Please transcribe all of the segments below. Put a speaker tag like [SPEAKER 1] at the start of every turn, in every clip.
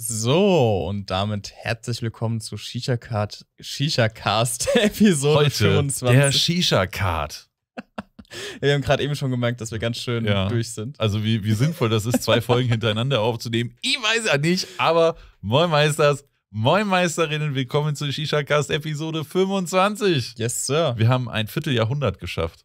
[SPEAKER 1] So, und damit herzlich willkommen zu Shisha Card, Shisha Cast Episode Heute 25. Der Shisha Card. wir haben gerade eben schon gemerkt, dass wir ganz schön ja. durch sind.
[SPEAKER 2] Also wie, wie sinnvoll das ist, zwei Folgen hintereinander aufzunehmen.
[SPEAKER 1] Ich weiß ja nicht,
[SPEAKER 2] aber moin Meisters, moin Meisterinnen, willkommen zu Shisha Cast Episode 25. Yes, Sir. Wir haben ein Vierteljahrhundert geschafft.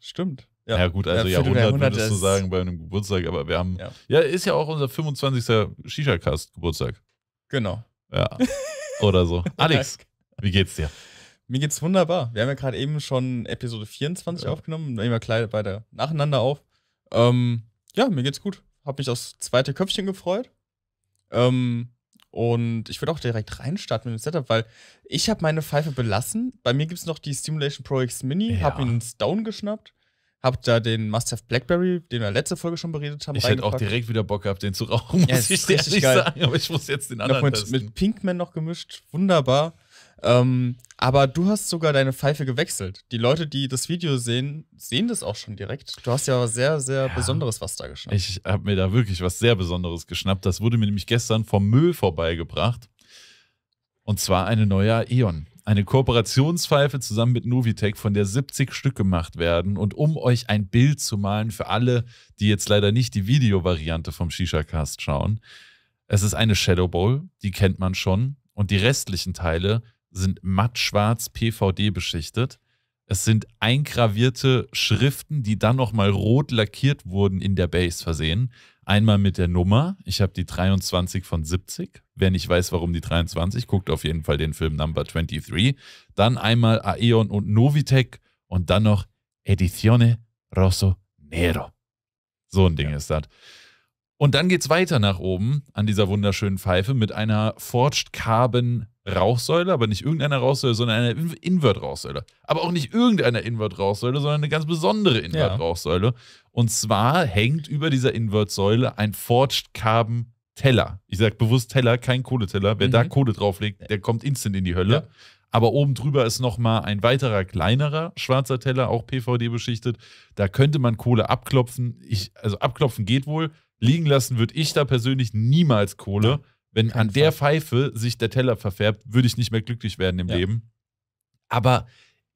[SPEAKER 2] Stimmt. Ja, ja gut, also ja, Jahrhundert, Jahrhundert würdest du sagen, bei einem Geburtstag, aber wir haben. Ja, ja ist ja auch unser 25. Shisha-Cast-Geburtstag. Genau. Ja. Oder so. Alex, wie geht's dir?
[SPEAKER 1] Mir geht's wunderbar. Wir haben ja gerade eben schon Episode 24 ja. aufgenommen. Nehmen wir gleich beide nacheinander auf. Ähm, ja, mir geht's gut. Hab mich aufs zweite Köpfchen gefreut. Ähm, und ich würde auch direkt reinstarten mit dem Setup, weil ich habe meine Pfeife belassen. Bei mir gibt es noch die Stimulation Pro X Mini, ja. habe ihn ins Down geschnappt. Hab da den Must Have Blackberry, den wir letzte Folge schon beredet haben. Ich hätte auch direkt wieder Bock gehabt, den zu rauchen, muss ja, ich dir ehrlich geil. sagen. Aber ich muss jetzt den anderen noch mit, testen. mit Pinkman noch gemischt. Wunderbar. Ähm, aber du hast sogar deine Pfeife gewechselt. Die Leute, die das Video sehen, sehen das auch schon direkt. Du hast ja aber sehr, sehr ja, Besonderes was da geschnappt.
[SPEAKER 2] Ich habe mir da wirklich was sehr Besonderes geschnappt. Das wurde mir nämlich gestern vom Müll vorbeigebracht. Und zwar eine neue Eon. Eine Kooperationspfeife zusammen mit Novitec, von der 70 Stück gemacht werden. Und um euch ein Bild zu malen für alle, die jetzt leider nicht die Videovariante vom Shisha-Cast schauen, es ist eine Shadow Bowl, die kennt man schon. Und die restlichen Teile sind mattschwarz PVD beschichtet. Es sind eingravierte Schriften, die dann nochmal rot lackiert wurden in der Base versehen. Einmal mit der Nummer. Ich habe die 23 von 70. Wer nicht weiß, warum die 23, guckt auf jeden Fall den Film Number 23. Dann einmal Aeon und Novitec und dann noch Edizione Rosso Nero. So ein Ding ja. ist das. Und dann geht es weiter nach oben an dieser wunderschönen Pfeife mit einer Forged Carbon Rauchsäule, aber nicht irgendeiner Rauchsäule, sondern eine Invert-Rauchsäule. Aber auch nicht irgendeiner Invert-Rauchsäule, sondern eine ganz besondere Invert-Rauchsäule. Ja. Und zwar hängt über dieser Invert-Säule ein Forged Carbon Teller. Ich sage bewusst Teller, kein Kohleteller. Wer mhm. da Kohle drauflegt, der kommt instant in die Hölle. Ja. Aber oben drüber ist nochmal ein weiterer kleinerer schwarzer Teller, auch PVD beschichtet. Da könnte man Kohle abklopfen. Ich, also abklopfen geht wohl. Liegen lassen würde ich da persönlich niemals Kohle. Ja wenn Kein an Fall. der Pfeife sich der Teller verfärbt, würde ich nicht mehr glücklich werden im ja. Leben. Aber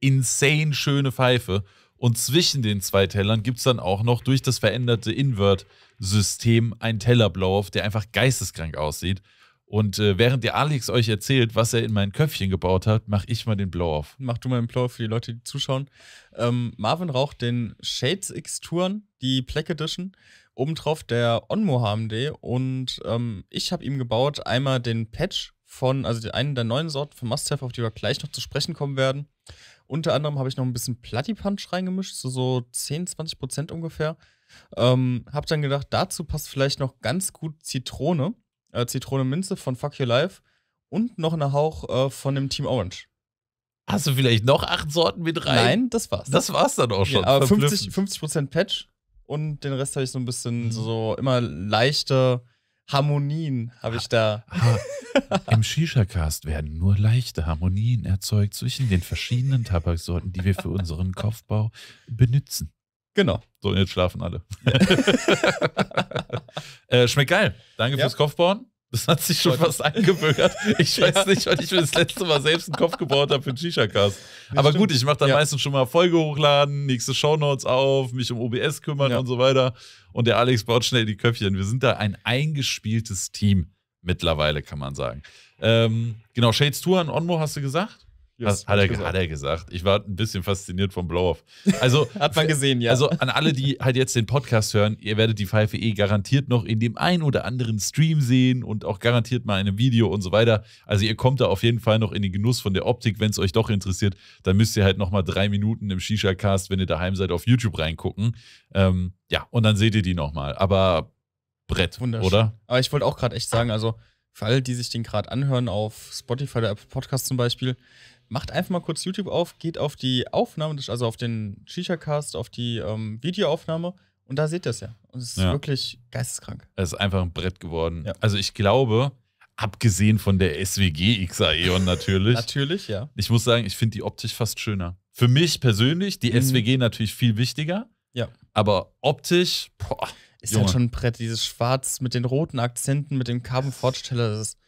[SPEAKER 2] insane schöne Pfeife. Und zwischen den zwei Tellern gibt es dann auch noch durch das veränderte Invert-System einen teller blow off der einfach geisteskrank aussieht. Und äh, während der Alex euch erzählt, was er in mein Köpfchen gebaut hat, mache ich mal den Blow-Off.
[SPEAKER 1] Mach du mal den Blow-Off für die Leute, die zuschauen. Ähm, Marvin raucht den Shades X-Touren, die Black Edition obendrauf der Onmo HMD und ähm, ich habe ihm gebaut einmal den Patch von, also einen der neuen Sorten von Must-Have, auf die wir gleich noch zu sprechen kommen werden. Unter anderem habe ich noch ein bisschen Platypunch reingemischt, so, so 10, 20 Prozent ungefähr. Ähm, habe dann gedacht, dazu passt vielleicht noch ganz gut Zitrone, äh, Zitrone-Minze von Fuck Your Life und noch ein Hauch äh, von dem Team Orange. Hast du vielleicht
[SPEAKER 2] noch acht Sorten
[SPEAKER 1] mit rein? Nein, das war's. Das war's dann auch schon. Ja, aber 50, 50% Patch, und den Rest habe ich so ein bisschen mhm. so immer leichte Harmonien habe ich da.
[SPEAKER 2] Ha ah, ah, ha Im Shisha-Cast werden nur leichte Harmonien erzeugt zwischen den verschiedenen Tabaksorten, die wir für unseren Kopfbau benutzen. Genau. So, jetzt schlafen alle. äh, schmeckt geil. Danke ja. fürs Kopfbauen. Das hat sich schon fast eingebürgert. Ich weiß ja. nicht, weil ich mir das letzte Mal selbst einen Kopf gebaut habe für den Shisha-Cast. Aber stimmt. gut, ich mache dann ja. meistens schon mal Folge hochladen, nächste Shownotes auf, mich um OBS kümmern ja. und so weiter. Und der Alex baut schnell die Köpfchen. Wir sind da ein eingespieltes Team mittlerweile, kann man sagen. Ähm, genau, Shades Tour an Onmo hast du gesagt? Yes, hat, er, gesagt. hat er gesagt. Ich war ein bisschen fasziniert vom Blow-Off. Also, hat man gesehen, ja. Also an alle, die halt jetzt den Podcast hören, ihr werdet die Pfeife eh garantiert noch in dem einen oder anderen Stream sehen und auch garantiert mal in einem Video und so weiter. Also ihr kommt da auf jeden Fall noch in den Genuss von der Optik, wenn es euch doch interessiert. Dann müsst ihr halt nochmal drei Minuten im Shisha-Cast, wenn ihr daheim seid, auf YouTube reingucken. Ähm, ja, und dann seht ihr die nochmal. Aber Brett, oder?
[SPEAKER 1] Aber ich wollte auch gerade echt sagen, also für alle, die sich den gerade anhören auf Spotify oder Apple Podcast zum Beispiel, macht einfach mal kurz YouTube auf, geht auf die Aufnahme, also auf den Shisha-Cast, auf die ähm, Videoaufnahme und da seht ihr es ja. Und es ist ja. wirklich geisteskrank.
[SPEAKER 2] Es ist einfach ein Brett geworden. Ja. Also ich glaube, abgesehen von der SWG XAEON natürlich. natürlich, ja. Ich muss sagen, ich finde die optisch fast schöner. Für mich persönlich, die mhm. SWG natürlich viel wichtiger. Ja. Aber
[SPEAKER 1] optisch, boah. Ist halt Junge. halt schon ein Brett, dieses Schwarz mit den roten Akzenten, mit dem Carbon Forge Teller, das ist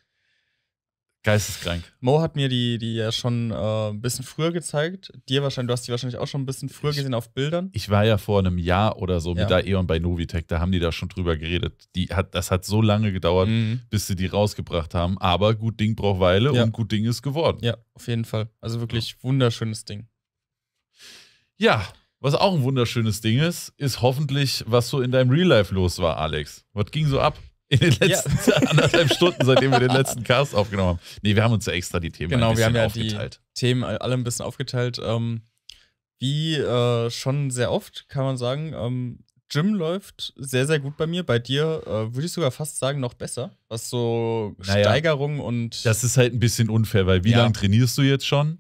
[SPEAKER 2] Geisteskrank.
[SPEAKER 1] Mo hat mir die, die ja schon äh, ein bisschen früher gezeigt. Dir wahrscheinlich, du hast die wahrscheinlich auch schon ein bisschen früher gesehen auf Bildern.
[SPEAKER 2] Ich war ja vor einem Jahr oder so mit ja. Aeon bei Novitech, da haben die da schon drüber geredet. Die hat, das hat so lange gedauert, mhm. bis sie die rausgebracht haben. Aber gut Ding braucht Weile ja. und gut Ding ist geworden. Ja, auf jeden Fall. Also wirklich ja. wunderschönes Ding. Ja, was auch ein wunderschönes Ding ist, ist hoffentlich, was so in deinem Real Life los war, Alex. Was ging so ab? In den letzten ja. anderthalb Stunden, seitdem wir den letzten Cast aufgenommen haben. Nee, wir haben uns ja extra die Themen genau, ein bisschen wir haben ja aufgeteilt.
[SPEAKER 1] Die Themen alle ein bisschen aufgeteilt. Ähm, wie äh, schon sehr oft, kann man sagen, ähm, Jim läuft sehr, sehr gut bei mir. Bei dir äh, würde ich sogar fast sagen, noch besser. Was so naja, Steigerung und. Das
[SPEAKER 2] ist halt ein bisschen unfair, weil wie ja. lange trainierst du jetzt schon?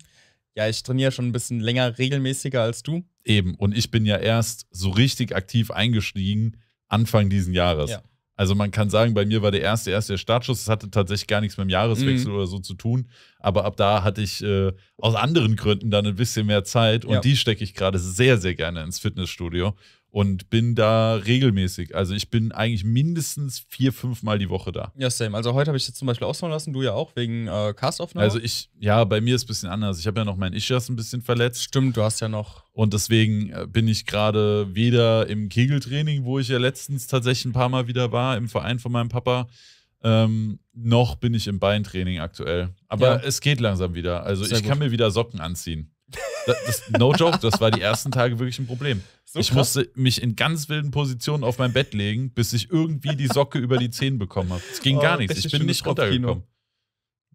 [SPEAKER 1] Ja, ich trainiere schon ein bisschen länger, regelmäßiger als du.
[SPEAKER 2] Eben. Und ich bin ja erst so richtig aktiv eingestiegen Anfang diesen Jahres. Ja. Also man kann sagen, bei mir war der erste, erste Startschuss. Das hatte tatsächlich gar nichts mit dem Jahreswechsel mhm. oder so zu tun. Aber ab da hatte ich äh, aus anderen Gründen dann ein bisschen mehr Zeit und ja. die stecke ich gerade sehr, sehr gerne ins Fitnessstudio und bin da regelmäßig. Also ich bin eigentlich mindestens vier, fünf Mal die Woche da.
[SPEAKER 1] Ja, same. Also heute habe ich jetzt zum Beispiel ausfallen lassen, du ja auch, wegen äh, Castaufnahme. Also ich,
[SPEAKER 2] ja, bei mir ist es ein bisschen anders. Ich habe ja noch meinen Ischias ein bisschen verletzt. Stimmt, du hast ja noch. Und deswegen äh, bin ich gerade weder im Kegeltraining, wo ich ja letztens tatsächlich ein paar Mal wieder war, im Verein von meinem Papa, ähm, noch bin ich im Beintraining aktuell. Aber ja. es geht langsam wieder. Also Sehr ich gut. kann mir wieder Socken anziehen. Das, das, no joke, das war die ersten Tage wirklich ein Problem. So ich musste mich in ganz wilden Positionen auf mein Bett legen, bis ich irgendwie die Socke über die Zehen bekommen habe. Es ging oh, gar nichts. Ich bin nicht runtergekommen.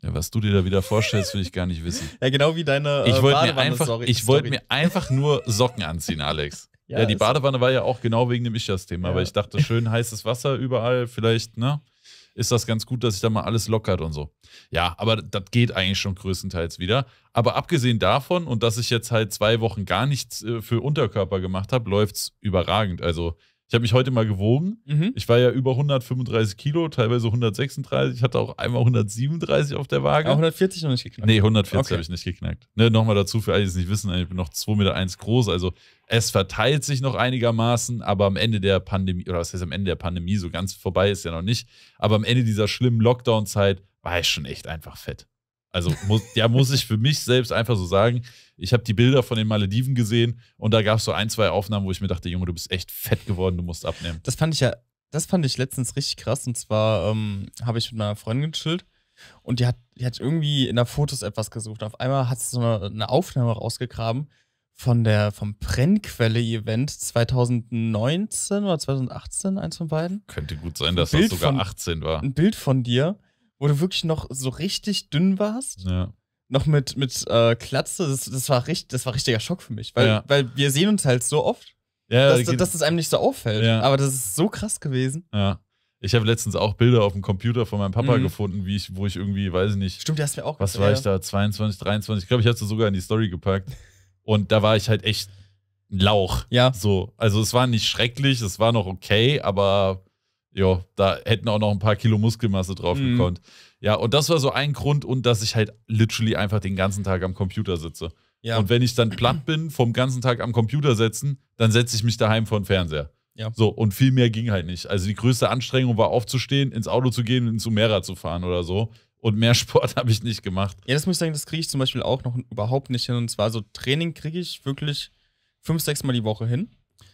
[SPEAKER 2] Ja, was du dir da wieder vorstellst, will ich gar nicht wissen.
[SPEAKER 1] Ja, genau wie deine äh, ich wollte mir einfach, Story. Ich wollte mir
[SPEAKER 2] einfach nur Socken anziehen, Alex. Ja, ja die Badewanne war ja auch genau wegen dem ischias thema ja. weil ich dachte, schön heißes Wasser überall, vielleicht, ne? ist das ganz gut, dass sich da mal alles lockert und so. Ja, aber das geht eigentlich schon größtenteils wieder. Aber abgesehen davon und dass ich jetzt halt zwei Wochen gar nichts äh, für Unterkörper gemacht habe, läuft es überragend. Also habe mich heute mal gewogen. Mhm. Ich war ja über 135 Kilo, teilweise 136. Ich hatte auch einmal 137 auf der Waage. Aber 140 noch nicht geknackt? Nee, 140 okay. habe ich nicht geknackt. Ne, Nochmal dazu, für alle, die es nicht wissen, ich bin noch 2,1 Meter groß. Also es verteilt sich noch einigermaßen, aber am Ende der Pandemie, oder was heißt am Ende der Pandemie, so ganz vorbei ist ja noch nicht, aber am Ende dieser schlimmen Lockdown-Zeit war ich schon echt einfach fett. Also muss, ja, muss ich für mich selbst einfach so sagen, ich habe die Bilder von den Malediven gesehen und da gab es so ein, zwei Aufnahmen, wo ich mir dachte, Junge, du bist echt fett geworden, du musst abnehmen.
[SPEAKER 1] Das fand ich ja, das fand ich letztens richtig krass. Und zwar ähm, habe ich mit einer Freundin gechillt und die hat, die hat irgendwie in der Fotos etwas gesucht. Auf einmal hat sie so eine, eine Aufnahme rausgegraben von der, vom Brennquelle-Event 2019 oder 2018, eins von beiden. Könnte gut sein, dass das sogar von, 18 war. Ein Bild von dir wo du wirklich noch so richtig dünn warst. Ja. Noch mit, mit äh, Klatze, das, das, war richtig, das war richtiger Schock für mich, weil, ja. weil wir sehen uns halt so oft, ja, dass, dass das einem nicht so auffällt.
[SPEAKER 2] Ja. Aber das ist so krass gewesen. Ja. Ich habe letztens auch Bilder auf dem Computer von meinem Papa mhm. gefunden, wie ich, wo ich irgendwie, weiß ich nicht. Stimmt, der hast mir auch Was war ich da? 22, 23? Ich glaube, ich hatte sogar in die Story gepackt. Und da war ich halt echt ein Lauch. Ja. So. Also es war nicht schrecklich, es war noch okay, aber ja, da hätten auch noch ein paar Kilo Muskelmasse drauf mhm. gekonnt. Ja, und das war so ein Grund und dass ich halt literally einfach den ganzen Tag am Computer sitze. Ja. Und wenn ich dann platt bin vom ganzen Tag am Computer sitzen, dann setze ich mich daheim vor den Fernseher. Ja. So, und viel mehr ging halt nicht. Also die größte Anstrengung war aufzustehen, ins Auto zu gehen und ins Umera zu fahren oder
[SPEAKER 1] so. Und mehr Sport habe ich nicht gemacht. Ja, das muss ich sagen, das kriege ich zum Beispiel auch noch überhaupt nicht hin. Und zwar so Training kriege ich wirklich fünf, sechs Mal die Woche hin.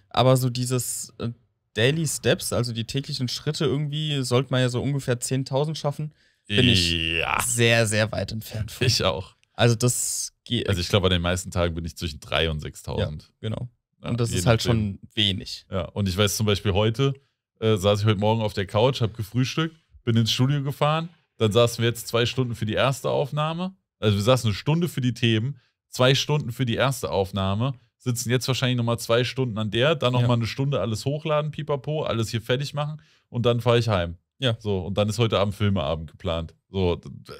[SPEAKER 1] Aber so dieses äh, Daily Steps, also die täglichen Schritte irgendwie, sollte man ja so ungefähr 10.000 schaffen. Bin ich ja. sehr, sehr weit entfernt von. Ich
[SPEAKER 2] auch. Also das geht. Also ich glaube, an den meisten Tagen bin ich zwischen 3.000 und 6.000. Ja, genau. Ja, und das ist halt schon wenig. Ja, und ich weiß zum Beispiel heute, äh, saß ich heute Morgen auf der Couch, habe gefrühstückt, bin ins Studio gefahren, dann saßen wir jetzt zwei Stunden für die erste Aufnahme. Also wir saßen eine Stunde für die Themen, zwei Stunden für die erste Aufnahme, sitzen jetzt wahrscheinlich nochmal zwei Stunden an der, dann nochmal ja. eine Stunde alles hochladen, pipapo, alles hier fertig machen und dann fahre ich heim. Ja. So, und dann ist heute Abend Filmeabend geplant. So,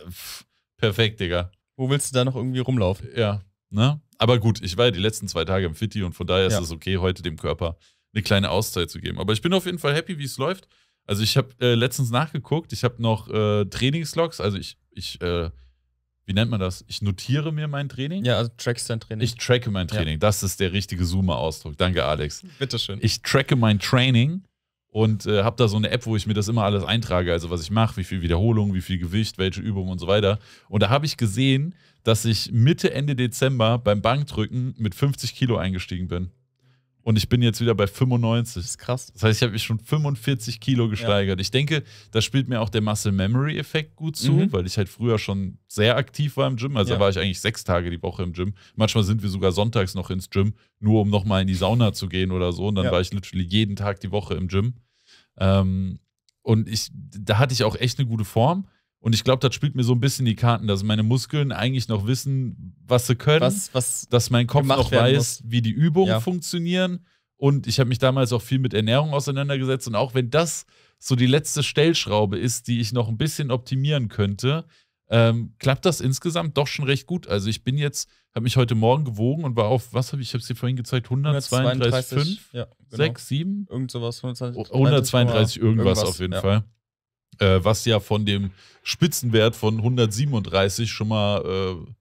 [SPEAKER 2] pff, perfekt, Digga.
[SPEAKER 1] Wo willst du da noch irgendwie rumlaufen? Ja, ne?
[SPEAKER 2] Aber gut, ich war ja die letzten zwei Tage im Fitti und von daher ist ja. es okay, heute dem Körper eine kleine Auszeit zu geben. Aber ich bin auf jeden Fall happy, wie es läuft. Also ich habe äh, letztens nachgeguckt, ich habe noch äh, Trainingslogs, also ich, ich äh, wie nennt man das? Ich notiere mir mein Training. Ja, also trackst dein Training. Ich tracke mein Training. Ja. Das ist der richtige Zoomer-Ausdruck. Danke, Alex. Bitteschön. Ich tracke mein Training und äh, habe da so eine App, wo ich mir das immer alles eintrage, also was ich mache, wie viel Wiederholung, wie viel Gewicht, welche Übung und so weiter. Und da habe ich gesehen, dass ich Mitte, Ende Dezember beim Bankdrücken mit 50 Kilo eingestiegen bin. Und ich bin jetzt wieder bei 95. Das ist krass. Das heißt, ich habe mich schon 45 Kilo gesteigert. Ja. Ich denke, da spielt mir auch der Muscle Memory Effekt gut zu, mhm. weil ich halt früher schon sehr aktiv war im Gym. Also ja. war ich eigentlich sechs Tage die Woche im Gym. Manchmal sind wir sogar sonntags noch ins Gym, nur um nochmal in die Sauna zu gehen oder so. Und dann ja. war ich literally jeden Tag die Woche im Gym. Ähm, und ich, da hatte ich auch echt eine gute Form. Und ich glaube, das spielt mir so ein bisschen die Karten, dass meine Muskeln eigentlich noch wissen, was sie können, was, was dass mein Kopf noch weiß, muss. wie die Übungen ja. funktionieren. Und ich habe mich damals auch viel mit Ernährung auseinandergesetzt. Und auch wenn das so die letzte Stellschraube ist, die ich noch ein bisschen optimieren könnte, ähm, klappt das insgesamt doch schon recht gut. Also ich bin jetzt, habe mich heute Morgen gewogen und war auf, was habe ich, ich habe es dir vorhin gezeigt, 132,5, ja, genau. 6,
[SPEAKER 1] 7? Irgend sowas, 132, 132 irgendwas, irgendwas auf jeden ja. Fall
[SPEAKER 2] äh, was ja von dem Spitzenwert von 137 schon mal äh,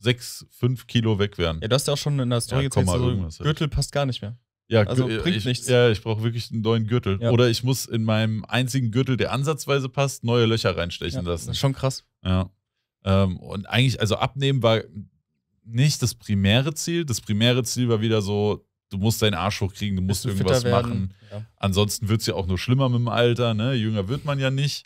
[SPEAKER 2] 6, 5 Kilo weg wären. Ja, du hast ja auch schon in der Story ja, gezeigt, so,
[SPEAKER 1] Gürtel passt gar nicht mehr. Ja, also bringt ich,
[SPEAKER 2] nichts. Ja, ich brauche wirklich einen neuen Gürtel. Ja. Oder ich muss in meinem einzigen Gürtel, der ansatzweise passt, neue Löcher reinstechen ja, lassen. Das ist schon krass. Ja. Ähm, und eigentlich, also abnehmen war nicht das primäre Ziel. Das primäre Ziel war wieder so du musst deinen Arsch hochkriegen, du musst du irgendwas machen. Ja. Ansonsten wird es ja auch nur schlimmer mit dem Alter, ne? Jünger wird man ja nicht.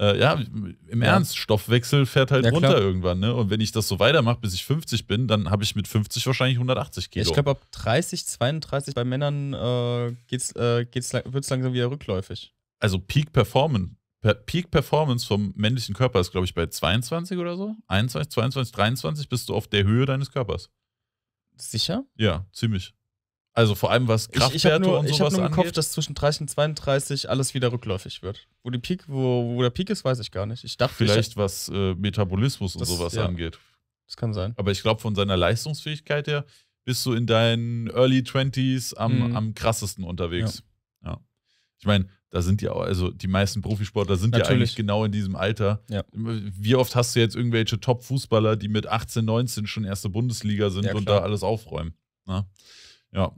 [SPEAKER 2] Äh, ja, im Ernst, Stoffwechsel fährt halt ja, runter klar. irgendwann, ne? Und wenn ich das so weitermache, bis ich 50 bin, dann habe ich mit 50
[SPEAKER 1] wahrscheinlich 180 Kilo. Ich glaube, ab 30, 32 bei Männern äh, äh, wird es langsam wieder rückläufig. Also Peak Performance, Peak Performance vom männlichen Körper
[SPEAKER 2] ist, glaube ich, bei 22 oder so. 21, 22, 23 bist du auf der Höhe deines Körpers. Sicher? Ja, ziemlich. Also vor allem was Kraftwerte ich, ich nur, und sowas angeht. Ich habe nur im Kopf,
[SPEAKER 1] dass zwischen 30 und 32 alles wieder rückläufig wird. Wo, die Peak, wo, wo der Peak ist, weiß ich gar nicht. Ich dachte vielleicht,
[SPEAKER 2] ich, was äh, Metabolismus das, und sowas ja, angeht. Das kann sein. Aber ich glaube, von seiner Leistungsfähigkeit her bist du in deinen Early 20s am, mhm. am krassesten unterwegs. Ja. ja. Ich meine, da sind ja auch, also die meisten Profisportler sind Natürlich. ja eigentlich genau in diesem Alter. Ja. Wie oft hast du jetzt irgendwelche Top-Fußballer, die mit 18, 19 schon erste Bundesliga sind ja, und da alles aufräumen? Na? Ne? Ja,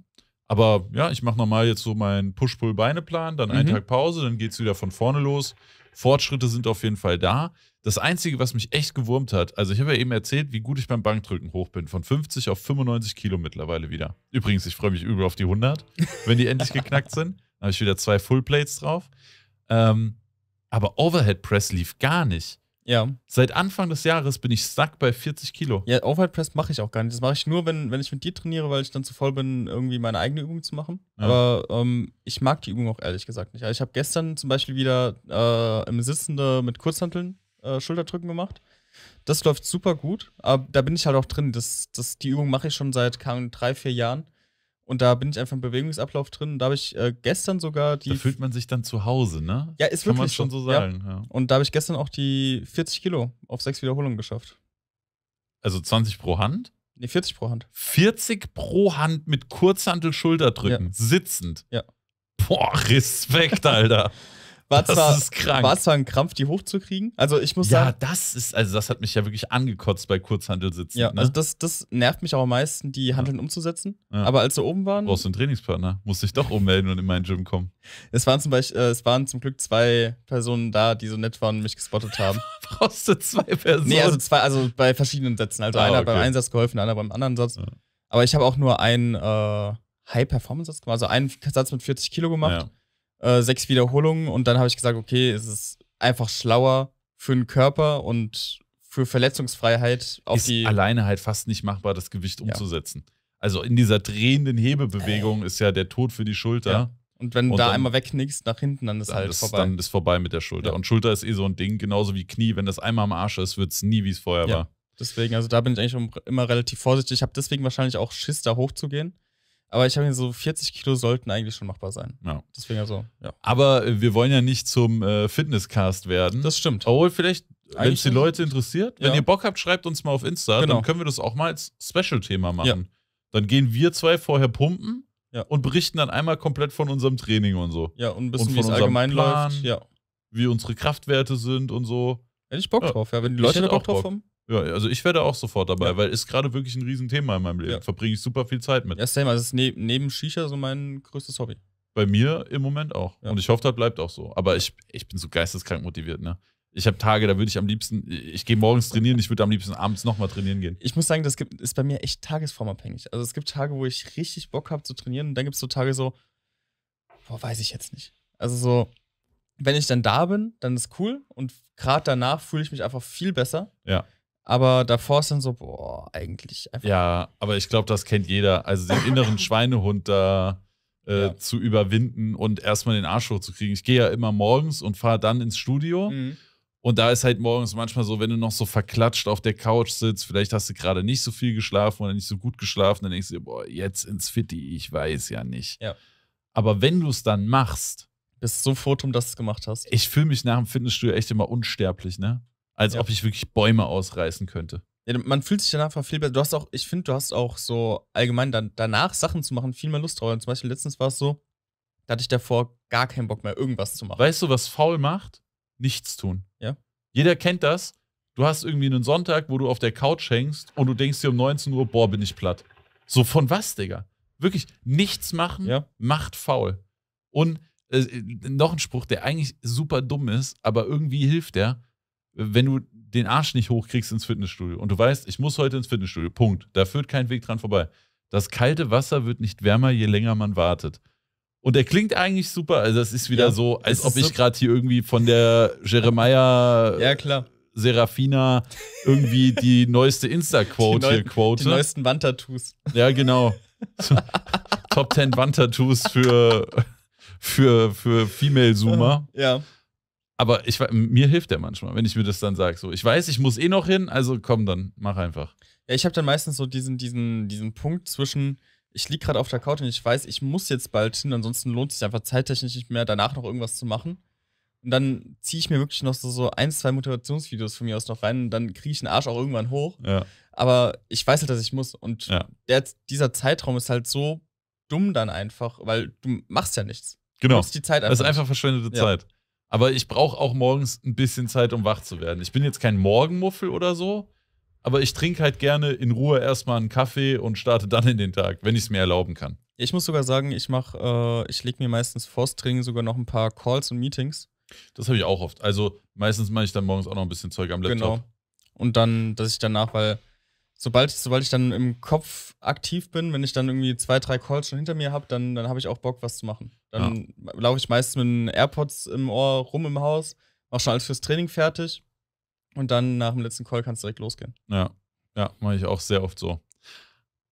[SPEAKER 2] aber ja, ich mache nochmal jetzt so meinen Push-Pull-Beine-Plan, dann einen mhm. Tag Pause, dann geht es wieder von vorne los. Fortschritte sind auf jeden Fall da. Das Einzige, was mich echt gewurmt hat, also ich habe ja eben erzählt, wie gut ich beim Bankdrücken hoch bin. Von 50 auf 95 Kilo mittlerweile wieder. Übrigens, ich freue mich übel auf die 100, wenn die endlich geknackt sind. Da habe ich wieder zwei Full Plates drauf. Ähm, aber Overhead Press lief gar nicht.
[SPEAKER 1] Ja. Seit Anfang des Jahres bin ich stuck bei 40 Kilo. Ja, Overhead Press mache ich auch gar nicht. Das mache ich nur, wenn, wenn ich mit dir trainiere, weil ich dann zu voll bin, irgendwie meine eigene Übung zu machen. Ja. Aber ähm, ich mag die Übung auch ehrlich gesagt nicht. Also ich habe gestern zum Beispiel wieder äh, im Sitzende mit Kurzhanteln äh, Schulterdrücken gemacht. Das läuft super gut, aber da bin ich halt auch drin. Das, das, die Übung mache ich schon seit kaum drei, vier Jahren. Und da bin ich einfach im Bewegungsablauf drin. da habe ich äh, gestern sogar die. Da fühlt man sich dann zu Hause, ne? Ja, ist Kann wirklich. Kann man schon so, sagen. Ja. Ja. Und da habe ich gestern auch die 40 Kilo auf sechs Wiederholungen geschafft.
[SPEAKER 2] Also 20 pro Hand?
[SPEAKER 1] Nee, 40 pro Hand.
[SPEAKER 2] 40 pro Hand mit Kurzhantel Schulterdrücken, ja. sitzend. Ja. Boah, Respekt, Alter. War das zwar, ist krank. War zwar ein Krampf, die hochzukriegen. Also ich muss ja, sagen. Ja, das ist, also das hat mich ja wirklich angekotzt bei Kurzhandelsitzen. Ja, ne? also
[SPEAKER 1] das, das nervt mich auch am meisten, die Handeln ja. umzusetzen. Ja. Aber als sie oben waren. Brauchst du einen Trainingspartner? Musste ich doch ummelden und in meinen Gym kommen. Es waren zum Beispiel, äh, es waren zum Glück zwei Personen da, die so nett waren und mich gespottet haben. Brauchst du zwei Personen? Nee, also zwei, also bei verschiedenen Sätzen. Also ah, einer okay. beim einen Satz geholfen, einer beim anderen Satz. Aber ich habe auch nur einen äh, High-Performance-Satz gemacht, also einen Satz mit 40 Kilo gemacht. Ja äh, sechs Wiederholungen und dann habe ich gesagt, okay, es ist einfach schlauer für den Körper und für Verletzungsfreiheit auf ist die. Alleine halt fast nicht machbar, das Gewicht umzusetzen.
[SPEAKER 2] Ja. Also in dieser drehenden Hebebewegung äh. ist ja der Tod für die Schulter. Ja. Und wenn du und da dann, einmal
[SPEAKER 1] wegknickst nach hinten, dann ist dann halt ist, vorbei. Dann
[SPEAKER 2] ist vorbei mit der Schulter. Ja. Und Schulter ist eh so ein Ding, genauso wie Knie. Wenn das einmal am Arsch ist, wird es nie wie es vorher war.
[SPEAKER 1] Deswegen, also da bin ich eigentlich immer relativ vorsichtig. Ich habe deswegen wahrscheinlich auch Schiss, da hochzugehen. Aber ich habe ihn so 40 Kilo sollten eigentlich schon machbar sein. Ja. Deswegen also,
[SPEAKER 2] ja. Aber äh, wir wollen ja nicht zum äh, Fitnesscast werden. Das stimmt. Obwohl vielleicht, wenn es die Leute interessiert, ja. wenn ihr Bock habt, schreibt uns mal auf Insta, genau. dann können wir das auch mal als Special-Thema machen. Ja. Dann gehen wir zwei vorher pumpen ja. und berichten dann einmal komplett von unserem Training und so. Ja, und ein bisschen, wie es allgemein Plan, läuft. Ja. Wie unsere Kraftwerte sind und so. Hätte ich Bock drauf, ja. Wenn die Leute da Bock drauf haben. Ja, also ich werde auch sofort dabei, ja. weil ist gerade wirklich ein Riesenthema in meinem Leben. Ja.
[SPEAKER 1] Verbringe ich super viel Zeit mit. Ja, same. Also ist ne neben Shisha so mein größtes Hobby.
[SPEAKER 2] Bei mir im Moment auch. Ja. Und ich hoffe, das bleibt auch so. Aber ich, ich bin so geisteskrank motiviert, ne? Ich habe Tage, da würde ich am
[SPEAKER 1] liebsten, ich gehe morgens trainieren, ich würde am liebsten abends nochmal trainieren gehen. Ich muss sagen, das gibt, ist bei mir echt tagesformabhängig. Also es gibt Tage, wo ich richtig Bock habe zu trainieren und dann gibt es so Tage so, boah, weiß ich jetzt nicht. Also so, wenn ich dann da bin, dann ist cool und gerade danach fühle ich mich einfach viel besser. Ja. Aber davor sind so, boah, eigentlich einfach. Ja, aber ich
[SPEAKER 2] glaube, das kennt jeder. Also den inneren Schweinehund da äh, ja. zu überwinden und erstmal den Arsch hochzukriegen. Ich gehe ja immer morgens und fahre dann ins Studio. Mhm. Und da ist halt morgens manchmal so, wenn du noch so verklatscht auf der Couch sitzt, vielleicht hast du gerade nicht so viel geschlafen oder nicht so gut geschlafen, dann denkst du dir, boah, jetzt ins Fitti, ich weiß ja nicht. Ja. Aber wenn du es dann machst. Bist so froh dass du es gemacht hast. Ich fühle mich nach dem Fitnessstudio echt immer unsterblich, ne? als ja. ob ich wirklich Bäume ausreißen könnte.
[SPEAKER 1] Ja, man fühlt sich danach viel besser. Du hast auch, ich finde, du hast auch so allgemein dann, danach Sachen zu machen viel mehr Lust drauf. Und zum Beispiel letztens war es so, da hatte ich davor gar keinen Bock mehr, irgendwas zu machen. Weißt du, was faul macht? Nichts tun. Ja. Jeder kennt
[SPEAKER 2] das. Du hast irgendwie einen Sonntag, wo du auf der Couch hängst und du denkst dir um 19 Uhr, boah, bin ich platt. So von was, Digga? Wirklich, nichts machen ja. macht faul. Und äh, noch ein Spruch, der eigentlich super dumm ist, aber irgendwie hilft der wenn du den Arsch nicht hochkriegst ins Fitnessstudio und du weißt, ich muss heute ins Fitnessstudio, Punkt. Da führt kein Weg dran vorbei. Das kalte Wasser wird nicht wärmer, je länger man wartet. Und der klingt eigentlich super. Also, das ist wieder ja, so, als ob ich gerade hier irgendwie von der Jeremiah ja, klar. Serafina irgendwie die neueste Insta-Quote hier quote. Die neuesten
[SPEAKER 1] Wandtattoos.
[SPEAKER 2] Ja, genau. Top 10 Wandtattoos für, für, für Female-Zoomer. Ja. ja. Aber ich, mir hilft der manchmal, wenn ich mir das dann sage.
[SPEAKER 1] So, ich weiß, ich muss eh noch hin, also komm dann, mach einfach. Ja, ich habe dann meistens so diesen, diesen, diesen Punkt zwischen, ich liege gerade auf der Couch und ich weiß, ich muss jetzt bald hin, ansonsten lohnt es sich einfach zeittechnisch nicht mehr, danach noch irgendwas zu machen. Und dann ziehe ich mir wirklich noch so, so ein, zwei Motivationsvideos von mir aus noch rein und dann kriege ich den Arsch auch irgendwann hoch. Ja. Aber ich weiß halt, dass ich muss. Und ja. der, dieser Zeitraum ist halt so dumm dann einfach, weil du machst ja nichts. Genau. Du die Zeit einfach. Das ist einfach verschwendete Zeit.
[SPEAKER 2] Aber ich brauche auch morgens ein bisschen Zeit, um wach zu werden. Ich bin jetzt kein Morgenmuffel oder so, aber ich trinke halt gerne in Ruhe erstmal einen Kaffee und starte dann in den Tag, wenn ich es mir erlauben kann. Ich
[SPEAKER 1] muss sogar sagen, ich mache, äh, ich lege mir meistens vors Trinken sogar noch ein paar Calls und Meetings. Das habe ich auch oft. Also meistens mache ich dann morgens auch noch ein bisschen Zeug am Laptop. Genau. Und dann, dass ich danach, weil sobald, sobald ich dann im Kopf aktiv bin, wenn ich dann irgendwie zwei, drei Calls schon hinter mir habe, dann, dann habe ich auch Bock, was zu machen. Dann ja. laufe ich meistens mit den AirPods im Ohr rum im Haus, mache schon alles fürs Training fertig und dann nach dem letzten Call kann es direkt losgehen. Ja, ja, mache ich auch
[SPEAKER 2] sehr oft so.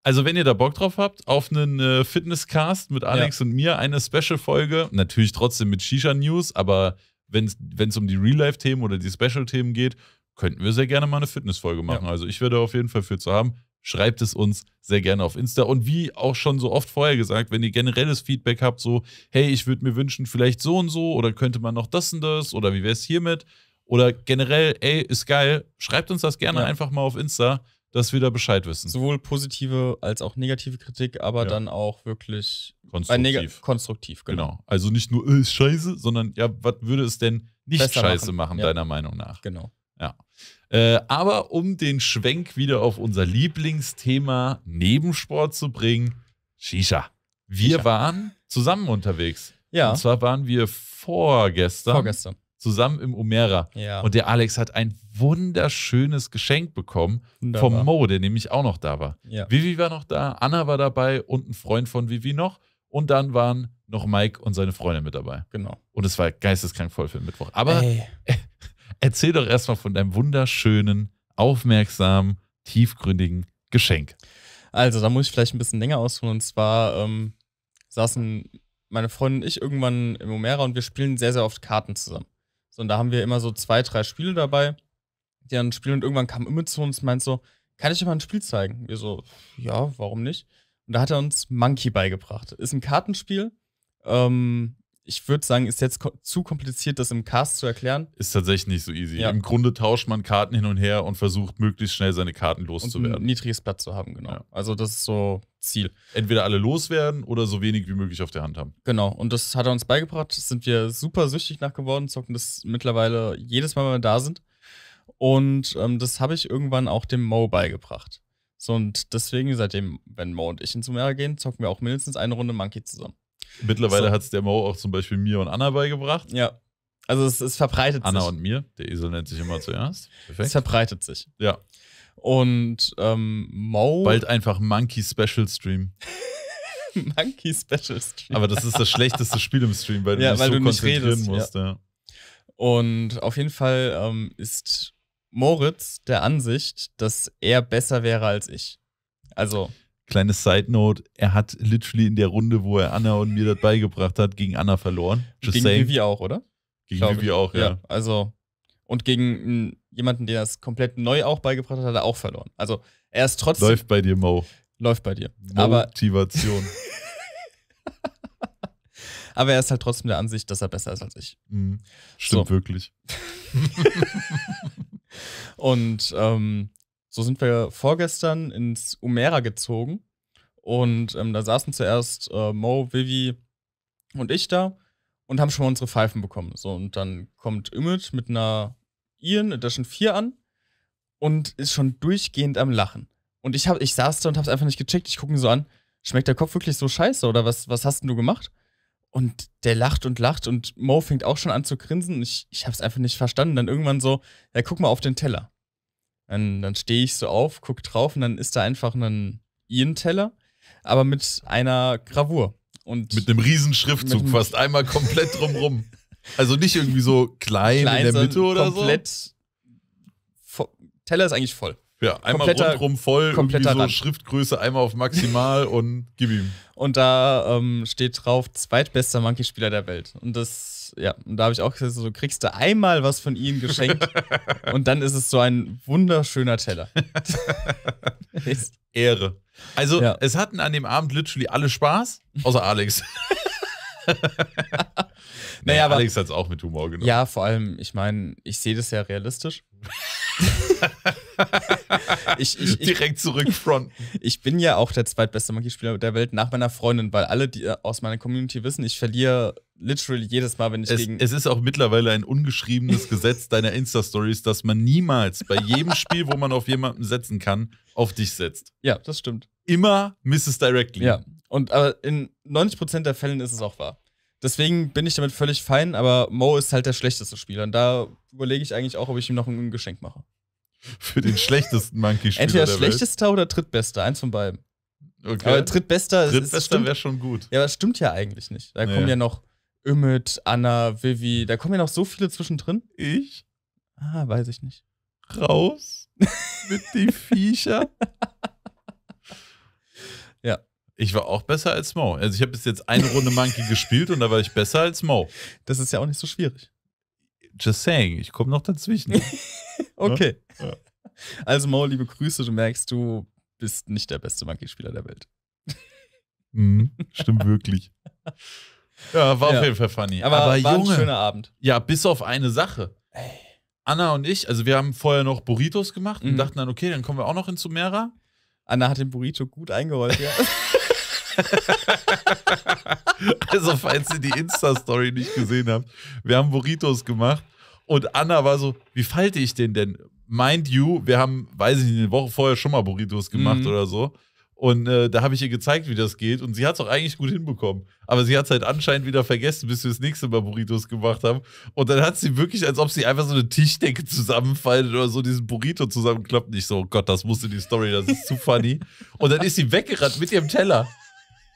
[SPEAKER 2] Also, wenn ihr da Bock drauf habt, auf einen äh, Fitnesscast mit Alex ja. und mir, eine Special-Folge, natürlich trotzdem mit Shisha-News, aber wenn es um die Real-Life-Themen oder die Special-Themen geht, könnten wir sehr gerne mal eine Fitnessfolge machen. Ja. Also ich würde auf jeden Fall für zu haben. Schreibt es uns sehr gerne auf Insta. Und wie auch schon so oft vorher gesagt, wenn ihr generelles Feedback habt, so, hey, ich würde mir wünschen, vielleicht so und so, oder könnte man noch das und das, oder wie wäre es hiermit? Oder generell, ey, ist geil, schreibt uns das gerne ja. einfach mal auf Insta, dass wir da Bescheid wissen. Sowohl positive als auch
[SPEAKER 1] negative Kritik, aber ja. dann auch wirklich äh, konstruktiv. konstruktiv genau. genau.
[SPEAKER 2] Also nicht nur, äh, ist scheiße, sondern ja, was würde es denn nicht Besser scheiße machen, machen deiner Meinung nach? Genau. Ja. Äh, aber um den Schwenk wieder auf unser Lieblingsthema Nebensport zu bringen, Shisha. Wir Shisha. waren zusammen unterwegs. Ja. Und zwar waren wir vorgestern. Vorgestern. Zusammen im Omera. Ja. Und der Alex hat ein wunderschönes Geschenk bekommen Wunderbar. vom Mo, der nämlich auch noch da war. Ja. Vivi war noch da, Anna war dabei und ein Freund von Vivi noch. Und dann waren noch Mike und seine Freundin mit dabei. Genau. Und es war geisteskrank voll für den Mittwoch. Aber Ey. Erzähl doch erstmal von deinem wunderschönen, aufmerksamen, tiefgründigen Geschenk.
[SPEAKER 1] Also, da muss ich vielleicht ein bisschen länger ausholen. Und zwar ähm, saßen meine Freundin und ich irgendwann im Omera und wir spielen sehr, sehr oft Karten zusammen. So, und da haben wir immer so zwei, drei Spiele dabei, die dann spielen. Und irgendwann kam immer zu uns und meint so, kann ich dir mal ein Spiel zeigen? Wir so, ja, warum nicht? Und da hat er uns Monkey beigebracht. Ist ein Kartenspiel. Ähm, ich würde sagen, ist jetzt ko zu kompliziert, das im Cast zu erklären. Ist tatsächlich nicht so easy. Ja. Im Grunde tauscht man
[SPEAKER 2] Karten hin und her und versucht, möglichst schnell seine Karten loszuwerden. Und ein niedriges Blatt zu haben, genau. Ja. Also, das ist so
[SPEAKER 1] Ziel. Entweder alle loswerden oder so wenig wie möglich auf der Hand haben. Genau. Und das hat er uns beigebracht. Das sind wir super süchtig nach geworden, zocken das mittlerweile jedes Mal, wenn wir da sind. Und ähm, das habe ich irgendwann auch dem Mo beigebracht. So, und deswegen, seitdem, wenn Mo und ich ins Meer gehen, zocken wir auch mindestens eine Runde Monkey zusammen. Mittlerweile so. hat
[SPEAKER 2] es der Mo auch zum Beispiel mir und Anna beigebracht. Ja. Also es, es verbreitet Anna sich. Anna und mir, der Esel nennt sich immer zuerst. Perfekt. Es verbreitet sich. Ja. Und ähm, Mo. Bald einfach Monkey Special Stream.
[SPEAKER 1] Monkey Special Stream. Aber das ist das schlechteste Spiel im Stream, weil du ja, du dich weil so du konzentrieren redest, musst. Ja. Ja. Und auf jeden Fall ähm, ist Moritz der Ansicht, dass er besser wäre als ich. Also Kleine
[SPEAKER 2] Side Note, er hat literally in der Runde, wo er Anna und mir das beigebracht hat, gegen Anna verloren.
[SPEAKER 1] Just gegen saying. Vivi auch, oder? Gegen Glaube Vivi auch, ja. ja. Also, und gegen hm, jemanden, der das komplett neu auch beigebracht hat, hat er auch verloren. Also, er ist trotzdem. Läuft bei dir, Mo. Läuft bei dir. Motivation. Aber, aber er ist halt trotzdem der Ansicht, dass er besser ist als ich. Mhm. Stimmt so. wirklich. und ähm, so sind wir vorgestern ins Umera gezogen und ähm, da saßen zuerst äh, Mo, Vivi und ich da und haben schon mal unsere Pfeifen bekommen. So, und dann kommt Imit mit einer Ian Edition 4 an und ist schon durchgehend am Lachen. Und ich, hab, ich saß da und hab's einfach nicht gecheckt. Ich gucke ihn so an, schmeckt der Kopf wirklich so scheiße oder was, was hast denn du gemacht? Und der lacht und lacht und Mo fängt auch schon an zu grinsen. Ich, ich habe einfach nicht verstanden. Dann irgendwann so, ja, guck mal auf den Teller. Dann, dann stehe ich so auf, gucke drauf und dann ist da einfach ein Ian-Teller, aber mit einer Gravur. Und mit einem riesen Schriftzug einem fast einmal komplett drumrum. also nicht irgendwie so klein, klein in der Mitte oder komplett so. Komplett. Teller ist eigentlich voll. Ja, einmal rundrum voll, kompletter so Rand. Schriftgröße einmal auf maximal und gib ihm. Und da ähm, steht drauf, zweitbester Monkey-Spieler der Welt. Und das ja, und da habe ich auch gesagt, so kriegst du einmal was von ihnen geschenkt und dann ist es so ein wunderschöner Teller. ist Ehre. Also, ja. es hatten an dem Abend literally alle Spaß, außer Alex. naja, aber, Alex hat es auch mit Humor genommen. Ja, vor allem, ich meine, ich sehe das ja realistisch. ich, ich, Direkt zurückfronten. Ich bin ja auch der zweitbeste Monkey-Spieler der Welt nach meiner Freundin, weil alle, die aus meiner Community wissen, ich verliere literally jedes Mal, wenn ich es, gegen. Es ist auch
[SPEAKER 2] mittlerweile ein ungeschriebenes Gesetz deiner
[SPEAKER 1] Insta-Stories, dass man niemals
[SPEAKER 2] bei jedem Spiel, wo man auf jemanden setzen kann, auf dich setzt. Ja, das stimmt. Immer
[SPEAKER 1] Mrs. Directly. Ja. Und aber in 90% der Fällen ist es auch wahr. Deswegen bin ich damit völlig fein, aber Mo ist halt der schlechteste Spieler. Und da überlege ich eigentlich auch, ob ich ihm noch ein Geschenk mache.
[SPEAKER 2] Für den schlechtesten Monkey-Spieler. Entweder der schlechtester
[SPEAKER 1] Welt. oder drittbester, eins von beiden. Okay. Aber drittbester, drittbester wäre schon gut. Ja, aber das stimmt ja eigentlich nicht. Da nee. kommen ja noch Ümit, Anna, Vivi, da kommen ja noch so viele zwischendrin. Ich? Ah, weiß ich nicht. Raus mit den Viecher.
[SPEAKER 2] Ich war auch besser als Mo. Also ich habe bis jetzt eine Runde Monkey gespielt und da war ich besser als Mo.
[SPEAKER 1] Das ist ja auch nicht so schwierig. Just saying, ich komme noch dazwischen. okay. Ja. Also Mo, liebe Grüße, du merkst, du bist nicht der beste Monkey-Spieler der Welt.
[SPEAKER 2] Mhm, stimmt wirklich.
[SPEAKER 1] Ja, war ja. auf jeden Fall funny. Aber, Aber war Junge, ein schöner Abend.
[SPEAKER 2] Ja, bis auf eine Sache. Ey. Anna und ich, also wir haben vorher noch Burritos gemacht mhm. und dachten dann, okay, dann kommen wir auch noch in Sumera. Anna hat den Burrito gut eingerollt, ja. also, falls ihr die Insta-Story nicht gesehen habt, wir haben Burritos gemacht und Anna war so, wie falte ich den denn? Mind you, wir haben, weiß ich nicht, eine Woche vorher schon mal Burritos gemacht mhm. oder so. Und äh, da habe ich ihr gezeigt, wie das geht. Und sie hat es auch eigentlich gut hinbekommen. Aber sie hat es halt anscheinend wieder vergessen, bis wir das nächste Mal Burritos gemacht haben. Und dann hat sie wirklich, als ob sie einfach so eine Tischdecke zusammenfaltet oder so diesen Burrito zusammenklappt. Nicht so, oh Gott, das musste die Story, das ist zu funny. Und dann ist sie weggerannt mit ihrem Teller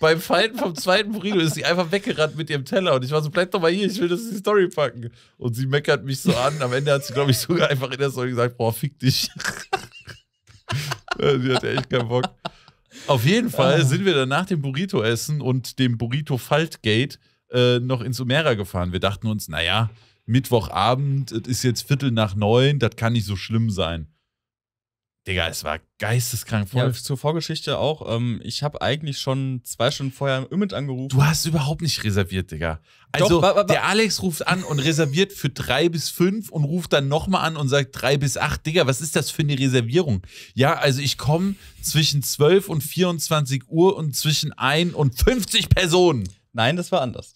[SPEAKER 2] beim Falten vom zweiten Burrito ist sie einfach weggerannt mit ihrem Teller und ich war so, bleib doch mal hier, ich will das in die Story packen. Und sie meckert mich so an. Am Ende hat sie, glaube ich, sogar einfach in der Story gesagt, boah, fick dich. sie hatte echt keinen Bock. Auf jeden Fall ah. sind wir dann nach dem Burrito essen und dem Burrito Faltgate äh, noch ins Umera gefahren. Wir dachten uns, naja, Mittwochabend, es ist jetzt Viertel nach neun, das kann nicht so schlimm
[SPEAKER 1] sein. Digga, es war geisteskrank Ja, zur Vorgeschichte auch. Ähm, ich habe eigentlich schon zwei Stunden vorher im Image angerufen. Du hast überhaupt nicht reserviert, Digga. Also Doch,
[SPEAKER 2] der Alex ruft an und reserviert für drei bis fünf und ruft dann nochmal an und sagt drei bis acht. Digga, was ist das für eine Reservierung? Ja, also ich komme zwischen zwölf und 24
[SPEAKER 1] Uhr und zwischen ein und 50 Personen. Nein, das war anders.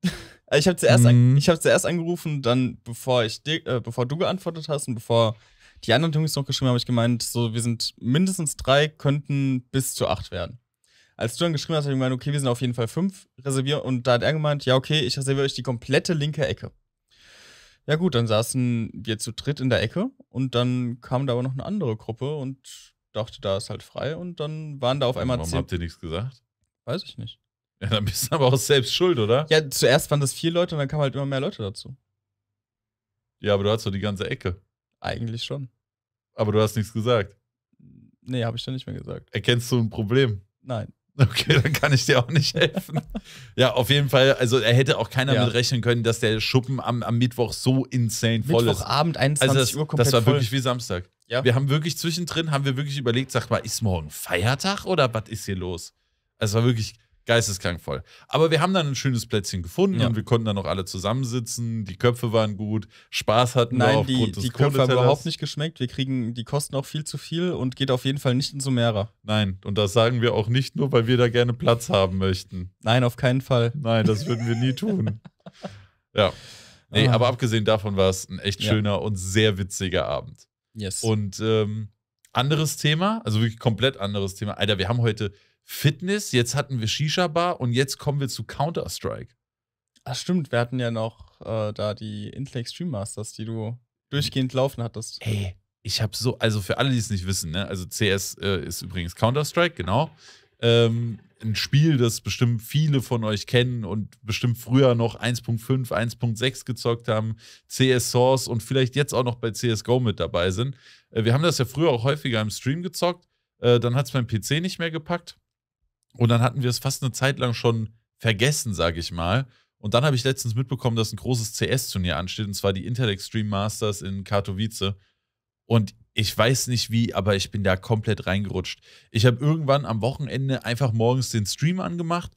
[SPEAKER 1] ich habe zuerst, mhm. an, hab zuerst angerufen, dann bevor, ich, äh, bevor du geantwortet hast und bevor die anderen Jungs noch geschrieben, habe ich gemeint, so, wir sind mindestens drei, könnten bis zu acht werden. Als du dann geschrieben hast, habe ich gemeint, okay, wir sind auf jeden Fall fünf, reservieren. Und da hat er gemeint, ja, okay, ich reserviere euch die komplette linke Ecke. Ja, gut, dann saßen wir zu dritt in der Ecke und dann kam da aber noch eine andere Gruppe und dachte, da ist halt frei. Und dann waren da auf einmal Warum zehn. habt ihr nichts gesagt? Weiß ich nicht. Ja, dann bist du aber auch selbst schuld, oder? Ja, zuerst waren das vier Leute und dann kamen halt immer mehr Leute dazu. Ja, aber du hast doch die ganze Ecke. Eigentlich schon.
[SPEAKER 2] Aber du hast nichts gesagt.
[SPEAKER 1] Nee, habe ich dann nicht mehr gesagt.
[SPEAKER 2] Erkennst du ein Problem? Nein. Okay, dann kann ich dir auch nicht helfen. ja, auf jeden Fall. Also, er hätte auch keiner ja. mit rechnen können, dass der Schuppen am, am Mittwoch so insane voll ist. Mittwochabend, 21 also das, Uhr komplett Das war voll. wirklich wie Samstag. Ja. Wir haben wirklich zwischendrin, haben wir wirklich überlegt, sag mal, ist morgen Feiertag oder was ist hier los? Also es war wirklich geisteskrank voll. Aber wir haben dann ein schönes Plätzchen gefunden ja. und wir konnten dann auch alle zusammensitzen. Die Köpfe waren gut, Spaß hatten Nein, wir aufgrund die, des die Köpfe haben überhaupt
[SPEAKER 1] nicht geschmeckt. Wir kriegen, die kosten auch viel zu viel und geht auf jeden Fall nicht in Sumera. Nein, und das sagen wir auch nicht nur, weil wir da gerne Platz haben möchten. Nein, auf keinen Fall. Nein, das würden wir nie tun.
[SPEAKER 2] ja. Nee, ah. aber abgesehen davon war es ein echt schöner ja. und sehr witziger Abend. Yes. Und ähm, anderes Thema, also wirklich komplett anderes Thema. Alter, wir haben heute,
[SPEAKER 1] Fitness, jetzt hatten wir Shisha-Bar und jetzt kommen wir zu Counter-Strike. Ach stimmt, wir hatten ja noch äh, da die Intel Extreme Masters, die du durchgehend laufen hattest. Ey,
[SPEAKER 2] ich habe so, also für alle, die es nicht wissen, ne, also CS äh, ist übrigens Counter-Strike, genau. Ähm, ein Spiel, das bestimmt viele von euch kennen und bestimmt früher noch 1.5, 1.6 gezockt haben, CS Source und vielleicht jetzt auch noch bei CSGO mit dabei sind. Äh, wir haben das ja früher auch häufiger im Stream gezockt. Äh, dann hat es mein PC nicht mehr gepackt. Und dann hatten wir es fast eine Zeit lang schon vergessen, sage ich mal. Und dann habe ich letztens mitbekommen, dass ein großes CS-Turnier ansteht, und zwar die Intel Extreme Masters in Katowice. Und ich weiß nicht wie, aber ich bin da komplett reingerutscht. Ich habe irgendwann am Wochenende einfach morgens den Stream angemacht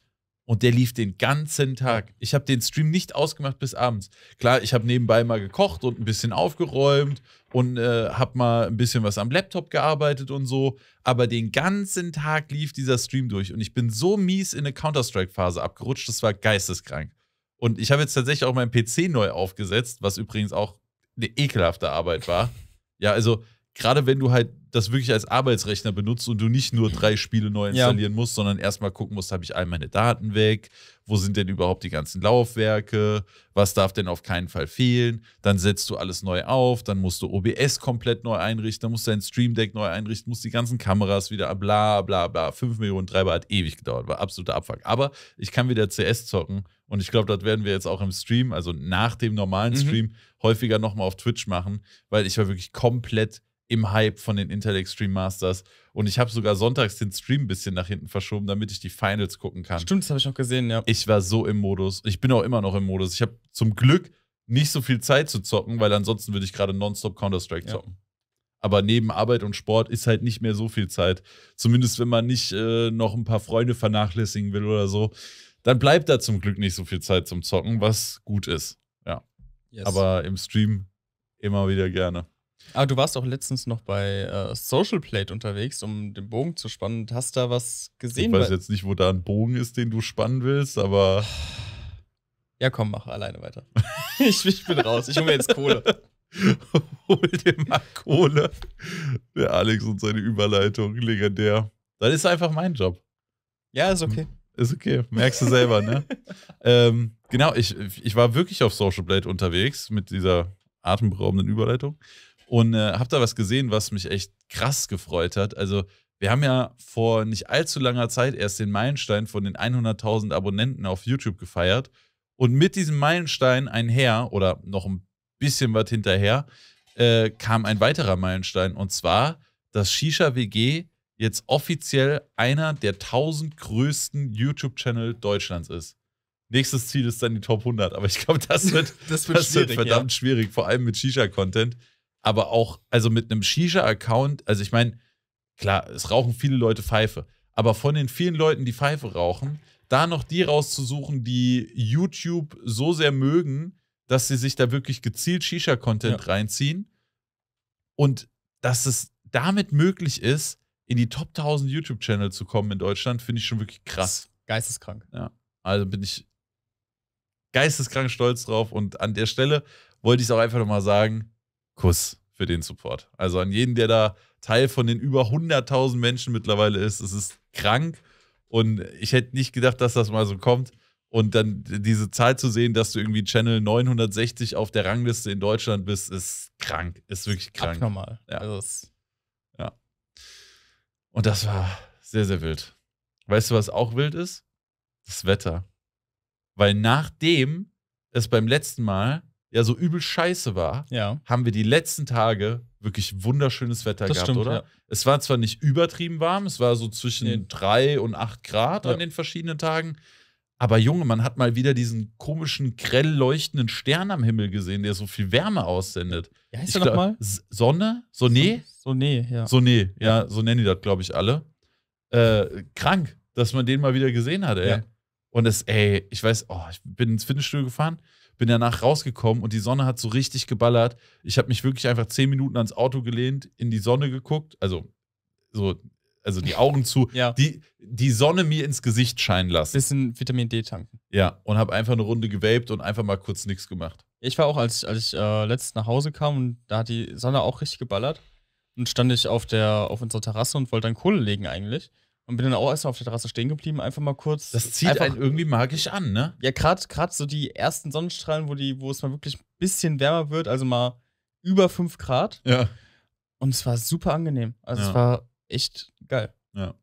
[SPEAKER 2] und der lief den ganzen Tag. Ich habe den Stream nicht ausgemacht bis abends. Klar, ich habe nebenbei mal gekocht und ein bisschen aufgeräumt und äh, habe mal ein bisschen was am Laptop gearbeitet und so. Aber den ganzen Tag lief dieser Stream durch und ich bin so mies in eine Counter-Strike-Phase abgerutscht, das war geisteskrank. Und ich habe jetzt tatsächlich auch meinen PC neu aufgesetzt, was übrigens auch eine ekelhafte Arbeit war. Ja, also gerade wenn du halt das wirklich als Arbeitsrechner benutzt und du nicht nur drei Spiele neu installieren ja. musst, sondern erstmal gucken musst, habe ich all meine Daten weg wo sind denn überhaupt die ganzen Laufwerke, was darf denn auf keinen Fall fehlen, dann setzt du alles neu auf, dann musst du OBS komplett neu einrichten, dann musst du dein Stream Deck neu einrichten, musst die ganzen Kameras wieder, bla bla bla, 5 Millionen Treiber hat ewig gedauert, war absoluter Abfuck. Aber ich kann wieder CS zocken und ich glaube, das werden wir jetzt auch im Stream, also nach dem normalen mhm. Stream, häufiger nochmal auf Twitch machen, weil ich war wirklich komplett im Hype von den Intellect Stream Masters und ich habe sogar sonntags den Stream ein bisschen nach hinten verschoben, damit ich die Finals gucken kann. Stimmt, das habe ich noch gesehen, ja. Ich war so im Modus. Ich bin auch immer noch im Modus. Ich habe zum Glück nicht so viel Zeit zu zocken, weil ansonsten würde ich gerade nonstop Counter-Strike zocken. Ja. Aber neben Arbeit und Sport ist halt nicht mehr so viel Zeit. Zumindest wenn man nicht äh, noch ein paar Freunde vernachlässigen will oder so. Dann bleibt da zum Glück nicht so viel Zeit zum Zocken, was gut ist. Ja. Yes. Aber im Stream immer wieder gerne.
[SPEAKER 1] Aber ah, du warst auch letztens noch bei äh, Social Plate unterwegs, um den Bogen zu spannen. Und hast da was gesehen? Ich weiß jetzt
[SPEAKER 2] nicht, wo da ein Bogen ist, den du spannen willst, aber. Ja, komm, mach alleine weiter.
[SPEAKER 1] ich, ich, bin raus. Ich hole mir jetzt Kohle.
[SPEAKER 2] hol dir mal Kohle. Der Alex und seine Überleitung, legendär. Das ist einfach mein Job.
[SPEAKER 1] Ja, ist okay. Ist okay, merkst du selber,
[SPEAKER 2] ne? ähm, genau, ich, ich war wirklich auf Social Blade unterwegs mit dieser atemberaubenden Überleitung und äh, habe da was gesehen, was mich echt krass gefreut hat. Also wir haben ja vor nicht allzu langer Zeit erst den Meilenstein von den 100.000 Abonnenten auf YouTube gefeiert. Und mit diesem Meilenstein einher, oder noch ein bisschen was hinterher, äh, kam ein weiterer Meilenstein. Und zwar, dass Shisha WG jetzt offiziell einer der 1000 größten YouTube-Channel Deutschlands ist. Nächstes Ziel ist dann die Top 100, aber ich glaube, das wird, das das wird verdammt ja. schwierig, vor allem mit Shisha-Content aber auch, also mit einem Shisha-Account, also ich meine, klar, es rauchen viele Leute Pfeife, aber von den vielen Leuten, die Pfeife rauchen, da noch die rauszusuchen, die YouTube so sehr mögen, dass sie sich da wirklich gezielt Shisha-Content ja. reinziehen und dass es damit möglich ist, in die Top 1000 YouTube-Channel zu kommen in Deutschland, finde ich schon wirklich krass. Geisteskrank. Ja, also bin ich geisteskrank stolz drauf und an der Stelle wollte ich es auch einfach nochmal sagen, Kuss für den Support. Also an jeden, der da Teil von den über 100.000 Menschen mittlerweile ist. Es ist krank und ich hätte nicht gedacht, dass das mal so kommt. Und dann diese Zahl zu sehen, dass du irgendwie Channel 960 auf der Rangliste in Deutschland bist, ist krank. Ist wirklich krank. Abnormal. Ja. Also ja. Und das war sehr, sehr wild. Weißt du, was auch wild ist? Das Wetter. Weil nachdem es beim letzten Mal ja so übel scheiße war, ja. haben wir die letzten Tage wirklich wunderschönes Wetter das gehabt, stimmt, oder? Ja. Es war zwar nicht übertrieben warm, es war so zwischen nee. 3 und 8 Grad ja. an den verschiedenen Tagen. Aber Junge, man hat mal wieder diesen komischen, grell leuchtenden Stern am Himmel gesehen, der so viel Wärme aussendet. Wie heißt der nochmal? Sonne? Sonne?
[SPEAKER 1] Sonne, ja. Sonne, ja,
[SPEAKER 2] so nennen die das, glaube ich, alle. Äh, krank, dass man den mal wieder gesehen hat, ey. Und es, ey, ich weiß, oh, ich bin ins Fitnessstudio gefahren bin danach rausgekommen und die Sonne hat so richtig geballert. Ich habe mich wirklich einfach zehn Minuten ans Auto gelehnt, in die Sonne geguckt, also so, also die Augen zu, ja. die, die Sonne
[SPEAKER 1] mir ins Gesicht scheinen lassen. Bisschen Vitamin D tanken. Ja, und habe einfach eine Runde gewaped und einfach mal kurz nichts gemacht. Ich war auch, als, als ich äh, letztens nach Hause kam und da hat die Sonne auch richtig geballert. Und stand ich auf der, auf unserer Terrasse und wollte dann Kohle legen eigentlich. Und bin dann auch erstmal auf der Terrasse stehen geblieben, einfach mal kurz. Das zieht einfach einen irgendwie magisch an, ne? Ja, gerade so die ersten Sonnenstrahlen, wo, die, wo es mal wirklich ein bisschen wärmer wird, also mal über 5 Grad. Ja. Und es war super angenehm. Also ja. es war echt geil. Ja.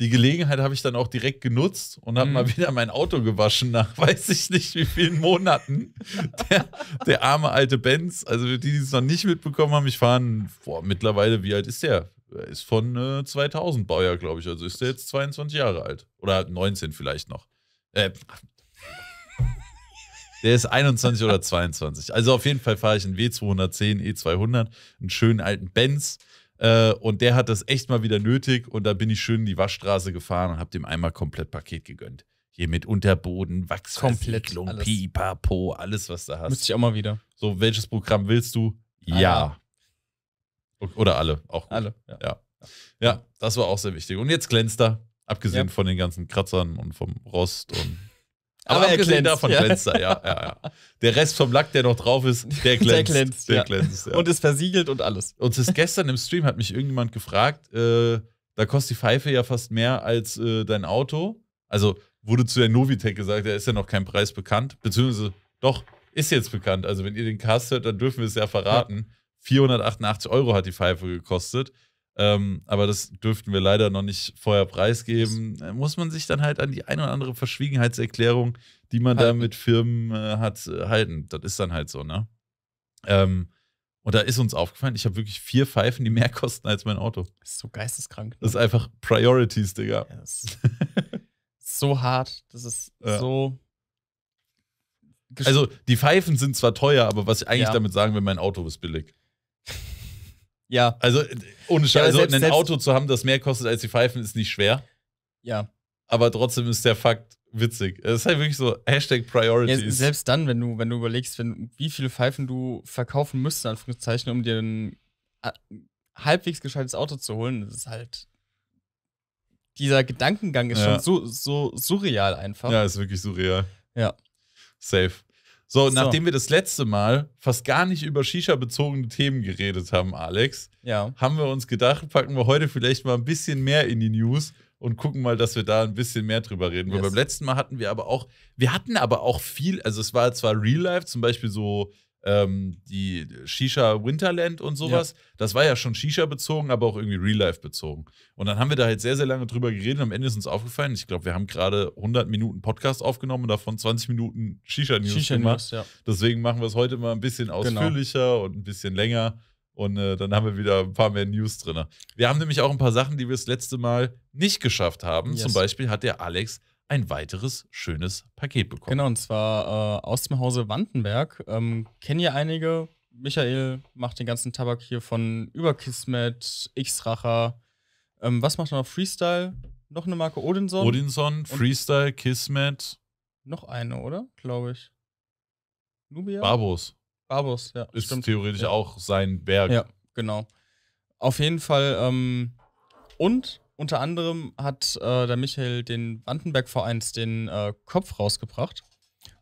[SPEAKER 1] Die Gelegenheit habe ich dann
[SPEAKER 2] auch direkt genutzt und habe mhm. mal wieder mein Auto gewaschen nach weiß ich nicht wie vielen Monaten. der, der, arme alte Benz, also die, die es noch nicht mitbekommen haben, ich fahre, boah, mittlerweile, wie alt ist der? Der äh, ist von äh, 2000 Baujahr, glaube ich. Also ist der jetzt 22 Jahre alt. Oder 19 vielleicht noch. Äh, der ist 21 oder 22. Also auf jeden Fall fahre ich einen W210, E200, einen schönen alten Benz. Äh, und der hat das echt mal wieder nötig. Und da bin ich schön in die Waschstraße gefahren und habe dem einmal komplett Paket gegönnt. Hier mit Unterboden, Wachsversiegelung, Pipapo, alles, was da hast. Müsste ich auch mal wieder. So, welches Programm willst du? Ja. Ah. Oder alle, auch. Gut. Alle, ja. ja. ja. das war auch sehr wichtig. Und jetzt glänzt er, abgesehen ja. von den ganzen Kratzern und vom Rost und.
[SPEAKER 1] Aber, aber abgesehen glänzt, davon ja. glänzt er, ja, ja, ja.
[SPEAKER 2] Der Rest vom Lack, der noch drauf ist, der glänzt. der glänzt, der glänzt ja.
[SPEAKER 1] Und ist versiegelt und alles. Und es gestern
[SPEAKER 2] im Stream hat mich irgendjemand gefragt, äh, da kostet die Pfeife ja fast mehr als äh, dein Auto. Also wurde zu der Novitec gesagt, da ist ja noch kein Preis bekannt. Beziehungsweise, doch, ist jetzt bekannt. Also wenn ihr den Cast hört, dann dürfen wir es ja verraten. 488 Euro hat die Pfeife gekostet. Ähm, aber das dürften wir leider noch nicht vorher preisgeben. Da äh, muss man sich dann halt an die ein oder andere Verschwiegenheitserklärung, die man halten. da mit Firmen äh, hat, äh, halten. Das ist dann halt so, ne? Ähm, und da ist uns aufgefallen, ich habe wirklich vier Pfeifen, die mehr kosten als mein Auto. Das ist so geisteskrank. Ne? Das ist einfach Priorities, Digga. Ja, das
[SPEAKER 1] so hart. Das ist ja. so.
[SPEAKER 2] Also, die Pfeifen sind zwar teuer, aber was ich eigentlich ja. damit sagen will, mein Auto ist billig. Ja. Also, äh, ohne Scheiß, ja, also selbst, ein selbst Auto zu haben, das mehr kostet als die Pfeifen, ist nicht schwer. Ja. Aber trotzdem ist der Fakt witzig. Es ist halt wirklich so Hashtag Priorities. Ja, selbst
[SPEAKER 1] dann, wenn du, wenn du überlegst, wenn, wie viele Pfeifen du verkaufen müsstest, Anführungszeichen, um dir ein halbwegs gescheites Auto zu holen, das ist halt. Dieser Gedankengang ist ja. schon so, so surreal einfach. Ja, ist
[SPEAKER 2] wirklich surreal. Ja. Safe. So, so, nachdem wir das letzte Mal fast gar nicht über Shisha-bezogene Themen geredet haben, Alex, ja. haben wir uns gedacht, packen wir heute vielleicht mal ein bisschen mehr in die News und gucken mal, dass wir da ein bisschen mehr drüber reden. Yes. Weil beim letzten Mal hatten wir aber auch, wir hatten aber auch viel, also es war zwar Real Life, zum Beispiel so ähm, die Shisha Winterland und sowas. Ja. Das war ja schon Shisha bezogen, aber auch irgendwie Real Life bezogen. Und dann haben wir da halt sehr, sehr lange drüber geredet. Am Ende ist uns aufgefallen, ich glaube, wir haben gerade 100 Minuten Podcast aufgenommen und davon 20 Minuten Shisha News Shisha gemacht. News, ja. Deswegen machen wir es heute mal ein bisschen genau. ausführlicher genau. und ein bisschen länger. Und äh, dann haben wir wieder ein paar mehr News drin. Wir haben nämlich auch ein paar Sachen, die wir das letzte Mal nicht geschafft haben. Yes. Zum Beispiel hat
[SPEAKER 1] der Alex ein weiteres schönes Paket bekommen. Genau, und zwar äh, aus dem Hause Wandenberg. Ähm, kennen ja einige. Michael macht den ganzen Tabak hier von Überkismet, X-Racher. Ähm, was macht er noch? Freestyle? Noch eine Marke Odinson? Odinson, Freestyle, Kismet. Noch eine, oder? Glaube ich. Nubia? Barbos. Barbos, ja. Ist stimmt. theoretisch ja. auch sein Berg. Ja, genau. Auf jeden Fall. Ähm, und unter anderem hat äh, der Michael den Wandenberg-Vereins den äh, Kopf rausgebracht.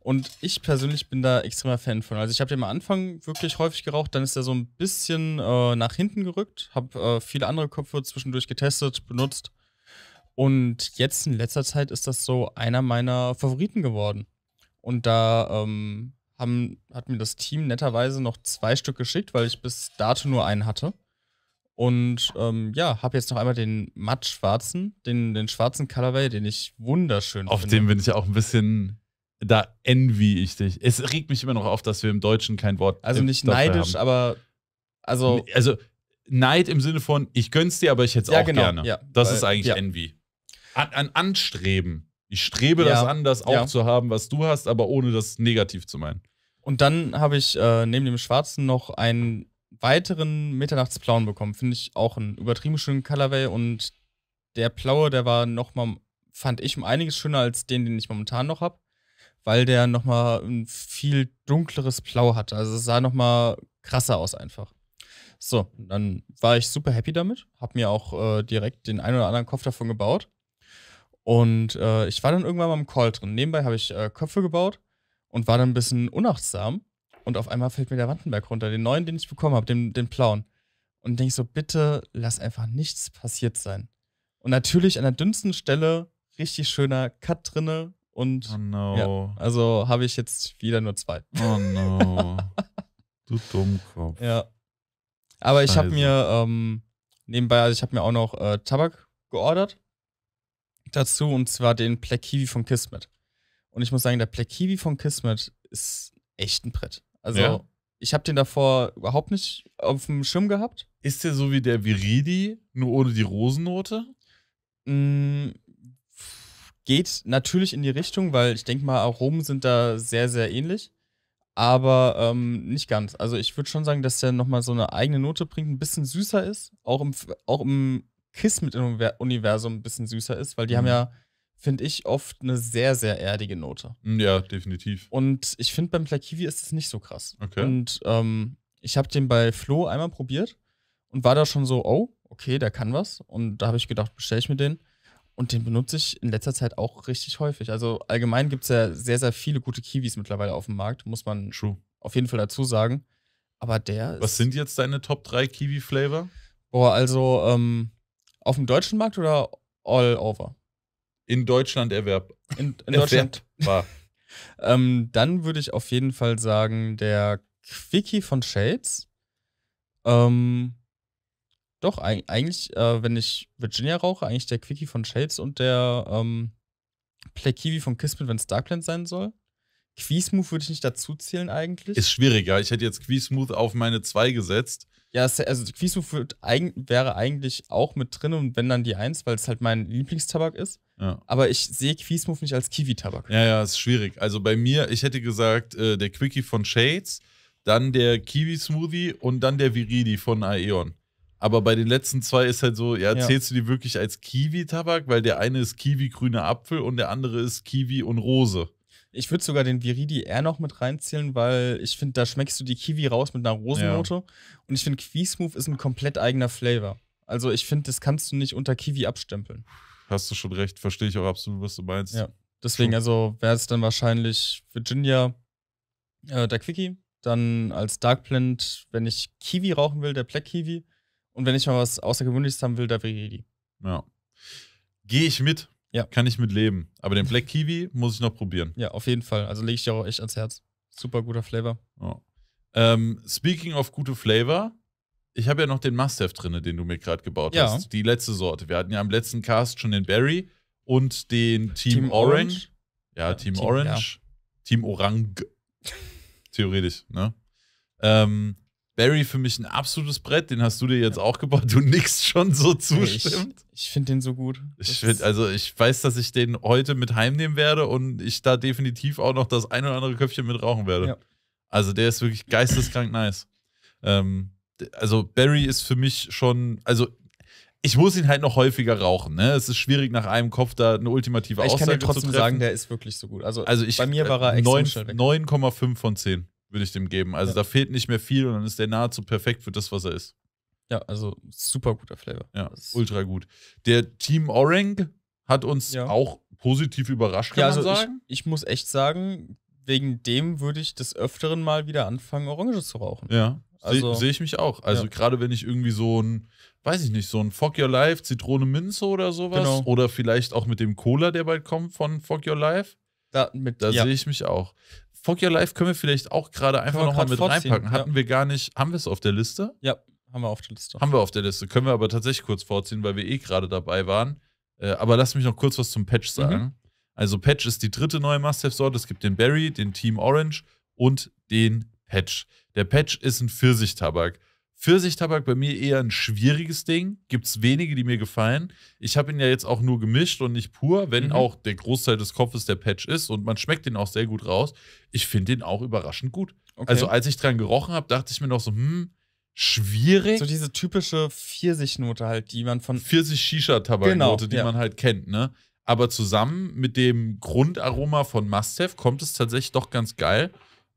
[SPEAKER 1] Und ich persönlich bin da extremer Fan von. Also ich habe den am Anfang wirklich häufig geraucht, dann ist er so ein bisschen äh, nach hinten gerückt, habe äh, viele andere Köpfe zwischendurch getestet, benutzt. Und jetzt in letzter Zeit ist das so einer meiner Favoriten geworden. Und da ähm, haben, hat mir das Team netterweise noch zwei Stück geschickt, weil ich bis dato nur einen hatte. Und ähm, ja, habe jetzt noch einmal den matt-schwarzen, den, den schwarzen Colorway, den ich wunderschön Auf finde. Auf dem bin
[SPEAKER 2] ich auch ein bisschen, da envy ich dich. Es regt mich immer noch auf, dass wir im Deutschen kein Wort Also nicht neidisch, haben.
[SPEAKER 1] aber also.
[SPEAKER 2] Also Neid im Sinne von, ich gönn's dir, aber ich hätte es ja, auch genau, gerne. Ja, das weil, ist eigentlich ja. Envy. An, an, Anstreben. Ich strebe das an, das auch zu haben, was du hast, aber ohne das negativ zu meinen.
[SPEAKER 1] Und dann habe ich äh, neben dem Schwarzen noch einen weiteren Mitternachtsblauen bekommen. Finde ich auch einen übertrieben schönen Colorway und der Plaue, der war nochmal, fand ich um einiges schöner als den, den ich momentan noch habe, weil der nochmal ein viel dunkleres Blau hatte. Also es sah nochmal krasser aus einfach. So, dann war ich super happy damit, habe mir auch äh, direkt den einen oder anderen Kopf davon gebaut. Und äh, ich war dann irgendwann mal im Call drin. Nebenbei habe ich äh, Köpfe gebaut und war dann ein bisschen unachtsam und auf einmal fällt mir der Wandenberg runter, den neuen, den ich bekommen habe, den, den blauen. Und denke ich so, bitte lass einfach nichts passiert sein. Und natürlich an der dünnsten Stelle richtig schöner Cut drinne und oh no. ja, also habe ich jetzt wieder nur zwei. Oh
[SPEAKER 2] no. du Dummkopf.
[SPEAKER 1] Ja. Aber ich habe mir ähm, nebenbei, also ich habe mir auch noch äh, Tabak geordert dazu und zwar den Black Kiwi von Kismet. Und ich muss sagen, der Black Kiwi von Kismet ist echt ein Brett. Also ja. ich habe den davor überhaupt nicht auf dem Schirm gehabt. Ist der so wie der Viridi, nur ohne die Rosennote? Mm, geht natürlich in die Richtung, weil ich denke mal, Aromen sind da sehr, sehr ähnlich. Aber ähm, nicht ganz. Also ich würde schon sagen, dass der nochmal so eine eigene Note bringt, ein bisschen süßer ist. Auch im, auch im Kiss mit Universum ein bisschen süßer ist, weil die mhm. haben ja finde ich, oft eine sehr, sehr erdige Note.
[SPEAKER 2] Hm, ja, definitiv.
[SPEAKER 1] Und ich finde, beim Plakivi ist es nicht so krass. Okay. Und ähm, ich habe den bei Flo einmal probiert und war da schon so, oh, okay, der kann was. Und da habe ich gedacht, bestelle ich mir den. Und den benutze ich in letzter Zeit auch richtig häufig. Also allgemein gibt es ja sehr, sehr viele gute Kiwis mittlerweile auf dem Markt, muss man True. auf jeden Fall dazu sagen. Aber der Was sind jetzt deine Top 3 Kiwi-Flavor? Boah, also ähm, auf dem deutschen Markt oder all over? In Deutschland erwerb. In, in Deutschland. War. ähm, dann würde ich auf jeden Fall sagen, der Quickie von Shades. Ähm, doch, eigentlich, äh, wenn ich Virginia rauche, eigentlich der Quickie von Shades und der ähm, Play Kiwi von Kismet, wenn es Darkland sein soll. Quiesmooth würde ich nicht dazu zählen eigentlich. Ist schwieriger. Ich hätte jetzt Quiesmooth auf meine 2 gesetzt. Ja, also Quiesmooth eig wäre eigentlich auch mit drin und wenn dann die 1, weil es halt mein Lieblingstabak ist. Ja. Aber ich sehe Quiesmove nicht als Kiwi-Tabak.
[SPEAKER 2] Ja, ja, ist schwierig. Also bei mir, ich hätte gesagt, äh, der Quickie von Shades, dann der Kiwi-Smoothie und dann der Viridi von Aeon. Aber bei den letzten zwei ist halt so, ja, ja. zählst du die wirklich als Kiwi-Tabak? Weil der eine ist Kiwi-grüner Apfel
[SPEAKER 1] und der andere ist Kiwi und Rose. Ich würde sogar den Viridi eher noch mit reinzählen, weil ich finde, da schmeckst du die Kiwi raus mit einer Rosennote. Ja. Und ich finde, Quiesmove ist ein komplett eigener Flavor. Also ich finde, das kannst du nicht unter Kiwi abstempeln hast du schon recht, verstehe ich auch absolut, was du meinst. Ja. Deswegen, also wäre es dann wahrscheinlich Virginia äh, der Quickie, dann als Dark Blend, wenn ich Kiwi rauchen will, der Black Kiwi. Und wenn ich mal was Außergewöhnliches haben will, der Viridi. Ja. Gehe ich mit. Ja. Kann ich mit leben. Aber den Black Kiwi muss ich noch probieren. Ja, auf jeden Fall. Also lege ich dir auch echt ans Herz. Super guter Flavor. Ja.
[SPEAKER 2] Ähm, speaking of gute Flavor, ich habe ja noch den Must-Have drin, den du mir gerade gebaut ja. hast. Die letzte Sorte. Wir hatten ja im letzten Cast schon den Barry und den Team, Team Orange. Orange. Ja, Team, Team Orange. Ja. Team Orang. Theoretisch, ne? Ähm, Barry für mich ein absolutes Brett, den hast du dir jetzt ja. auch gebaut. Du nickst schon so zustimmt.
[SPEAKER 1] ich, ich finde den so gut. Ich find, also
[SPEAKER 2] ich weiß, dass ich den heute mit heimnehmen werde und ich da definitiv auch noch das ein oder andere Köpfchen mit rauchen werde. Also der ist wirklich geisteskrank nice. Ähm, also Barry ist für mich schon, also ich muss ihn halt noch häufiger rauchen. Ne? Es ist schwierig, nach einem Kopf da eine ultimative ich Aussage zu treffen. Sagen, der ist wirklich so gut. Also, also ich, bei mir war er äh, extrem 9,5 von 10 würde ich dem geben. Also ja. da fehlt nicht mehr viel und dann ist der nahezu perfekt für das, was er ist. Ja, also
[SPEAKER 1] super guter Flavor. Ja, ultra gut. Der Team Orang hat uns ja. auch positiv überrascht, kann ja, also man sagen. Ich, ich muss echt sagen, wegen dem würde ich des Öfteren mal wieder anfangen, Orange zu rauchen. Ja. Also, Sehe seh ich mich
[SPEAKER 2] auch. Also ja. gerade wenn ich irgendwie so ein, weiß ich nicht, so ein Fuck Your Life, Zitrone Minze oder sowas. Genau. Oder vielleicht auch mit dem Cola, der bald kommt von Fuck Your Life. Da, da ja. sehe ich mich auch. Fuck Your Life können wir vielleicht auch gerade einfach nochmal mit vorziehen. reinpacken. Hatten ja. wir gar nicht, haben wir es auf der Liste?
[SPEAKER 1] Ja, haben wir auf der Liste. Haben wir auf
[SPEAKER 2] der Liste. Können wir aber tatsächlich kurz vorziehen, weil wir eh gerade dabei waren. Äh, aber lass mich noch kurz was zum Patch sagen. Mhm. Also Patch ist die dritte neue Must-Have-Sorte. Es gibt den Berry, den Team Orange und den Patch. Der Patch ist ein Pfirsichtabak. Pfirsichtabak bei mir eher ein schwieriges Ding. Gibt es wenige, die mir gefallen. Ich habe ihn ja jetzt auch nur gemischt und nicht pur, wenn mhm. auch der Großteil des Kopfes der Patch ist und man schmeckt den auch sehr gut raus. Ich finde den auch überraschend gut. Okay. Also als ich dran gerochen habe, dachte ich mir noch so, hm, schwierig. So diese typische Pfirsichnote halt, die man von Pfirsich-Shisha-Tabaknote, genau, die ja. man halt kennt, ne? Aber zusammen mit dem Grundaroma von Must Have kommt es tatsächlich doch ganz geil.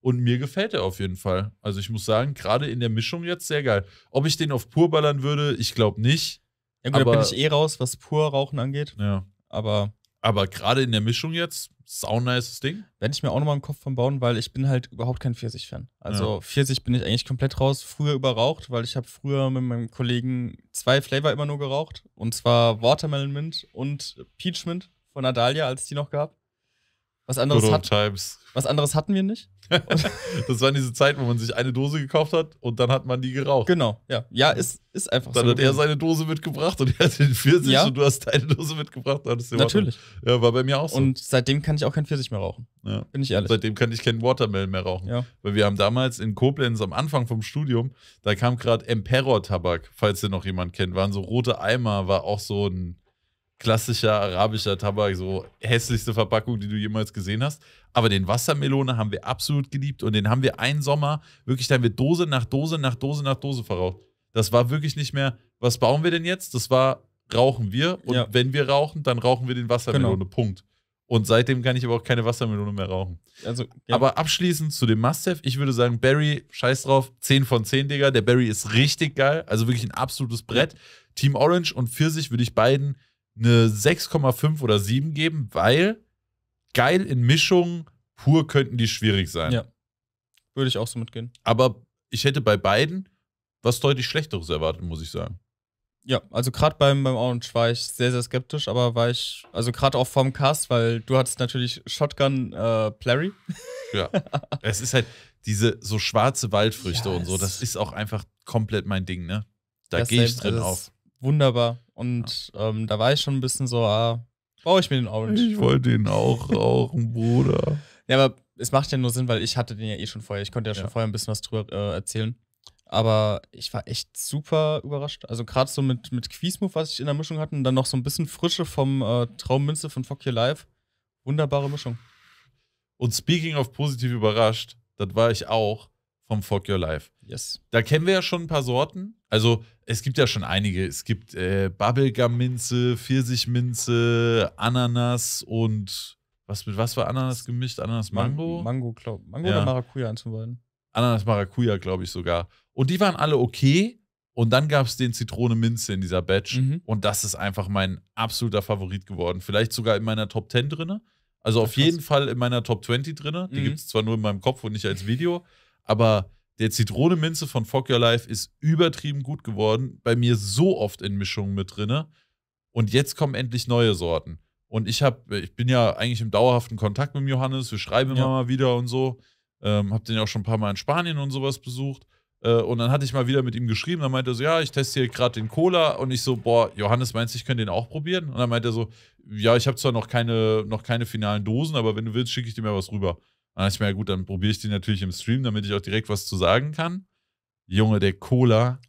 [SPEAKER 2] Und mir gefällt er auf jeden Fall. Also ich muss sagen, gerade in der Mischung jetzt sehr geil. Ob ich den auf pur ballern würde, ich glaube nicht. Ja gut, aber, da bin ich
[SPEAKER 1] eh raus, was pur Rauchen angeht. Ja. Aber
[SPEAKER 2] aber gerade
[SPEAKER 1] in der Mischung jetzt, sau Ding. Werde ich mir auch nochmal im Kopf von bauen, weil ich bin halt überhaupt kein Pfirsich-Fan. Also ja. Pfirsich bin ich eigentlich komplett raus. Früher überraucht, weil ich habe früher mit meinem Kollegen zwei Flavor immer nur geraucht. Und zwar Watermelon Mint und Peach Mint von Adalia, als die noch gab. Was anderes, hat, was anderes hatten wir nicht. das waren diese Zeiten, wo man sich eine Dose gekauft hat und dann hat man die geraucht. Genau, ja. Ja, ist, ist einfach dann so. Dann hat er
[SPEAKER 2] seine Dose mitgebracht und er hat den Pfirsich ja. und du hast deine Dose mitgebracht. Natürlich. Water. Ja, war bei mir auch so. Und
[SPEAKER 1] seitdem kann ich auch kein Pfirsich
[SPEAKER 2] mehr rauchen. Ja. Bin ich ehrlich. seitdem kann ich keinen Watermelon mehr rauchen. Ja. Weil wir haben damals in Koblenz am Anfang vom Studium, da kam gerade Emperor-Tabak, falls den noch jemand kennt. Waren so rote Eimer, war auch so ein klassischer arabischer Tabak, so hässlichste Verpackung, die du jemals gesehen hast. Aber den Wassermelone haben wir absolut geliebt und den haben wir einen Sommer, wirklich, da haben wir Dose nach Dose nach Dose nach Dose verraucht. Das war wirklich nicht mehr, was bauen wir denn jetzt? Das war, rauchen wir und ja. wenn wir rauchen, dann rauchen wir den Wassermelone, genau. Punkt. Und seitdem kann ich aber auch keine Wassermelone mehr rauchen. Also, ja. Aber abschließend zu dem Must-Have, ich würde sagen, Barry, scheiß drauf, 10 von 10, Digga. Der Barry ist richtig geil, also wirklich ein absolutes Brett. Team Orange und Pfirsich würde ich beiden eine 6,5 oder 7 geben, weil geil in Mischung, pur könnten die schwierig sein. Ja.
[SPEAKER 1] Würde ich auch so mitgehen. Aber ich hätte bei beiden was deutlich Schlechteres erwartet, muss ich sagen. Ja, also gerade beim, beim Orange war ich sehr, sehr skeptisch, aber war ich, also gerade auch vom Cast, weil du hattest natürlich Shotgun äh, Plary. Ja. es ist halt
[SPEAKER 2] diese so schwarze Waldfrüchte yes. und so, das ist auch einfach komplett mein Ding, ne? Da gehe ich drin also auf
[SPEAKER 1] wunderbar. Und ja. ähm, da war ich schon ein bisschen so, ah, brauche ich mir den Orange. Ich wollte
[SPEAKER 2] den auch rauchen, Bruder.
[SPEAKER 1] Ja, aber es macht ja nur Sinn, weil ich hatte den ja eh schon vorher. Ich konnte ja schon vorher ein bisschen was drüber äh, erzählen. Aber ich war echt super überrascht. Also gerade so mit, mit Quiesmove, was ich in der Mischung hatte, und dann noch so ein bisschen Frische vom äh, Traummünze von Fuck Your Life. Wunderbare Mischung. Und speaking of positiv überrascht, das war ich
[SPEAKER 2] auch vom Fuck Your Life. Yes. Da kennen wir ja schon ein paar Sorten. Also es gibt ja schon einige. Es gibt äh, Bubblegum-Minze, Pfirsichminze, Ananas und was mit was war Ananas gemischt? Ananas Mango? Mango, glaub.
[SPEAKER 1] Mango ja. oder Maracuja anzuwenden.
[SPEAKER 2] Ananas Maracuja, glaube ich sogar. Und die waren alle okay. Und dann gab es den Zitrone-Minze in dieser Batch. Mhm. Und das ist einfach mein absoluter Favorit geworden. Vielleicht sogar in meiner Top 10 drin. Also auf jeden Fall in meiner Top 20 drin. Die mhm. gibt es zwar nur in meinem Kopf und nicht als Video. Aber der Zitrone-Minze von Fuck Your Life ist übertrieben gut geworden. Bei mir so oft in Mischungen mit drinne. Und jetzt kommen endlich neue Sorten. Und ich habe, ich bin ja eigentlich im dauerhaften Kontakt mit dem Johannes. Wir schreiben immer ja. mal wieder und so. Ähm, hab den ja auch schon ein paar Mal in Spanien und sowas besucht. Äh, und dann hatte ich mal wieder mit ihm geschrieben. Dann meinte er so, ja, ich teste hier gerade den Cola. Und ich so, boah, Johannes, meinst du, ich könnte den auch probieren? Und dann meinte er so, ja, ich habe zwar noch keine, noch keine finalen Dosen, aber wenn du willst, schicke ich dir mal was rüber dann ah, ich mir, ja gut, dann probiere ich den natürlich im Stream, damit ich auch direkt was zu sagen kann. Junge, der Cola,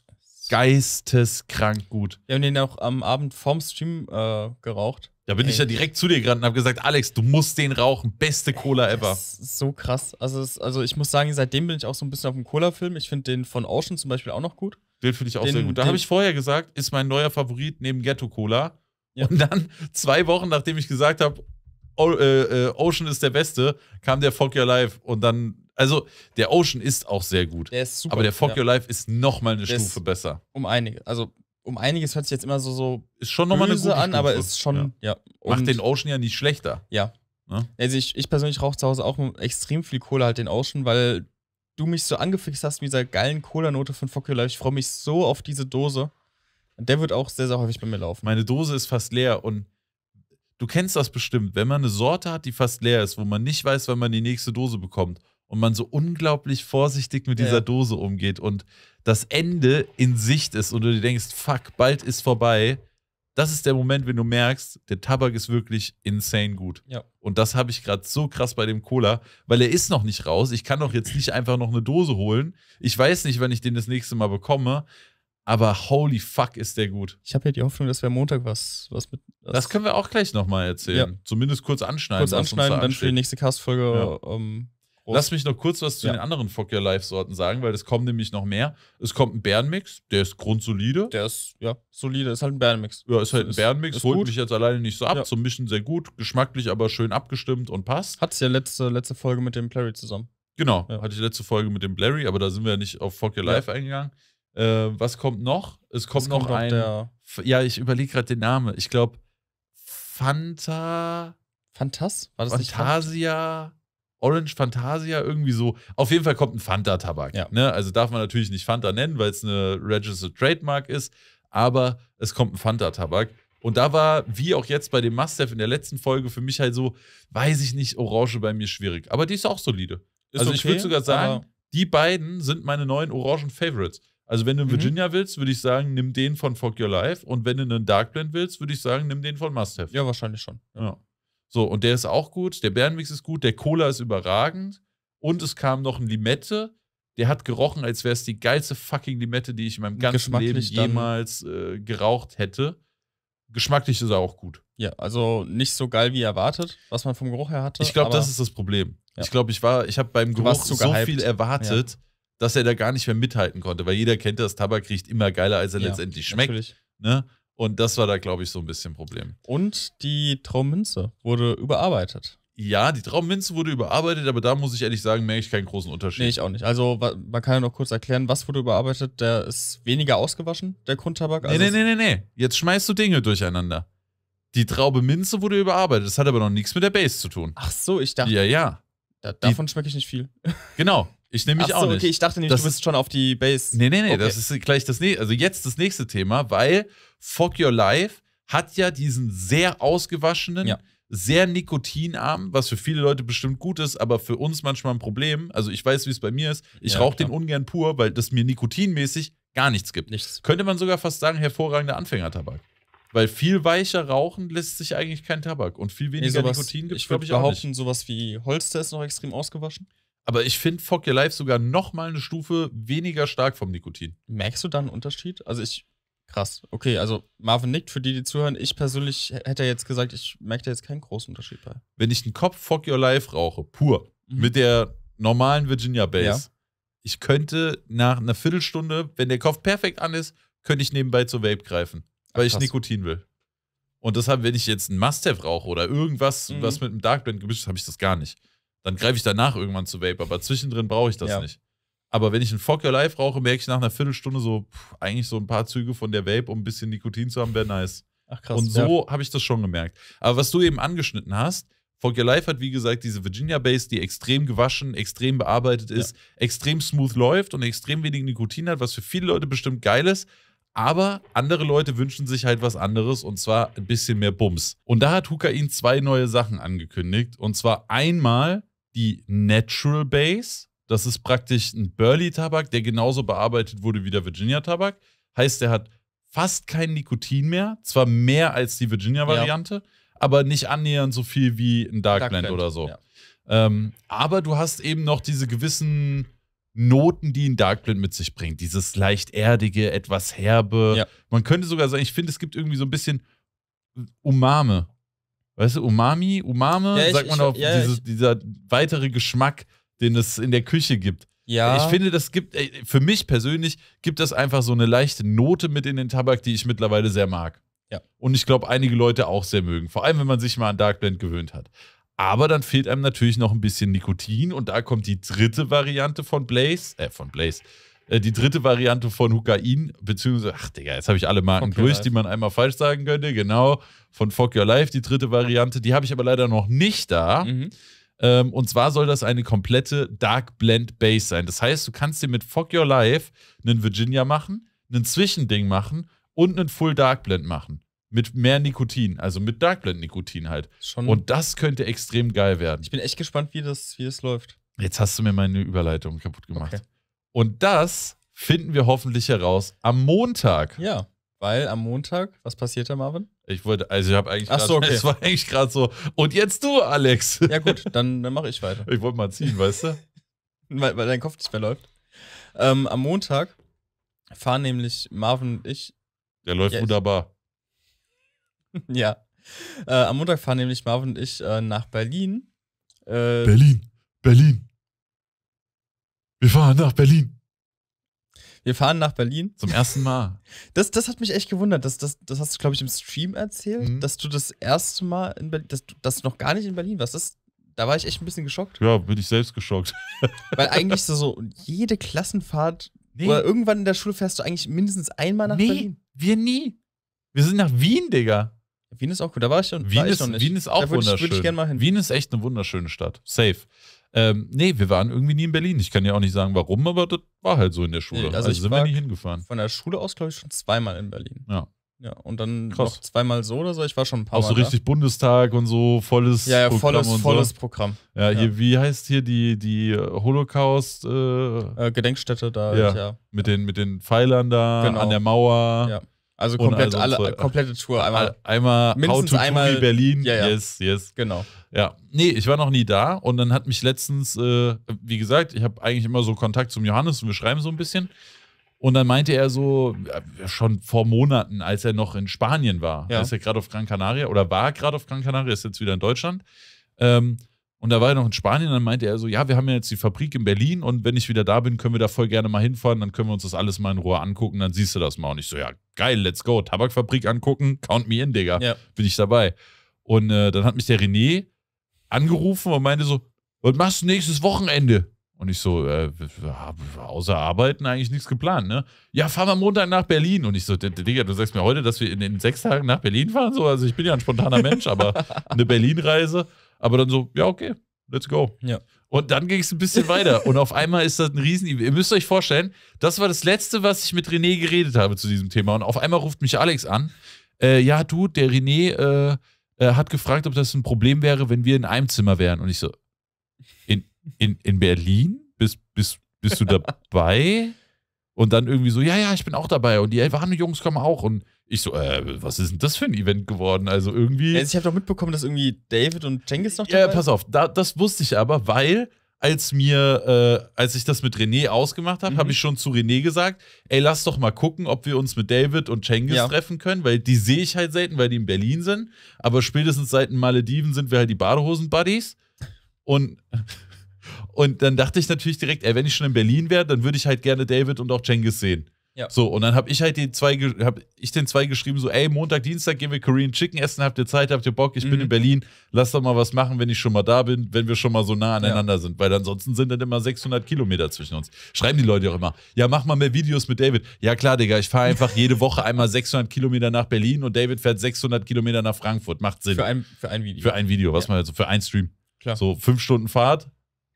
[SPEAKER 2] geisteskrank
[SPEAKER 1] gut. Wir haben den auch am Abend vorm Stream äh, geraucht. Da bin Ey. ich ja direkt zu dir gerannt und habe gesagt, Alex, du musst den rauchen, beste Cola ever. Das ist so krass. Also, das, also ich muss sagen, seitdem bin ich auch so ein bisschen auf dem Cola-Film. Ich finde den von Ocean zum Beispiel auch noch gut. Den finde ich auch den, sehr gut. Da habe ich vorher gesagt,
[SPEAKER 2] ist mein neuer Favorit neben Ghetto Cola. Ja. Und dann zwei Wochen, nachdem ich gesagt habe, äh, äh, Ocean ist der Beste, kam der Fuck Your Life und dann also der Ocean ist auch sehr gut. Der ist super. Aber der Fuck ja. Your Life ist nochmal eine der Stufe besser.
[SPEAKER 1] Um einige. Also um einiges hört sich jetzt immer so so ist schon nochmal eine gute an, Stufe. aber ist schon ja. ja. Macht den Ocean ja nicht schlechter. Ja. Ne? Also ich, ich persönlich rauche zu Hause auch extrem viel Cola halt den Ocean, weil du mich so angefixt hast mit dieser geilen Cola-Note von Fuck Your Life. Ich freue mich so auf diese Dose. Und der wird auch sehr, sehr häufig bei mir laufen. Meine Dose ist fast leer und Du kennst das bestimmt, wenn
[SPEAKER 2] man eine Sorte hat, die fast leer ist, wo man nicht weiß, wann man die nächste Dose bekommt und man so unglaublich vorsichtig mit ja. dieser Dose umgeht und das Ende in Sicht ist und du dir denkst, fuck, bald ist vorbei. Das ist der Moment, wenn du merkst, der Tabak ist wirklich insane gut. Ja. Und das habe ich gerade so krass bei dem Cola, weil er ist noch nicht raus. Ich kann doch jetzt nicht einfach noch eine Dose holen. Ich weiß nicht, wann ich den das nächste Mal bekomme. Aber holy fuck, ist der gut.
[SPEAKER 1] Ich habe ja die Hoffnung, dass wir Montag was, was mit.
[SPEAKER 2] Das, das können wir auch gleich nochmal erzählen. Ja. Zumindest kurz anschneiden. Kurz anschneiden, dann für die nächste Cast-Folge. Ja. Ähm, Lass mich noch kurz was zu ja. den anderen Fuck Your Life-Sorten sagen, weil es kommen nämlich noch mehr. Es kommt ein Bärenmix, der ist grundsolide. Der ist, ja, solide, ist halt ein Bärenmix. Ja, ist halt ein Bärenmix, holt gut. mich jetzt alleine nicht so ab. Zum Mischen sehr gut, geschmacklich aber schön abgestimmt und passt. es ja letzte, letzte
[SPEAKER 1] Folge mit dem Plary zusammen. Genau,
[SPEAKER 2] hatte ich letzte Folge mit dem Blairy, aber da sind wir ja nicht auf Fuck Your Life eingegangen.
[SPEAKER 1] Äh, was
[SPEAKER 2] kommt noch? Es kommt es noch kommt ein. Der... ja, ich überlege gerade den Namen. Ich glaube, Fanta. Fantas? War das Fantasia? Orange Fantasia, irgendwie so. Auf jeden Fall kommt ein Fanta-Tabak. Ja. Ne? Also darf man natürlich nicht Fanta nennen, weil es eine Registered Trademark ist, aber es kommt ein Fanta-Tabak. Und da war, wie auch jetzt bei dem Mustaf in der letzten Folge, für mich halt so, weiß ich nicht, Orange bei mir schwierig. Aber die ist auch solide. Ist also okay, ich würde sogar sagen, die beiden sind meine neuen Orangen-Favorites. Also wenn du einen mhm. Virginia willst, würde ich sagen, nimm den von Fuck Your Life. Und wenn du einen Dark Blend willst, würde ich sagen, nimm den von Must Have. Ja, wahrscheinlich schon. Ja. So, und der ist auch gut, der Bärenmix ist gut, der Cola ist überragend. Und es kam noch ein Limette, der hat gerochen, als wäre es die geilste fucking Limette, die ich in meinem ganzen Leben jemals äh,
[SPEAKER 1] geraucht hätte. Geschmacklich ist er auch gut. Ja, also nicht so geil wie erwartet, was man vom Geruch her hatte. Ich glaube, das ist das Problem. Ja. Ich glaube, ich war, ich habe beim Geruch so gehypt. viel erwartet,
[SPEAKER 2] ja dass er da gar nicht mehr mithalten konnte, weil jeder kennt das, Tabak riecht immer geiler, als er ja, letztendlich schmeckt. Natürlich. Ne? Und das war da, glaube ich, so ein bisschen ein Problem.
[SPEAKER 1] Und die Traummünze wurde überarbeitet. Ja, die Traummünze wurde überarbeitet, aber da muss ich ehrlich sagen, merke ich keinen großen Unterschied. Nee, ich auch nicht. Also, man kann ja noch kurz erklären, was wurde überarbeitet. Der ist weniger ausgewaschen, der Grundtabak. Also nee, nee,
[SPEAKER 2] nee, nee, nee. Jetzt schmeißt du Dinge durcheinander. Die Traube Minze wurde überarbeitet. Das hat aber noch nichts mit der Base zu tun. Ach so, ich dachte. Ja, ja.
[SPEAKER 1] Da, davon schmecke ich nicht viel.
[SPEAKER 2] Genau. Ich nehme mich Ach so, auch nicht. okay, ich dachte nämlich, das du bist schon auf die Base. Nee, nee, nee, okay. das ist gleich das nächste, also jetzt das nächste Thema, weil Fuck Your Life hat ja diesen sehr ausgewaschenen, ja. sehr nikotinarmen, was für viele Leute bestimmt gut ist, aber für uns manchmal ein Problem. Also ich weiß, wie es bei mir ist. Ich ja, rauche den ungern pur, weil das mir nikotinmäßig gar nichts gibt. Nichts. Könnte man sogar fast sagen, hervorragender Anfängertabak. Weil viel weicher rauchen lässt sich eigentlich kein Tabak und viel weniger nee, sowas, Nikotin gibt es, glaube ich, glaub ich behaupten,
[SPEAKER 1] auch nicht. sowas wie Holster ist noch extrem ausgewaschen. Aber ich finde Fuck Your Life sogar noch mal eine Stufe weniger stark vom Nikotin. Merkst du da einen Unterschied? Also ich, krass. Okay, also Marvin nickt, für die, die zuhören. Ich persönlich hätte jetzt gesagt, ich merke da jetzt keinen großen Unterschied bei.
[SPEAKER 2] Wenn ich einen Kopf Fuck Your Life rauche, pur, mhm. mit der normalen Virginia Base, ja. ich könnte nach einer Viertelstunde, wenn der Kopf perfekt an ist, könnte ich nebenbei zur Vape greifen, weil Ach, ich Nikotin will. Und deshalb, wenn ich jetzt einen Must-Have rauche oder irgendwas, mhm. was mit einem Dark Blend gemischt ist, habe ich das gar nicht dann greife ich danach irgendwann zu Vape, aber zwischendrin brauche ich das ja. nicht. Aber wenn ich einen Fock Your Life rauche, merke ich nach einer Viertelstunde so, pff, eigentlich so ein paar Züge von der Vape, um ein bisschen Nikotin zu haben, wäre nice. Ach krass. Und so ja. habe ich das schon gemerkt. Aber was du eben angeschnitten hast, Fork Your Life hat, wie gesagt, diese Virginia Base, die extrem gewaschen, extrem bearbeitet ist, ja. extrem smooth läuft und extrem wenig Nikotin hat, was für viele Leute bestimmt geil ist. Aber andere Leute wünschen sich halt was anderes und zwar ein bisschen mehr Bums. Und da hat Hukain zwei neue Sachen angekündigt. Und zwar einmal die Natural Base. Das ist praktisch ein Burley-Tabak, der genauso bearbeitet wurde wie der Virginia-Tabak. Heißt, der hat fast kein Nikotin mehr, zwar mehr als die Virginia-Variante, ja. aber nicht annähernd so viel wie ein Darkland Dark oder so. Ja. Ähm, aber du hast eben noch diese gewissen Noten, die ein Dark mit sich bringt. Dieses leicht erdige, etwas herbe. Ja. Man könnte sogar sagen, ich finde, es gibt irgendwie so ein bisschen Umame Weißt du, Umami, Umame, ja, ich, sagt man ich, auch, ja, dieses, dieser weitere Geschmack, den es in der Küche gibt. Ja. Ich finde, das gibt, für mich persönlich, gibt das einfach so eine leichte Note mit in den Tabak, die ich mittlerweile sehr mag. Ja. Und ich glaube, einige Leute auch sehr mögen. Vor allem, wenn man sich mal an Dark Blend gewöhnt hat. Aber dann fehlt einem natürlich noch ein bisschen Nikotin und da kommt die dritte Variante von Blaze, äh, von Blaze, äh, die dritte Variante von Hukain, beziehungsweise, ach Digga, jetzt habe ich alle Marken Fuck durch, die man einmal falsch sagen könnte, genau, von Fuck Your Life, die dritte Variante, die habe ich aber leider noch nicht da. Mhm. Ähm, und zwar soll das eine komplette Dark Blend Base sein. Das heißt, du kannst dir mit Fuck Your Life einen Virginia machen, einen Zwischending machen und einen Full Dark Blend machen. Mit mehr Nikotin, also mit Dark Blend Nikotin halt. Schon. Und das könnte extrem geil werden. Ich bin echt gespannt, wie das, wie das läuft. Jetzt hast du mir meine Überleitung kaputt gemacht. Okay. Und das finden wir hoffentlich heraus am Montag. Ja, weil am
[SPEAKER 1] Montag, was passiert da, Marvin?
[SPEAKER 2] Ich wollte, also ich habe eigentlich gerade, so, okay. es war eigentlich gerade so, und jetzt du,
[SPEAKER 1] Alex. Ja gut, dann, dann mache ich weiter. Ich wollte mal ziehen, weißt du? weil, weil dein Kopf nicht mehr läuft. Ähm, am Montag fahren nämlich Marvin und ich. Der läuft ja, wunderbar. ja. Äh, am Montag fahren nämlich Marvin und ich äh, nach Berlin. Äh, Berlin, Berlin. Wir fahren nach Berlin. Wir fahren nach Berlin. Zum ersten Mal. Das, das hat mich echt gewundert. Das, das, das hast du, glaube ich, im Stream erzählt, mhm. dass du das erste Mal in Berlin, dass du das noch gar nicht in Berlin warst. Das, da war ich echt ein bisschen geschockt.
[SPEAKER 2] Ja, bin ich selbst geschockt.
[SPEAKER 1] Weil eigentlich so, so jede Klassenfahrt nee. oder irgendwann in der Schule fährst du eigentlich mindestens einmal nach nee, Berlin. Wir nie.
[SPEAKER 2] Wir sind nach Wien, Digga. Wien ist auch gut, da war ich, schon, Wien war ist, ich noch nicht. Wien ist auch da wunderschön. Ich, ich mal hin. Wien ist echt eine wunderschöne Stadt. Safe. Ähm, nee, wir waren irgendwie nie in Berlin. Ich kann ja auch nicht sagen, warum,
[SPEAKER 1] aber das war halt so in der Schule. also, also sind wir nie hingefahren. Von der Schule aus, glaube ich, schon zweimal in Berlin. Ja. Ja, und dann Krass. noch zweimal so oder so. Ich war schon ein paar Auch Mal so richtig
[SPEAKER 2] da. Bundestag und so volles ja, ja, Programm. Volles, so. Programm. Ja, ja, wie heißt hier die, die äh, Holocaust? Äh, äh, Gedenkstätte da. Ja, ich, ja. Mit, Den, mit den Pfeilern da genau. an der Mauer. Ja. Also komplett also alle, äh, komplette Tour einmal. Einmal mindestens How to einmal Berlin. Ja, ja. Yes,
[SPEAKER 1] yes. Genau.
[SPEAKER 2] Ja. Nee, ich war noch nie da und dann hat mich letztens, äh, wie gesagt, ich habe eigentlich immer so Kontakt zum Johannes und wir schreiben so ein bisschen. Und dann meinte er so, schon vor Monaten, als er noch in Spanien war, ja. ist er gerade auf Gran Canaria oder war gerade auf Gran Canaria, ist jetzt wieder in Deutschland. Ähm, und da war er noch in Spanien, dann meinte er so, ja, wir haben ja jetzt die Fabrik in Berlin und wenn ich wieder da bin, können wir da voll gerne mal hinfahren, dann können wir uns das alles mal in Ruhe angucken, dann siehst du das mal. Und ich so, ja, geil, let's go, Tabakfabrik angucken, count me in, Digga, ja. bin ich dabei. Und äh, dann hat mich der René angerufen und meinte so, was machst du nächstes Wochenende? Und ich so, äh, außer Arbeiten eigentlich nichts geplant, ne? Ja, fahren wir Montag nach Berlin. Und ich so, Digga, du sagst mir heute, dass wir in den sechs Tagen nach Berlin fahren? So, also ich bin ja ein spontaner Mensch, aber eine Berlin-Reise aber dann so, ja, okay, let's go. Ja. Und dann ging es ein bisschen weiter. Und auf einmal ist das ein riesen Ihr müsst euch vorstellen, das war das Letzte, was ich mit René geredet habe zu diesem Thema. Und auf einmal ruft mich Alex an. Äh, ja, du, der René äh, äh, hat gefragt, ob das ein Problem wäre, wenn wir in einem Zimmer wären. Und ich so, in, in, in Berlin? Bist, bist, bist du dabei? Und dann irgendwie so, ja, ja, ich bin auch dabei. Und die Elvane-Jungs kommen auch. Und ich so, äh, was ist denn das für ein Event geworden? Also irgendwie. Also ich habe doch mitbekommen, dass irgendwie David und Cengiz noch dabei Ja, pass auf, da, das wusste ich aber, weil als mir, äh, als ich das mit René ausgemacht habe, mhm. habe ich schon zu René gesagt, ey, lass doch mal gucken, ob wir uns mit David und Cengiz ja. treffen können, weil die sehe ich halt selten, weil die in Berlin sind. Aber spätestens seit den Malediven sind wir halt die Badehosen-Buddies. Und, und dann dachte ich natürlich direkt, ey, wenn ich schon in Berlin wäre, dann würde ich halt gerne David und auch Cengiz sehen. Ja. So, und dann habe ich halt den zwei, hab ich den zwei geschrieben, so, ey, Montag, Dienstag gehen wir Korean Chicken essen, habt ihr Zeit, habt ihr Bock, ich mhm. bin in Berlin, lass doch mal was machen, wenn ich schon mal da bin, wenn wir schon mal so nah aneinander ja. sind, weil ansonsten sind dann immer 600 Kilometer zwischen uns. Schreiben die Leute auch immer, ja, mach mal mehr Videos mit David. Ja, klar, Digga, ich fahre einfach jede Woche einmal 600 Kilometer nach Berlin und David fährt 600 Kilometer nach Frankfurt. Macht Sinn. Für ein, für ein Video. Für ein Video, was ja. man jetzt, halt also für ein Stream. Klar. So fünf Stunden Fahrt,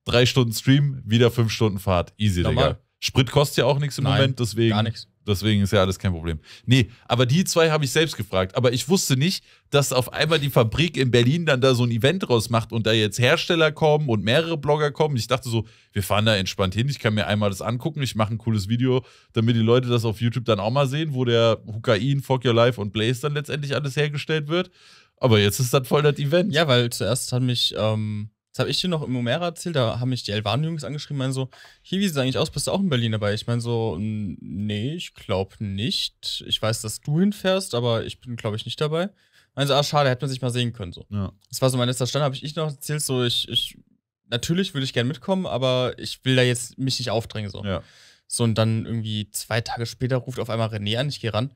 [SPEAKER 2] drei Stunden Stream, wieder fünf Stunden Fahrt. Easy, Normal. Digga. Sprit kostet ja auch nichts im Nein, Moment, deswegen. Gar nichts. Deswegen ist ja alles kein Problem. Nee, aber die zwei habe ich selbst gefragt. Aber ich wusste nicht, dass auf einmal die Fabrik in Berlin dann da so ein Event draus macht und da jetzt Hersteller kommen und mehrere Blogger kommen. Ich dachte so, wir fahren da entspannt hin. Ich kann mir einmal das angucken. Ich mache ein cooles Video, damit die Leute das auf YouTube dann auch mal sehen, wo der Hukain, Fuck Your
[SPEAKER 1] Life und Blaze dann letztendlich alles hergestellt wird. Aber jetzt ist das voll das Event. Ja, weil zuerst hat mich. Ähm das habe ich dir noch im Omera erzählt, da haben mich die elvan jungs angeschrieben, meinen so, hier, wie sieht es eigentlich aus, bist du auch in Berlin dabei? Ich meine so, nee, ich glaube nicht. Ich weiß, dass du hinfährst, aber ich bin, glaube ich, nicht dabei. Also, ah, schade, hätte man sich mal sehen können. So. Ja. Das war so mein letzter Stand, habe ich, ich noch erzählt, so, ich, ich natürlich würde ich gerne mitkommen, aber ich will da jetzt mich nicht aufdrängen. So. Ja. so, und dann irgendwie zwei Tage später ruft auf einmal René an, ich gehe ran.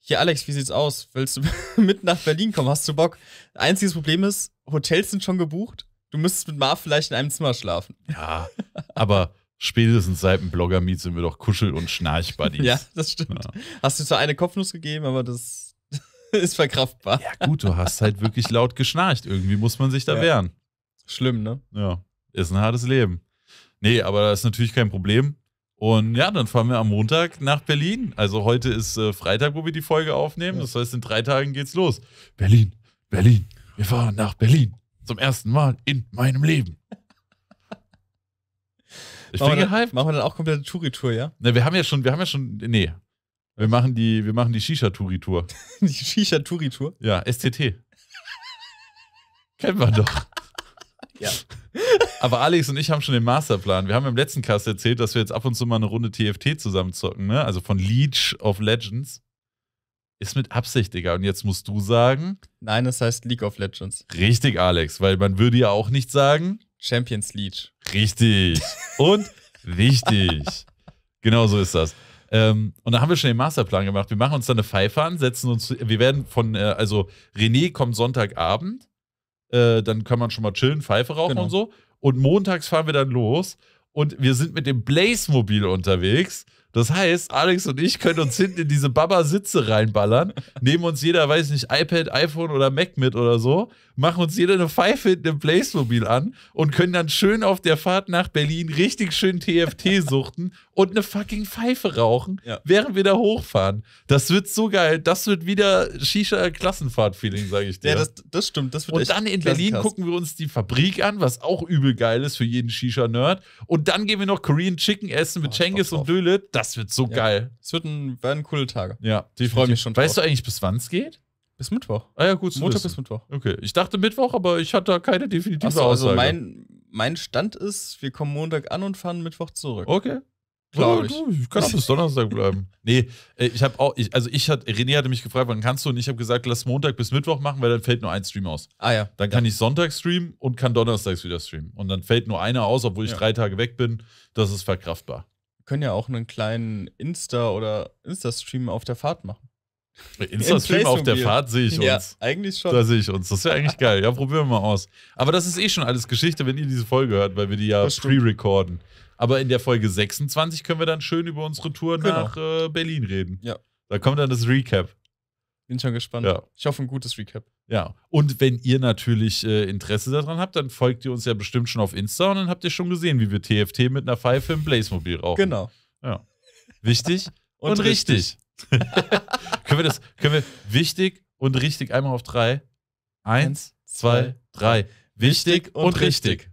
[SPEAKER 1] Hier, Alex, wie sieht's aus? Willst du mit nach Berlin kommen? Hast du Bock? Einziges Problem ist, Hotels sind schon gebucht Du müsstest mit Marv vielleicht in einem Zimmer schlafen. Ja,
[SPEAKER 2] aber spätestens seit dem Blogger-Meet sind wir doch Kuschel- und Schnarch-Buddies. ja,
[SPEAKER 1] das stimmt. Ja. Hast du zwar eine Kopfnuss gegeben, aber das ist verkraftbar.
[SPEAKER 2] Ja, gut, du hast halt wirklich laut geschnarcht. Irgendwie muss man sich da ja. wehren. Schlimm, ne? Ja, ist ein hartes Leben. Nee, aber das ist natürlich kein Problem. Und ja, dann fahren wir am Montag nach Berlin. Also heute ist äh, Freitag, wo wir die Folge aufnehmen. Ja. Das heißt, in drei Tagen geht's los. Berlin, Berlin. Wir fahren nach Berlin. Zum ersten Mal in meinem Leben. Ich machen bin gehypt. Machen wir dann
[SPEAKER 1] auch komplett eine Touri-Tour, ja?
[SPEAKER 2] Ne, wir haben ja schon, wir haben ja schon, nee. Wir machen die, wir machen die Shisha-Touri-Tour.
[SPEAKER 1] die Shisha-Touri-Tour?
[SPEAKER 2] Ja, STT. Kennen wir doch. ja. Aber Alex und ich haben schon den Masterplan. Wir haben im letzten Cast erzählt, dass wir jetzt ab und zu mal eine Runde TFT zusammenzocken, ne? Also von Leech of Legends. Ist mit Absicht, Digga. Und jetzt musst du sagen. Nein, es heißt League of Legends. Richtig, Alex, weil man würde ja auch nicht sagen. Champions League. Richtig. Und wichtig. Genau so ist das. Ähm, und da haben wir schon den Masterplan gemacht. Wir machen uns dann eine Pfeife an, setzen uns, wir werden von, äh, also René kommt Sonntagabend, äh, dann kann man schon mal chillen, Pfeife rauchen genau. und so. Und montags fahren wir dann los und wir sind mit dem Blaze-Mobil unterwegs das heißt, Alex und ich können uns hinten in diese Baba-Sitze reinballern, nehmen uns jeder, weiß nicht, iPad, iPhone oder Mac mit oder so machen uns jeder eine Pfeife in einem Blazemobil an und können dann schön auf der Fahrt nach Berlin richtig schön TFT suchten und eine fucking Pfeife rauchen, ja. während wir da hochfahren. Das wird so geil. Das wird wieder Shisha-Klassenfahrt-Feeling, sage ich dir. Ja, das,
[SPEAKER 1] das stimmt. Das und dann in Berlin gucken wir uns die
[SPEAKER 2] Fabrik an, was auch übel geil ist für jeden Shisha-Nerd. Und dann gehen wir noch Korean Chicken essen mit oh, Cengiz und Dölet. Das wird so ja. geil. Es werden coole Tage. Ja, die freue mich schon. Drauf. Weißt du eigentlich, bis wann es geht? Bis Mittwoch. Ah ja, gut. Montag bis Mittwoch. Okay. Ich
[SPEAKER 1] dachte Mittwoch, aber ich hatte da keine definitive Achso, also Aussage. Also mein, mein Stand ist, wir kommen Montag an und fahren Mittwoch zurück. Okay. Glaube ich. Du, ich kann
[SPEAKER 2] bis Donnerstag bleiben. nee, äh, ich habe auch, ich, also ich hatte, René hatte mich gefragt, wann kannst du? Und ich habe gesagt, lass Montag bis Mittwoch machen, weil dann fällt nur ein Stream aus. Ah ja. Dann kann ich Sonntag streamen und kann Donnerstags wieder streamen. Und dann fällt nur einer aus, obwohl ich ja. drei Tage weg bin. Das ist verkraftbar.
[SPEAKER 1] Wir können ja auch einen kleinen Insta- oder Insta-Stream auf der Fahrt machen. Insta-Stream auf der Fahrt sehe ich uns. ja, eigentlich schon. Da sehe
[SPEAKER 2] ich uns. Das ist ja eigentlich geil. Ja, probieren wir mal aus. Aber das ist eh schon alles Geschichte, wenn ihr diese Folge hört, weil wir die ja pre-recorden. Aber in der Folge 26 können wir dann schön über unsere Tour genau. nach äh, Berlin reden. Ja. Da kommt dann das Recap.
[SPEAKER 1] Bin schon gespannt. Ja. Ich hoffe, ein gutes Recap.
[SPEAKER 2] Ja. Und wenn ihr natürlich äh, Interesse daran habt, dann folgt ihr uns ja bestimmt schon auf Insta und dann habt ihr schon gesehen, wie wir TFT mit einer Pfeife im Blaze-Mobil rauchen. Genau. Ja. Wichtig und, und, richtig. richtig. können wir das, können wir wichtig und richtig einmal auf drei? Eins, zwei, drei. Wichtig und, und richtig. richtig.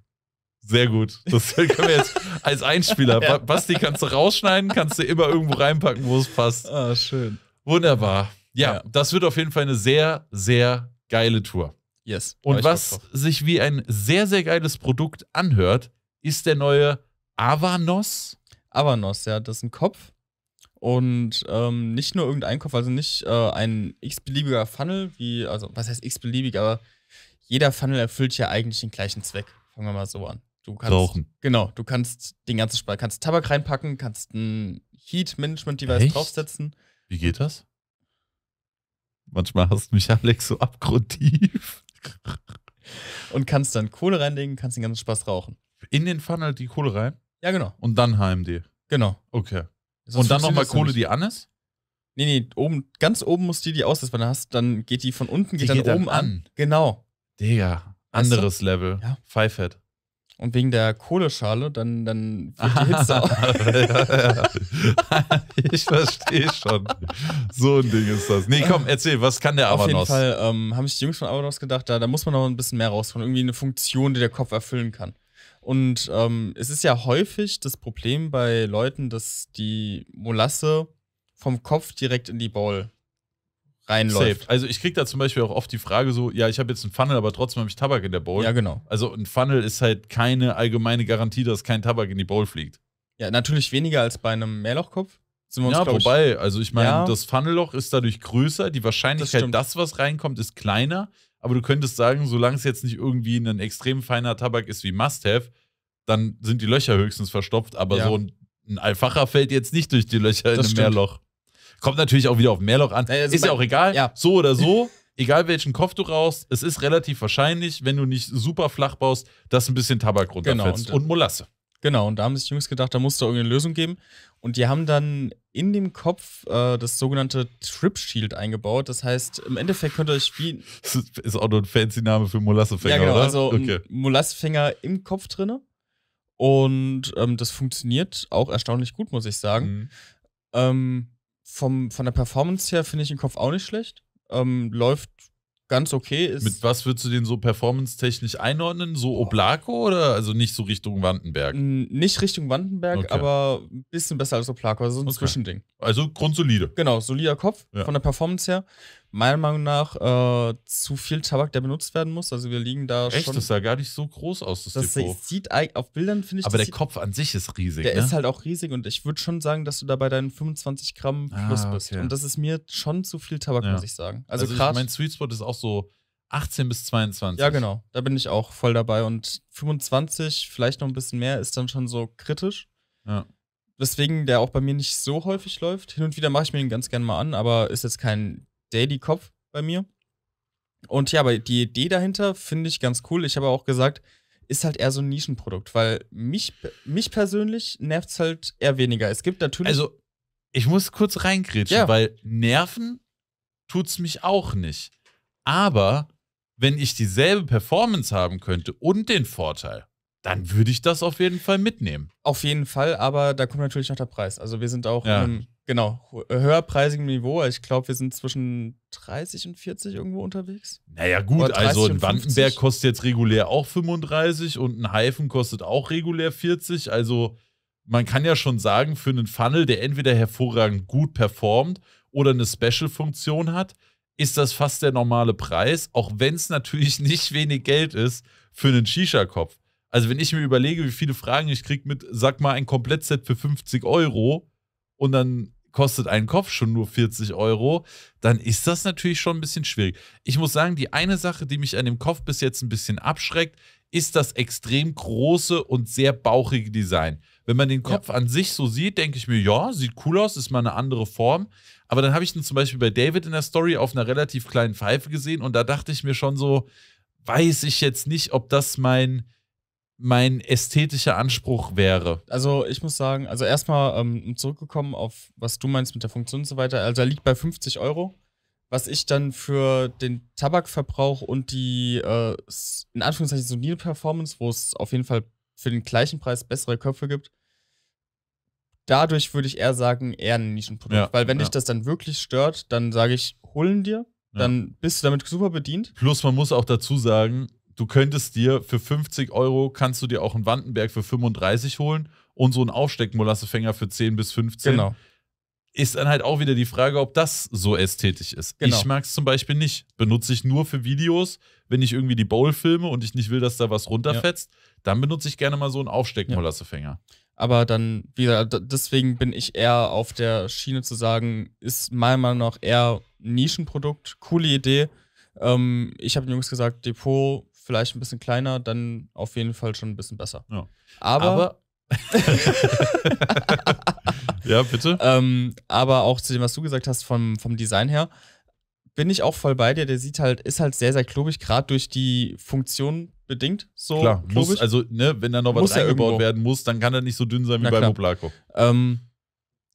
[SPEAKER 2] Sehr gut. Das können wir jetzt als Einspieler. ja. Basti, kannst du rausschneiden, kannst du immer irgendwo reinpacken, wo es passt. Ah, schön. Wunderbar. Ja, ja, das wird auf jeden Fall eine sehr, sehr geile Tour.
[SPEAKER 1] Yes. Und was
[SPEAKER 2] sich wie ein sehr,
[SPEAKER 1] sehr geiles Produkt anhört, ist der neue Avanos. Avanos, ja, das ist ein Kopf und ähm, nicht nur irgendein Kopf, also nicht äh, ein x-beliebiger Funnel, wie, also was heißt x-beliebig, aber jeder Funnel erfüllt ja eigentlich den gleichen Zweck. Fangen wir mal so an. Du kannst, Rauchen. Genau, du kannst den ganzen Spaß, kannst Tabak reinpacken, kannst ein Heat-Management-Device draufsetzen.
[SPEAKER 2] Wie geht das? Manchmal hast du mich, Alex, so abgrundtief.
[SPEAKER 1] und kannst dann Kohle reinlegen, kannst den ganzen Spaß rauchen. In den Funnel die Kohle rein? Ja, genau. Und dann HMD? Genau. Okay. Sonst und dann nochmal Kohle, die an ist? Nee, nee, oben, ganz oben muss die die aus, ist, weil dann hast, dann geht die von unten, geht, die dann geht oben dann an. an. Genau. Digga, anderes weißt du? Level. Ja. Five Head. Und wegen der Kohleschale, dann, dann wird die Hitze auch. ich verstehe schon. So ein Ding ist das. Nee, komm, erzähl, was kann der Avanos? Auf jeden Fall ähm, haben sich die Jungs von Avanos gedacht, da, da muss man noch ein bisschen mehr rausholen. Irgendwie eine Funktion, die der Kopf erfüllen kann. Und ähm, es ist ja häufig das Problem bei Leuten, dass die Molasse vom Kopf direkt in die Bowl
[SPEAKER 2] reinläuft. Safe. Also ich kriege da zum Beispiel auch oft die Frage so, ja, ich habe jetzt einen Funnel, aber trotzdem habe ich Tabak in der Bowl. Ja, genau. Also ein Funnel ist halt keine allgemeine Garantie, dass kein Tabak in die Bowl fliegt. Ja, natürlich weniger als bei einem Mehrlochkopf. Sind wir uns, ja, wobei, ich, also ich meine, ja, das Funnelloch ist dadurch größer, die Wahrscheinlichkeit, das dass was reinkommt, ist kleiner. Aber du könntest sagen, solange es jetzt nicht irgendwie ein extrem feiner Tabak ist wie Must-Have, dann sind die Löcher höchstens verstopft. Aber ja. so ein, ein Alfacher fällt jetzt nicht durch die Löcher das in ein stimmt. Meerloch. Kommt natürlich auch wieder auf Meerloch an. Also ist ja auch egal. Ja. So oder so. egal welchen Kopf du rauchst, es ist relativ wahrscheinlich, wenn du nicht super flach
[SPEAKER 1] baust, dass ein bisschen Tabak runterfällt genau, und, und, Molasse. Genau, und da haben sich die Jungs gedacht, da muss es irgendeine Lösung geben. Und die haben dann in dem Kopf äh, das sogenannte Trip Shield eingebaut. Das heißt, im Endeffekt könnt ihr euch wie. Das ist auch nur ein fancy Name für Molassefänger. Ja, genau, oder? also okay. Molassefänger im Kopf drin. Und ähm, das funktioniert auch erstaunlich gut, muss ich sagen. Mhm. Ähm, vom, von der Performance her finde ich den Kopf auch nicht schlecht. Ähm, läuft ganz okay ist. Mit was würdest du den so performance-technisch einordnen? So Oblako oder also nicht so Richtung Wandenberg? Nicht Richtung Wandenberg, okay. aber ein bisschen besser als Oblako, also so ein okay. Zwischending. Also grundsolide. Genau, solider Kopf ja. von der Performance her meiner Meinung nach äh, zu viel Tabak, der benutzt werden muss. Also wir liegen da Echt? schon. Echt, das sah gar nicht so groß aus, das, das Depot. sieht auf Bildern finde ich. Aber der sieht, Kopf an sich ist riesig. Der ne? ist halt auch riesig und ich würde schon sagen, dass du da bei deinen 25 Gramm ah, plus ah, okay. bist. Und das ist mir schon zu viel Tabak, ja. muss ich sagen. Also, also ich, mein
[SPEAKER 2] Sweet Spot ist auch so 18 bis 22. Ja, genau.
[SPEAKER 1] Da bin ich auch voll dabei. Und 25, vielleicht noch ein bisschen mehr, ist dann schon so kritisch. Ja. Deswegen der auch bei mir nicht so häufig läuft. Hin und wieder mache ich mir den ganz gerne mal an, aber ist jetzt kein Daily Kopf bei mir. Und ja, aber die Idee dahinter finde ich ganz cool. Ich habe auch gesagt, ist halt eher so ein Nischenprodukt, weil mich, mich persönlich nervt es halt eher weniger. Es gibt natürlich. Also, ich muss kurz reingrätschen, ja. weil nerven tut es
[SPEAKER 2] mich auch nicht. Aber wenn ich dieselbe Performance haben könnte und
[SPEAKER 1] den Vorteil, dann würde ich das auf jeden Fall mitnehmen. Auf jeden Fall, aber da kommt natürlich noch der Preis. Also wir sind auch ja. in Genau, äh, höherpreisigem Niveau. Also ich glaube, wir sind zwischen 30 und 40 irgendwo unterwegs. Naja, gut, also ein Wandenberg
[SPEAKER 2] kostet jetzt regulär auch 35 und ein Haifen kostet auch regulär 40. Also man kann ja schon sagen, für einen Funnel, der entweder hervorragend gut performt oder eine Special-Funktion hat, ist das fast der normale Preis, auch wenn es natürlich nicht wenig Geld ist für einen Shisha-Kopf. Also, wenn ich mir überlege, wie viele Fragen ich kriege mit, sag mal, ein Komplettset für 50 Euro und dann kostet ein Kopf schon nur 40 Euro, dann ist das natürlich schon ein bisschen schwierig. Ich muss sagen, die eine Sache, die mich an dem Kopf bis jetzt ein bisschen abschreckt, ist das extrem große und sehr bauchige Design. Wenn man den Kopf ja. an sich so sieht, denke ich mir, ja, sieht cool aus, ist mal eine andere Form. Aber dann habe ich ihn zum Beispiel bei David in der Story auf einer relativ kleinen Pfeife gesehen und da dachte ich mir schon so, weiß ich jetzt nicht, ob das mein,
[SPEAKER 1] mein ästhetischer Anspruch wäre. Also ich muss sagen, also erstmal ähm, zurückgekommen auf was du meinst mit der Funktion und so weiter. Also er liegt bei 50 Euro, was ich dann für den Tabakverbrauch und die äh, in Anführungszeichen so solide Performance, wo es auf jeden Fall für den gleichen Preis bessere Köpfe gibt, dadurch würde ich eher sagen, eher ein Nischenprodukt. Ja, Weil wenn ja. dich das dann wirklich stört, dann sage ich, holen dir, dann ja. bist du damit super bedient. Plus man muss auch dazu sagen, du könntest dir für
[SPEAKER 2] 50 Euro, kannst du dir auch einen Wandenberg für 35 holen und so einen Aufsteckmolassefänger für 10 bis 15. Genau. Ist dann halt auch wieder die Frage, ob das so ästhetisch ist. Genau. Ich mag es zum Beispiel nicht. Benutze ich nur für Videos, wenn ich irgendwie die Bowl filme und ich nicht will, dass da was runterfetzt, ja. dann benutze ich gerne mal so einen Aufsteckmolassefänger.
[SPEAKER 1] Ja. Aber dann, wieder, deswegen bin ich eher auf der Schiene zu sagen, ist meiner Meinung nach eher Nischenprodukt, coole Idee. Ähm, ich habe den Jungs gesagt, Depot vielleicht ein bisschen kleiner, dann auf jeden Fall schon ein bisschen besser. Ja. Aber. aber ja, bitte. Ähm, aber auch zu dem, was du gesagt hast, vom, vom Design her, bin ich auch voll bei dir. Der sieht halt, ist halt sehr, sehr klobig, gerade durch die Funktion bedingt so klar, klobig. Muss, also, ne, wenn da noch was eingebaut werden muss, dann kann er nicht so dünn sein wie Na, bei klar. Ähm,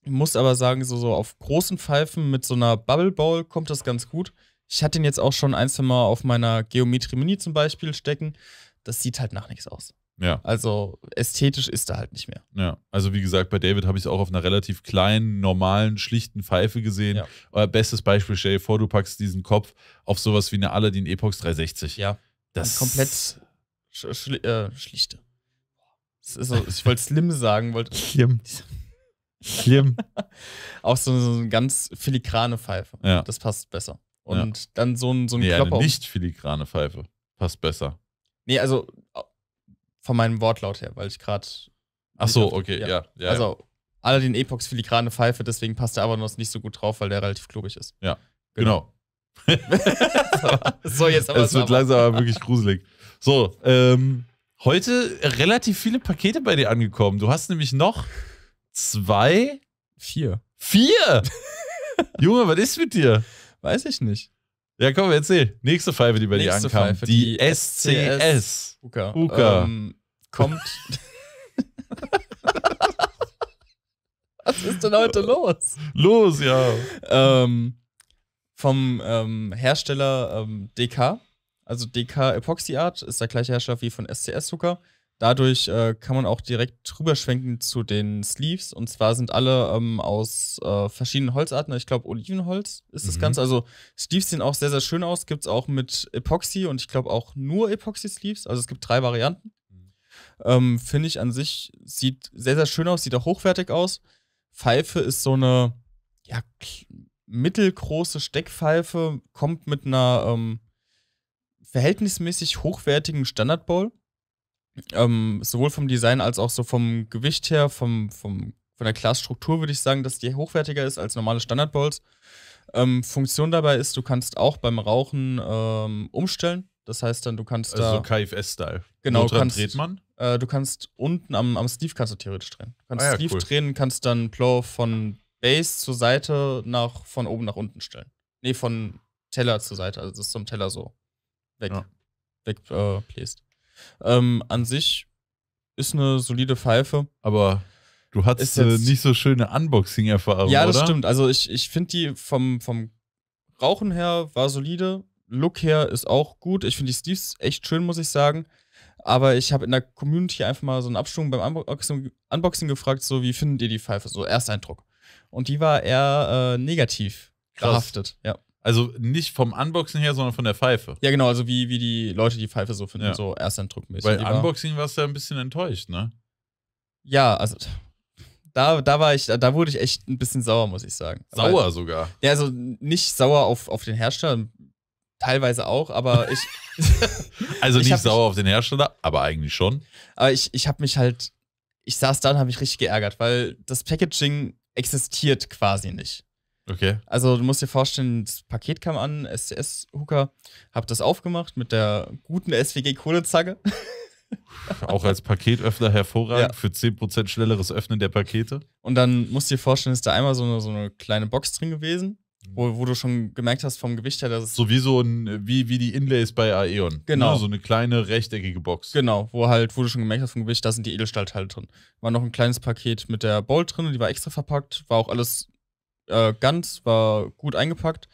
[SPEAKER 1] muss aber sagen, so, so auf großen Pfeifen mit so einer Bubble Bowl kommt das ganz gut. Ich hatte ihn jetzt auch schon ein, zwei Mal auf meiner Geometrie Mini zum Beispiel stecken. Das sieht halt nach nichts aus. Ja. Also ästhetisch ist er halt nicht mehr.
[SPEAKER 2] Ja. Also wie gesagt, bei David habe ich es auch auf einer relativ kleinen, normalen, schlichten Pfeife gesehen. Ja. Euer bestes Beispiel, stell dir vor, du packst diesen Kopf auf sowas wie eine Aladdin Epox 360. Ja. Das komplett
[SPEAKER 1] sch schli äh, schlichte. So, ich wollte slim sagen, wollte. Schlimm. Schlimm. auch so, so eine ganz filigrane Pfeife. Ja. Das passt besser. Und ja. dann so ein, so ein nee, Klopper. Eine nicht
[SPEAKER 2] filigrane Pfeife. Passt besser.
[SPEAKER 1] Nee, also von meinem Wortlaut her, weil ich gerade. Ach so, okay, ja. ja, ja also Aladdin Epochs filigrane Pfeife, deswegen passt der Avanos nicht so gut drauf, weil der relativ klobig ist. Ja, genau. genau. so, jetzt aber. Es wird
[SPEAKER 2] langsam aber wirklich gruselig. So, ähm, heute relativ viele Pakete bei dir angekommen. Du hast nämlich noch zwei. Vier. Vier? Junge, was ist mit dir? Weiß ich nicht. Ja, komm, erzähl. Nächste Pfeife, die bei dir ankam. Pfeife, die, die SCS. Uka. Uka. Ähm,
[SPEAKER 1] kommt. Was ist denn heute los? Los, ja. Ähm, vom ähm, Hersteller ähm, DK. Also DK Epoxy Art ist der gleiche Hersteller wie von SCS Zucker. Dadurch äh, kann man auch direkt drüber schwenken zu den Sleeves. Und zwar sind alle ähm, aus äh, verschiedenen Holzarten. Ich glaube, Olivenholz ist das mhm. Ganze. Also Sleeves sehen auch sehr, sehr schön aus. Gibt es auch mit Epoxy und ich glaube auch nur Epoxy-Sleeves. Also es gibt drei Varianten. Mhm. Ähm, Finde ich an sich, sieht sehr, sehr schön aus, sieht auch hochwertig aus. Pfeife ist so eine ja, mittelgroße Steckpfeife, kommt mit einer ähm, verhältnismäßig hochwertigen Standard-Bowl. Standardbowl ähm, sowohl vom Design als auch so vom Gewicht her, vom, vom, von der Glasstruktur würde ich sagen, dass die hochwertiger ist als normale Standard-Bowls. Ähm, Funktion dabei ist, du kannst auch beim Rauchen ähm, umstellen. Das heißt dann, du kannst also da. Also KFS-Style. Genau, du kannst, dreht man? Äh, du kannst unten am, am Sleeve kannst du theoretisch drehen. Du kannst ah, ja, Sleeve cool. drehen, kannst dann Blow von Base zur Seite nach, von oben nach unten stellen. Nee, von Teller zur Seite, also das ist zum Teller so weg, ja. weg äh, ähm, an sich ist eine solide Pfeife. Aber du hattest äh, nicht so schöne unboxing erfahrungen Ja, das oder? stimmt. Also ich, ich finde die vom, vom Rauchen her war solide. Look her ist auch gut. Ich finde die Steves echt schön, muss ich sagen. Aber ich habe in der Community einfach mal so einen Abstimmung beim Unboxing, Unboxing, gefragt, so wie findet ihr die Pfeife? So Ersteindruck. Und die war eher äh, negativ Krass. behaftet. Ja. Also nicht vom Unboxing her, sondern von der Pfeife. Ja, genau, also wie, wie die Leute die Pfeife so finden, ja. so ersteindruckmäßig. Weil
[SPEAKER 2] Unboxing warst du ja ein bisschen enttäuscht, ne?
[SPEAKER 1] Ja, also da, da war ich, da wurde ich echt ein bisschen sauer, muss ich sagen. Sauer Weil, sogar. Ja, also nicht sauer auf, auf den Hersteller, teilweise auch, aber ich. also nicht sauer mich, auf den Hersteller, aber eigentlich schon. Aber ich, ich habe mich halt, ich saß da und habe mich richtig geärgert, weil das Packaging existiert quasi nicht. Okay. Also du musst dir vorstellen, das Paket kam an, SCS-Hooker, hab das aufgemacht mit der guten SWG-Kohlezange.
[SPEAKER 2] Auch als Paketöffner hervorragend ja. für 10% schnelleres Öffnen der Pakete.
[SPEAKER 1] Und dann musst du dir vorstellen, ist da einmal so eine, so eine kleine Box drin gewesen, mhm. wo, wo du schon gemerkt hast vom Gewicht her, dass es. So wie so ein, wie, wie die Inlays bei Aeon. Ne? Genau. Ja, so eine kleine rechteckige Box. Genau, wo halt, wo du schon gemerkt hast vom Gewicht, da sind die Edelstahlteile drin. War noch ein kleines Paket mit der Bolt drin, die war extra verpackt, war auch alles äh, ganz, war gut eingepackt.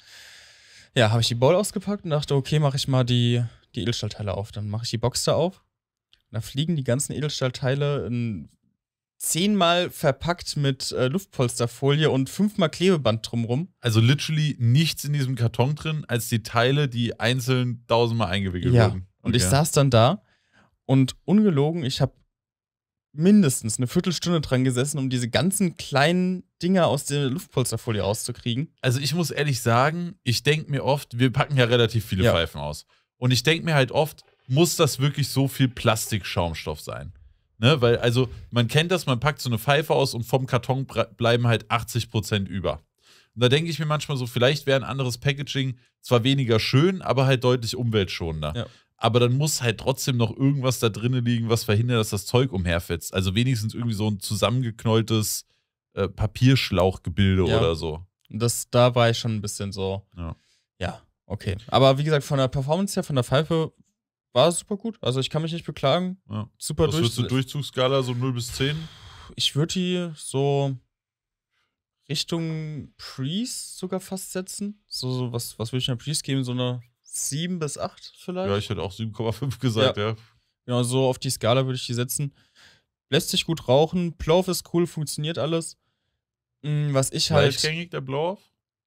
[SPEAKER 1] Ja, habe ich die Bowl ausgepackt und dachte, okay, mache ich mal die, die Edelstahlteile auf. Dann mache ich die Box da auf. Da fliegen die ganzen Edelstahlteile in zehnmal verpackt mit äh, Luftpolsterfolie und fünfmal Klebeband drumrum. Also literally nichts in diesem Karton drin,
[SPEAKER 2] als die Teile, die einzeln tausendmal eingewickelt ja. wurden. Okay. Und ich saß
[SPEAKER 1] dann da und ungelogen, ich habe mindestens eine Viertelstunde dran gesessen, um diese ganzen kleinen Dinger aus der Luftpolsterfolie rauszukriegen. Also ich muss ehrlich sagen, ich denke mir oft,
[SPEAKER 2] wir packen ja relativ viele ja. Pfeifen aus. Und ich denke mir halt oft, muss das wirklich so viel Plastikschaumstoff sein? Ne? Weil, also, man kennt das, man packt so eine Pfeife aus und vom Karton bleiben halt 80% Prozent über. Und da denke ich mir manchmal so, vielleicht wäre ein anderes Packaging zwar weniger schön, aber halt deutlich umweltschonender. Ja. Aber dann muss halt trotzdem noch irgendwas da drinnen liegen, was verhindert, dass das Zeug umherfetzt. Also wenigstens irgendwie so ein zusammengeknolltes äh, Papierschlauchgebilde ja. oder so.
[SPEAKER 1] Das, da war ich schon ein bisschen so. Ja. ja. okay. Aber wie gesagt, von der Performance her, von der Pfeife war es super gut. Also ich kann mich nicht beklagen. Ja. Super Was würdest du Durchzugsskala so 0 bis 10? Ich würde die so Richtung Priest sogar fast setzen. So, so was, was würde ich einer Priest geben? So eine 7 bis 8 vielleicht? Ja, ich hätte auch 7,5 gesagt, ja. ja. Genau, so auf die Skala würde ich die setzen. Lässt sich gut rauchen, Plauf ist cool, funktioniert alles. Mm, was ich halt. Weichgängig, der Blow-Off?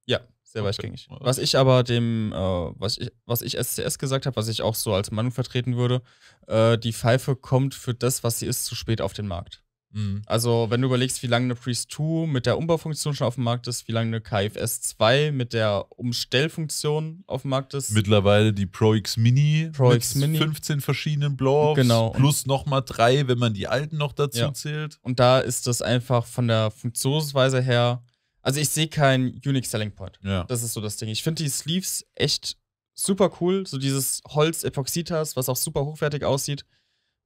[SPEAKER 1] Ja, sehr okay. weichgängig. Oh, was ich aber dem, äh, was, ich, was ich SCS gesagt habe, was ich auch so als Meinung vertreten würde, äh, die Pfeife kommt für das, was sie ist, zu spät auf den Markt. Mhm. Also, wenn du überlegst, wie lange eine Priest 2 mit der Umbaufunktion schon auf dem Markt ist, wie lange eine KFS 2 mit der Umstellfunktion auf dem Markt ist.
[SPEAKER 2] Mittlerweile die Pro X Mini Pro X mit Mini. 15 verschiedenen Blows, genau. plus
[SPEAKER 1] nochmal drei, wenn man die alten noch dazu ja. zählt. Und da ist das einfach von der Funktionsweise her. Also, ich sehe keinen Unique Selling Point. Ja. Das ist so das Ding. Ich finde die Sleeves echt super cool. So dieses Holz-Epoxitas, was auch super hochwertig aussieht,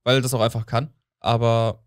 [SPEAKER 1] weil das auch einfach kann. Aber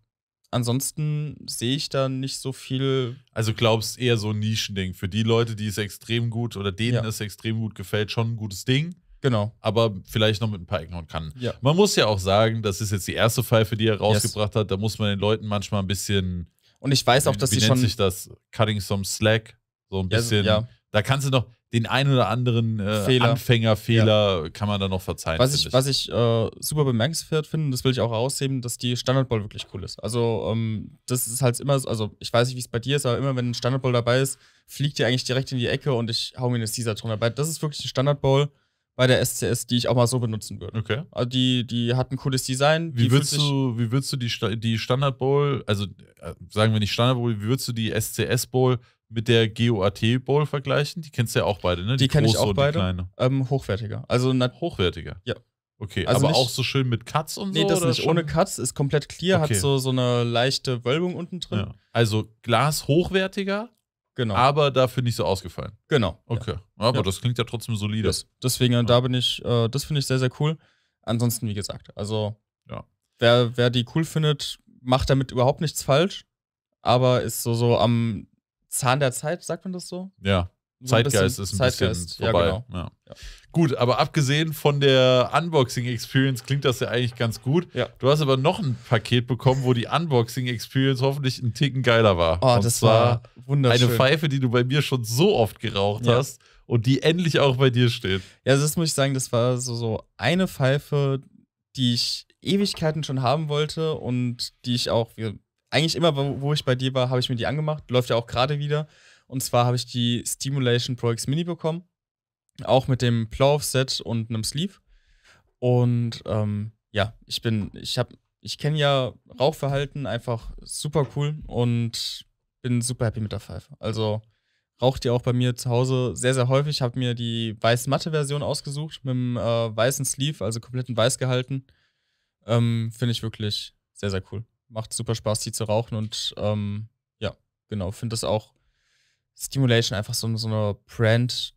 [SPEAKER 1] ansonsten sehe ich da nicht so viel. Also glaubst eher so ein Nischending. Für die Leute, die es extrem gut oder denen ja. es extrem gut gefällt,
[SPEAKER 2] schon ein gutes Ding. Genau. Aber vielleicht noch mit ein paar Ecken und Kanten. Ja. Man muss ja auch sagen, das ist jetzt die erste Pfeife, die er rausgebracht yes. hat. Da muss man den Leuten manchmal ein bisschen. Und ich weiß auch, dass wie, wie sie nennt schon. sich das? Cutting some slack. So ein bisschen. Ja, so, da kannst du noch den ein oder anderen äh, Fehler. Anfängerfehler ja. Äh, kann man da noch verzeihen. Was ich, ich, Was
[SPEAKER 1] ich äh, super bemerkenswert finde, das will ich auch rausheben, dass die Standardball wirklich cool ist. Also ähm, das ist halt immer, also ich weiß nicht, wie es bei dir ist, aber immer wenn ein Standardball dabei ist, fliegt die eigentlich direkt in die Ecke und ich hau mir eine Caesar drunter. dabei. das ist wirklich ein Standardball bei der SCS, die ich auch mal so benutzen würde. Okay. Also die, die hat ein cooles Design. Wie würdest, du, wie würdest du die, die Standard Bowl, also äh, sagen wir nicht Standard Bowl, wie würdest du die
[SPEAKER 2] SCS Bowl mit der GOAT Bowl vergleichen? Die kennst du ja auch beide, ne? Die, die kenne ich auch beide.
[SPEAKER 1] Ähm, hochwertiger. Also hochwertiger. Ja. Okay, also aber nicht, auch so schön mit Cuts und nee, so? Nee, das nicht. Schon? Ohne Cuts ist komplett clear, okay. hat so, so eine leichte Wölbung unten drin. Ja. Also Glas
[SPEAKER 2] hochwertiger, genau. aber dafür nicht so ausgefallen. Genau. Okay, ja. aber ja. das klingt ja trotzdem solide. Das,
[SPEAKER 1] deswegen, da bin ich, äh, das finde ich sehr, sehr cool. Ansonsten, wie gesagt, also wer, wer die cool findet, macht damit überhaupt nichts falsch, aber ist so, so am Zahn der Zeit, sagt man das so? Ja. So Zeitgeist ein ist ein Zeitgeist. bisschen vorbei. Genau. Ja, genau. ja.
[SPEAKER 2] Gut, aber abgesehen von der Unboxing-Experience klingt das ja eigentlich ganz gut. Ja. Du hast aber noch ein Paket bekommen, wo die Unboxing-Experience hoffentlich einen Ticken geiler war. Oh, und das war wunderschön. Eine Pfeife,
[SPEAKER 1] die du bei mir schon so oft geraucht hast und die endlich auch bei dir steht. Ja, das muss ich sagen, das war so, so eine Pfeife, die ich Ewigkeiten schon haben wollte und die ich auch, wie eigentlich immer, wo ich bei dir war, habe ich mir die angemacht. Läuft ja auch gerade wieder. Und zwar habe ich die Stimulation Pro X Mini bekommen. Auch mit dem Playoff-Set und einem Sleeve. Und ähm, ja, ich bin, ich habe, ich kenne ja Rauchverhalten einfach super cool und bin super happy mit der Pfeife. Also raucht die auch bei mir zu Hause sehr, sehr häufig. Habe mir die weiß-matte-Version ausgesucht mit dem äh, weißen Sleeve, also kompletten weiß gehalten. Ähm, Finde ich wirklich sehr, sehr cool macht super Spaß, die zu rauchen und ähm, ja, genau, finde das auch Stimulation einfach so, so eine Brand,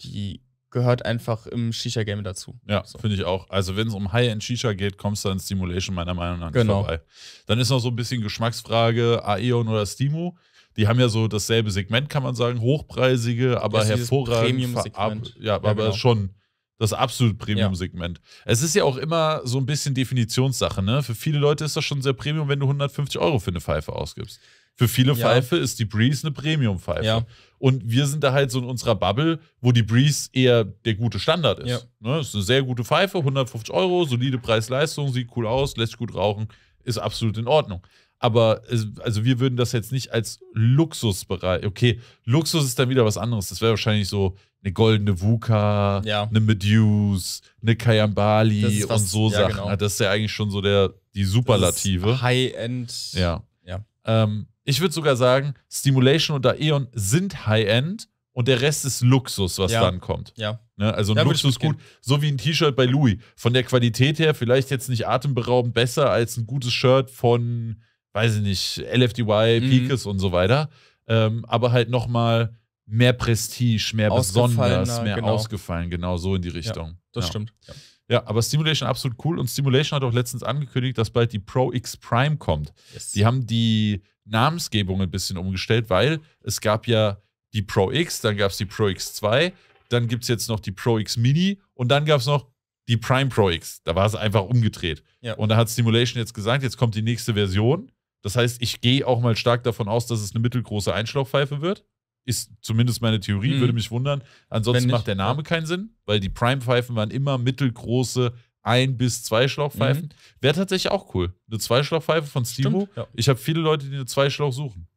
[SPEAKER 1] die gehört einfach im Shisha-Game dazu.
[SPEAKER 2] Ja, so. finde ich auch. Also wenn es um High-End-Shisha geht, kommst du an Stimulation meiner Meinung nach nicht genau. vorbei. Dann ist noch so ein bisschen Geschmacksfrage, Aeon oder Stimo. Die haben ja so dasselbe Segment, kann man sagen, hochpreisige, aber hervorragend. Premium-Segment. Ja, ja, aber genau. schon das absolute Premium-Segment. Ja. Es ist ja auch immer so ein bisschen Definitionssache. Ne? Für viele Leute ist das schon sehr Premium, wenn du 150 Euro für eine Pfeife ausgibst. Für viele ja. Pfeife ist die Breeze eine Premium-Pfeife. Ja. Und wir sind da halt so in unserer Bubble, wo die Breeze eher der gute Standard ist. Ja. Ne? Ist eine sehr gute Pfeife, 150 Euro, solide Preis-Leistung, sieht cool aus, lässt sich gut rauchen, ist absolut in Ordnung. Aber also wir würden das jetzt nicht als Luxus bereit. Okay, Luxus ist dann wieder was anderes. Das wäre wahrscheinlich so eine goldene Vuka, ja. eine Meduse, eine Kayambali und so ja, Sachen. Genau. Das ist ja eigentlich schon so der, die Superlative. High-End. Ja. ja. Ähm, ich würde sogar sagen, Stimulation und Aeon sind High-End und der Rest ist Luxus, was ja. dann kommt. Ja. Ne? Also ein ja, Luxusgut, so wie ein T-Shirt bei Louis. Von der Qualität her vielleicht jetzt nicht atemberaubend besser als ein gutes Shirt von, weiß ich nicht, LFDY, mhm. Peakes und so weiter. Ähm, aber halt nochmal mehr Prestige, mehr besonders, mehr genau. ausgefallen, genau so in die Richtung. Ja, das ja. stimmt. Ja. ja. aber Stimulation absolut cool und Stimulation hat auch letztens angekündigt, dass bald die Pro X Prime kommt. Yes. Die haben die Namensgebung ein bisschen umgestellt, weil es gab ja die Pro X, dann gab es die Pro X2, dann gibt es jetzt noch die Pro X Mini und dann gab es noch die Prime Pro X. Da war es einfach umgedreht. Und da hat Stimulation jetzt gesagt, jetzt kommt die nächste Version. Das heißt, ich gehe auch mal stark davon aus, dass es eine mittelgroße Einschlauchpfeife wird. Ist zumindest meine Theorie, mhm. würde mich wundern. Ansonsten macht der Name ja. keinen Sinn, weil die Prime-Pfeifen waren immer mittelgroße ein- bis zwei Schlauchpfeifen. Mhm. Wäre tatsächlich auch cool. Eine Zweischlauchpfeife von Stimo. Ja. Ich habe viele Leute, die eine Zweischlauch-suchen.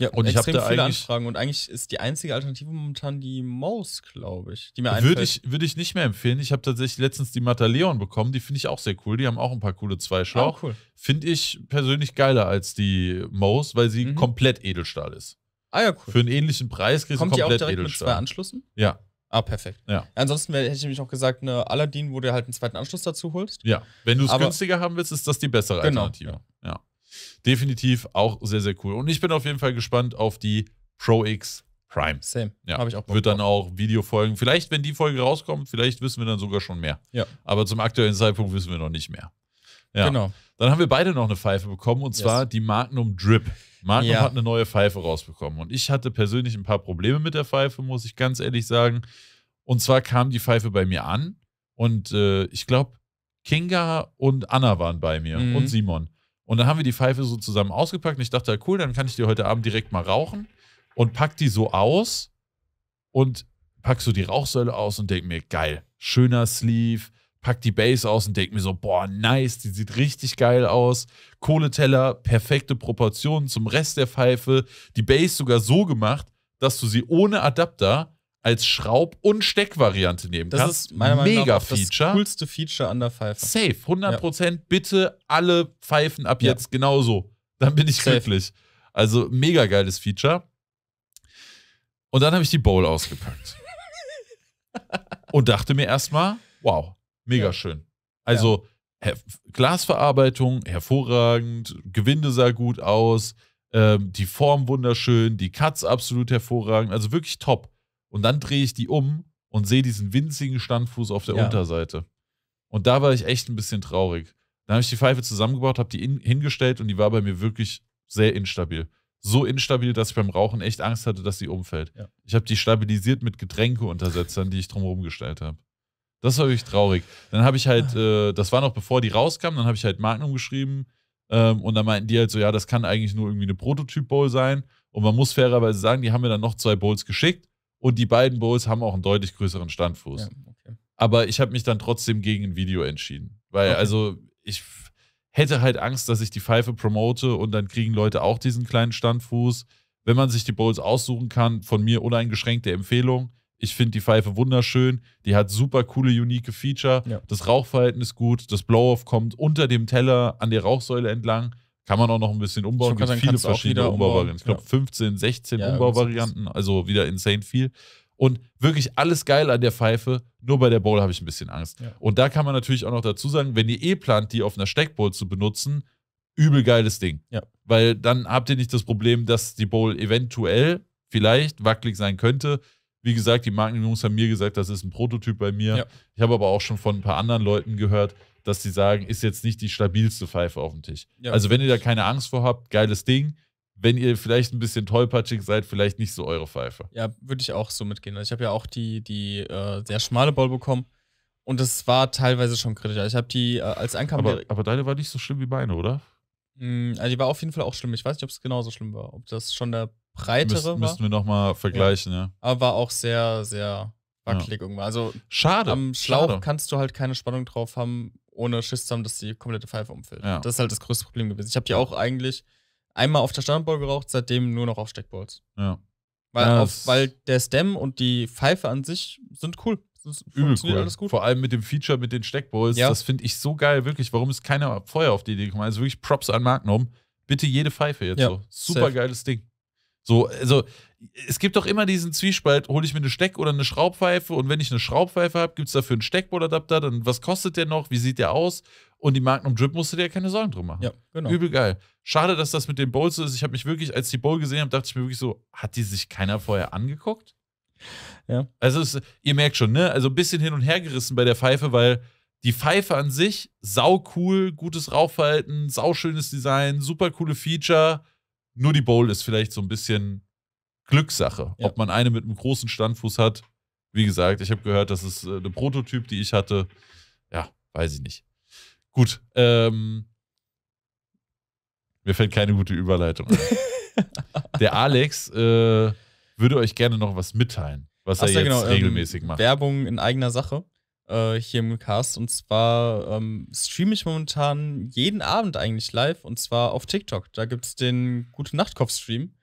[SPEAKER 2] Ja, und ich habe da viele eigentlich
[SPEAKER 1] Anfragen und eigentlich ist die einzige Alternative momentan die Maus, glaube ich, die mir einfällt. Würde ich,
[SPEAKER 2] würde ich nicht mehr empfehlen. Ich habe tatsächlich letztens die Mataleon bekommen, die finde ich auch sehr cool. Die haben auch ein paar coole Zweischlauch. Ah, cool. Finde ich persönlich geiler als die Maus, weil sie mhm. komplett Edelstahl ist.
[SPEAKER 1] Ah ja, cool. Für einen ähnlichen Preis kriegst Kommt du komplett die auch direkt Edelstahl. mit zwei Anschlüssen? Ja. Ah, perfekt. Ja. Ansonsten hätte ich nämlich auch gesagt, eine Aladdin, wo du halt einen zweiten Anschluss dazu holst. Ja, wenn du es günstiger haben willst, ist das die
[SPEAKER 2] bessere genau, Alternative. Ja. ja. Definitiv auch sehr, sehr cool. Und ich bin auf jeden Fall gespannt auf die Pro X Prime. Same. Ja. Habe ich auch Bock Wird dann auch Videofolgen. Vielleicht, wenn die Folge rauskommt, vielleicht wissen wir dann sogar schon mehr. Ja. Aber zum aktuellen Zeitpunkt wissen wir noch nicht mehr. Ja. Genau. Dann haben wir beide noch eine Pfeife bekommen und zwar yes. die Magnum Drip. Magnum ja. hat eine neue Pfeife rausbekommen und ich hatte persönlich ein paar Probleme mit der Pfeife, muss ich ganz ehrlich sagen. Und zwar kam die Pfeife bei mir an und äh, ich glaube, Kinga und Anna waren bei mir mhm. und Simon. Und dann haben wir die Pfeife so zusammen ausgepackt und ich dachte, cool, dann kann ich die heute Abend direkt mal rauchen und pack die so aus und pack so die Rauchsäule aus und denke mir, geil, schöner Sleeve, pack die Base aus und denk mir so, boah, nice, die sieht richtig geil aus. Kohleteller, perfekte Proportionen zum Rest der Pfeife. Die Base sogar so gemacht, dass du sie ohne Adapter als Schraub- und Steckvariante nehmen das kannst. Das ist meiner Meinung nach das coolste Feature an der Pfeife. Safe, 100%. Ja. Bitte alle Pfeifen ab ja. jetzt genauso. Dann bin ich Safe. glücklich. Also mega geiles Feature. Und dann habe ich die Bowl ausgepackt. und dachte mir erstmal, wow, Mega ja. schön. Also ja. Glasverarbeitung hervorragend, Gewinde sah gut aus, ähm, die Form wunderschön, die Cuts absolut hervorragend, also wirklich top. Und dann drehe ich die um und sehe diesen winzigen Standfuß auf der ja. Unterseite. Und da war ich echt ein bisschen traurig. Dann habe ich die Pfeife zusammengebaut, habe die in, hingestellt und die war bei mir wirklich sehr instabil. So instabil, dass ich beim Rauchen echt Angst hatte, dass sie umfällt. Ja. Ich habe die stabilisiert mit Getränkeuntersetzern, die ich drumherum gestellt habe. Das war wirklich traurig. Dann habe ich halt, ah. äh, das war noch bevor die rauskamen, dann habe ich halt Magnum geschrieben ähm, und dann meinten die halt so, ja, das kann eigentlich nur irgendwie eine Prototyp-Bowl sein. Und man muss fairerweise sagen, die haben mir dann noch zwei Bowls geschickt und die beiden Bowls haben auch einen deutlich größeren Standfuß. Ja, okay. Aber ich habe mich dann trotzdem gegen ein Video entschieden. Weil, okay. also, ich hätte halt Angst, dass ich die Pfeife promote und dann kriegen Leute auch diesen kleinen Standfuß. Wenn man sich die Bowls aussuchen kann, von mir uneingeschränkte Empfehlung, ich finde die Pfeife wunderschön. Die hat super coole, unique Feature. Ja. Das Rauchverhalten ist gut. Das Blow-Off kommt unter dem Teller an der Rauchsäule entlang. Kann man auch noch ein bisschen umbauen. Es gibt sagen, viele verschiedene Umbauvarianten. Ich glaube, ja. 15, 16 ja, Umbauvarianten. Also wieder insane viel. Und wirklich alles geil an der Pfeife. Nur bei der Bowl habe ich ein bisschen Angst. Ja. Und da kann man natürlich auch noch dazu sagen, wenn ihr eh plant, die auf einer Steckbowl zu benutzen, übel geiles Ding. Ja. Weil dann habt ihr nicht das Problem, dass die Bowl eventuell vielleicht wackelig sein könnte. Wie gesagt, die Markenjungs haben mir gesagt, das ist ein Prototyp bei mir. Ja. Ich habe aber auch schon von ein paar anderen Leuten gehört, dass sie sagen, ist jetzt nicht die stabilste Pfeife auf dem Tisch. Ja, also wenn ihr da keine Angst vor habt, geiles Ding. Wenn ihr vielleicht ein bisschen tollpatschig seid, vielleicht nicht so eure Pfeife.
[SPEAKER 1] Ja, würde ich auch so mitgehen. Also ich habe ja auch die, die äh, sehr schmale Ball bekommen. Und das war teilweise schon kritisch. Also ich habe die äh, als Ankam. Aber, aber deine war nicht so schlimm wie meine, oder? Also die war auf jeden Fall auch schlimm. Ich weiß nicht, ob es genauso schlimm war. Ob das schon der breitere Müs Müssten wir nochmal vergleichen, ja. ja. Aber war auch sehr, sehr wackelig ja. irgendwann. Also schade. Am Schlauch schade. kannst du halt keine Spannung drauf haben, ohne Schiss zu haben, dass die komplette Pfeife umfällt. Ja. Das ist halt das größte Problem gewesen. Ich habe die auch eigentlich einmal auf der Standardball geraucht, seitdem nur noch auf Steckballs. Ja. Weil, auf, weil der Stem und die Pfeife an sich sind cool. Das Übel cool. gut.
[SPEAKER 2] Vor allem mit dem Feature mit den Steckballs. Ja. Das finde ich so geil, wirklich. Warum ist keiner vorher auf die Idee gekommen? Also wirklich Props an Magnum. Bitte jede Pfeife jetzt ja. so. Super geiles Ding. So, also es gibt doch immer diesen Zwiespalt, hole ich mir eine Steck- oder eine Schraubpfeife und wenn ich eine Schraubpfeife habe, gibt es dafür einen Steckboardadapter, dann was kostet der noch, wie sieht der aus? Und die Magnum Drip musst dir ja keine Sorgen drum machen. Ja, genau. Übel geil. Schade, dass das mit den Bowls so ist. Ich habe mich wirklich, als die Bowl gesehen habe, dachte ich mir wirklich so, hat die sich keiner vorher angeguckt? Ja. Also es, ihr merkt schon, ne? Also ein bisschen hin und her gerissen bei der Pfeife, weil die Pfeife an sich, sau cool, gutes Rauchverhalten, schönes Design, super coole Feature – nur die Bowl ist vielleicht so ein bisschen Glückssache, ja. ob man eine mit einem großen Standfuß hat. Wie gesagt, ich habe gehört, das ist äh, eine Prototyp, die ich hatte. Ja, weiß ich nicht. Gut, ähm, mir fällt keine gute Überleitung ein. Der Alex äh,
[SPEAKER 1] würde euch gerne noch was mitteilen, was Ach, er jetzt genau, ähm, regelmäßig ähm, macht. Werbung in eigener Sache äh, hier im Cast. Und zwar ähm, streame ich momentan jeden Abend eigentlich live und zwar auf TikTok. Da gibt es den Gute Nachtkopf-Stream.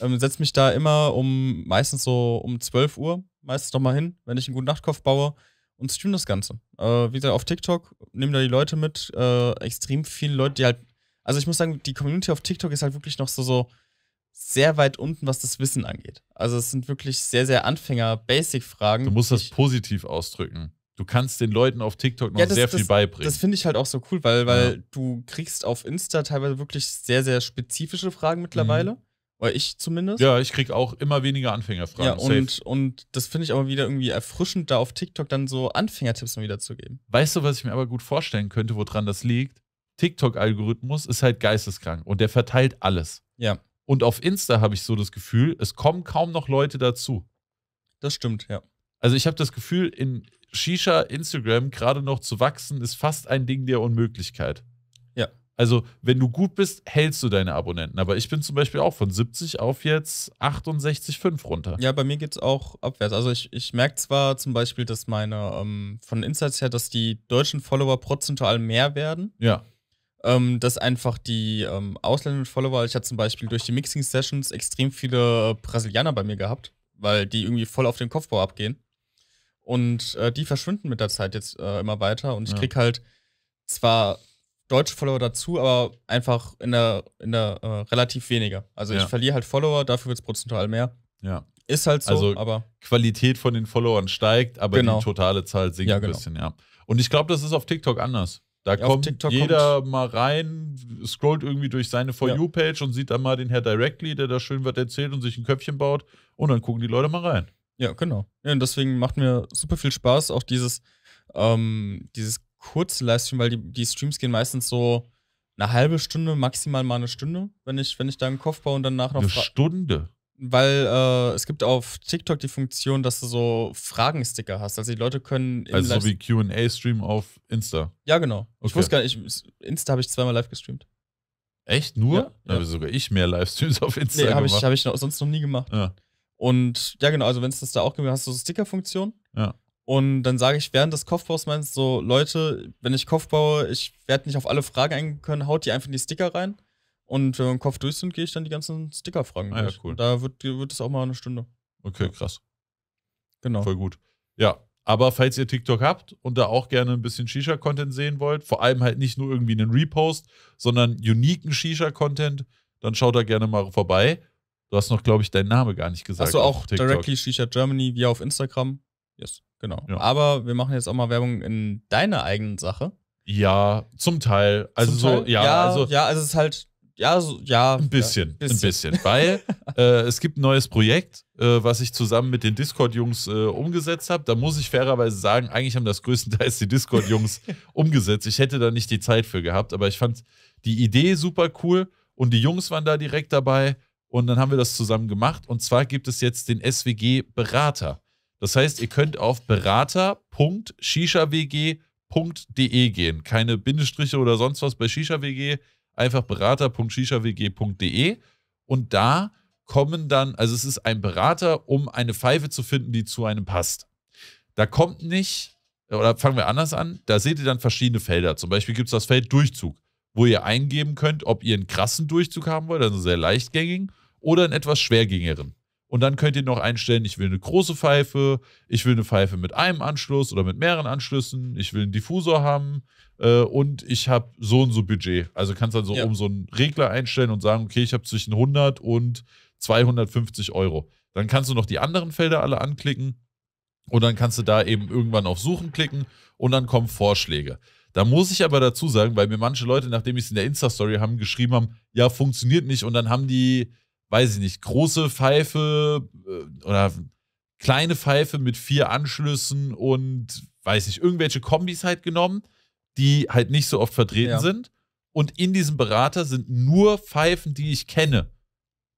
[SPEAKER 1] Ähm, Setze mich da immer um meistens so um 12 Uhr, meistens nochmal hin, wenn ich einen Guten Nachtkopf baue und streame das Ganze. Äh, wie gesagt, auf TikTok nehmen da die Leute mit. Äh, extrem viele Leute, die halt. Also ich muss sagen, die Community auf TikTok ist halt wirklich noch so, so sehr weit unten, was das Wissen angeht. Also es sind wirklich sehr, sehr Anfänger-Basic-Fragen. Du musst das positiv ausdrücken. Du kannst den Leuten auf TikTok noch ja, das, sehr das, viel beibringen. Das finde ich halt auch so cool, weil, weil ja. du kriegst auf Insta teilweise wirklich sehr, sehr spezifische Fragen mittlerweile. Mhm. Oder ich zumindest. Ja, ich krieg auch immer weniger Anfängerfragen. Ja, und, und das finde ich aber wieder irgendwie erfrischend, da auf TikTok dann so Anfängertipps mal wieder zu geben.
[SPEAKER 2] Weißt du, was ich mir aber gut vorstellen könnte, woran das liegt? TikTok-Algorithmus ist halt geisteskrank und der verteilt alles. Ja. Und auf Insta habe ich so das Gefühl, es kommen kaum noch Leute dazu. Das stimmt, ja. Also ich habe das Gefühl, in, Shisha Instagram gerade noch zu wachsen, ist fast ein Ding der Unmöglichkeit. Ja. Also, wenn du gut bist, hältst du deine Abonnenten. Aber ich bin zum Beispiel auch von 70 auf jetzt
[SPEAKER 1] 68,5 runter. Ja, bei mir geht es auch abwärts. Also, ich, ich merke zwar zum Beispiel, dass meine, ähm, von Insights her, dass die deutschen Follower prozentual mehr werden. Ja. Ähm, dass einfach die ähm, ausländischen Follower, also ich hatte zum Beispiel durch die Mixing Sessions extrem viele äh, Brasilianer bei mir gehabt, weil die irgendwie voll auf den Kopfbau abgehen. Und äh, die verschwinden mit der Zeit jetzt äh, immer weiter. Und ich ja. krieg halt zwar deutsche Follower dazu, aber einfach in der, in der äh, relativ weniger. Also ja. ich verliere halt Follower, dafür wird es prozentual mehr. Ja. Ist halt so, also, aber.
[SPEAKER 2] Qualität von den Followern steigt, aber genau. die totale Zahl sinkt ja, genau. ein bisschen, ja. Und ich glaube, das ist auf TikTok anders. Da ja, kommt jeder kommt. mal rein, scrollt irgendwie durch seine For You-Page und sieht dann mal den Herr Directly, der da schön was erzählt und sich ein Köpfchen baut. Und dann gucken die Leute mal rein.
[SPEAKER 1] Ja, genau. Ja, und deswegen macht mir super viel Spaß, auch dieses, ähm, dieses kurze Livestream, weil die, die Streams gehen meistens so eine halbe Stunde, maximal mal eine Stunde, wenn ich, wenn ich da einen Kopf baue und danach noch. Eine Stunde? Weil äh, es gibt auf TikTok die Funktion, dass du so Fragensticker hast. Also die Leute können. Also so wie
[SPEAKER 2] QA-Stream auf Insta. Ja, genau. Okay. Ich wusste
[SPEAKER 1] gar nicht, Insta habe ich zweimal live gestreamt. Echt? Nur? Ja, da ja. habe sogar ich mehr Livestreams auf Insta nee, hab gemacht. Nee, habe ich, hab ich noch, sonst noch nie gemacht. Ja. Und ja, genau, also wenn es das da auch gibt, hast du so Sticker-Funktion. Ja. Und dann sage ich während des Kopfbaus meinst so, Leute, wenn ich Kopf baue, ich werde nicht auf alle Fragen eingehen können, haut die einfach in die Sticker rein. Und wenn wir im Kopf durch sind, gehe ich dann die ganzen Sticker-Fragen ah, ja, cool. da wird, wird es auch mal eine Stunde.
[SPEAKER 2] Okay, krass. Genau. Voll gut. Ja, aber falls ihr TikTok habt und da auch gerne ein bisschen Shisha-Content sehen wollt, vor allem halt nicht nur irgendwie einen Repost, sondern uniken Shisha-Content, dann schaut da gerne mal vorbei. Du hast noch, glaube ich, deinen Namen gar nicht gesagt. Achso, auch TikTok. directly
[SPEAKER 1] Shisha Germany, wie auf Instagram. Yes, genau. Ja. Aber wir machen jetzt auch mal Werbung in deiner eigenen Sache.
[SPEAKER 2] Ja, zum Teil. Also zum Teil? ja, ja, also ja, also es ist halt ja, so, ja. Ein bisschen, ja, bisschen. ein bisschen. Weil äh, es gibt ein neues Projekt, äh, was ich zusammen mit den Discord-Jungs äh, umgesetzt habe. Da muss ich fairerweise sagen, eigentlich haben das größtenteils die Discord-Jungs umgesetzt. Ich hätte da nicht die Zeit für gehabt, aber ich fand die Idee super cool und die Jungs waren da direkt dabei. Und dann haben wir das zusammen gemacht. Und zwar gibt es jetzt den SWG-Berater. Das heißt, ihr könnt auf berater.shishawg.de gehen. Keine Bindestriche oder sonst was bei ShishaWG. Einfach berater.shishawg.de. Und da kommen dann, also es ist ein Berater, um eine Pfeife zu finden, die zu einem passt. Da kommt nicht, oder fangen wir anders an, da seht ihr dann verschiedene Felder. Zum Beispiel gibt es das Feld Durchzug, wo ihr eingeben könnt, ob ihr einen krassen Durchzug haben wollt, also sehr leichtgängigen, oder einen etwas schwergängeren. Und dann könnt ihr noch einstellen, ich will eine große Pfeife, ich will eine Pfeife mit einem Anschluss oder mit mehreren Anschlüssen, ich will einen Diffusor haben äh, und ich habe so und so Budget. Also kannst dann so ja. um so einen Regler einstellen und sagen, okay, ich habe zwischen 100 und 250 Euro. Dann kannst du noch die anderen Felder alle anklicken und dann kannst du da eben irgendwann auf Suchen klicken und dann kommen Vorschläge. Da muss ich aber dazu sagen, weil mir manche Leute, nachdem ich es in der Insta-Story haben, geschrieben haben, ja, funktioniert nicht und dann haben die weiß ich nicht, große Pfeife äh, oder kleine Pfeife mit vier Anschlüssen und weiß nicht, irgendwelche Kombis halt genommen, die halt nicht so oft vertreten ja. sind. Und in diesem Berater sind nur Pfeifen, die ich kenne.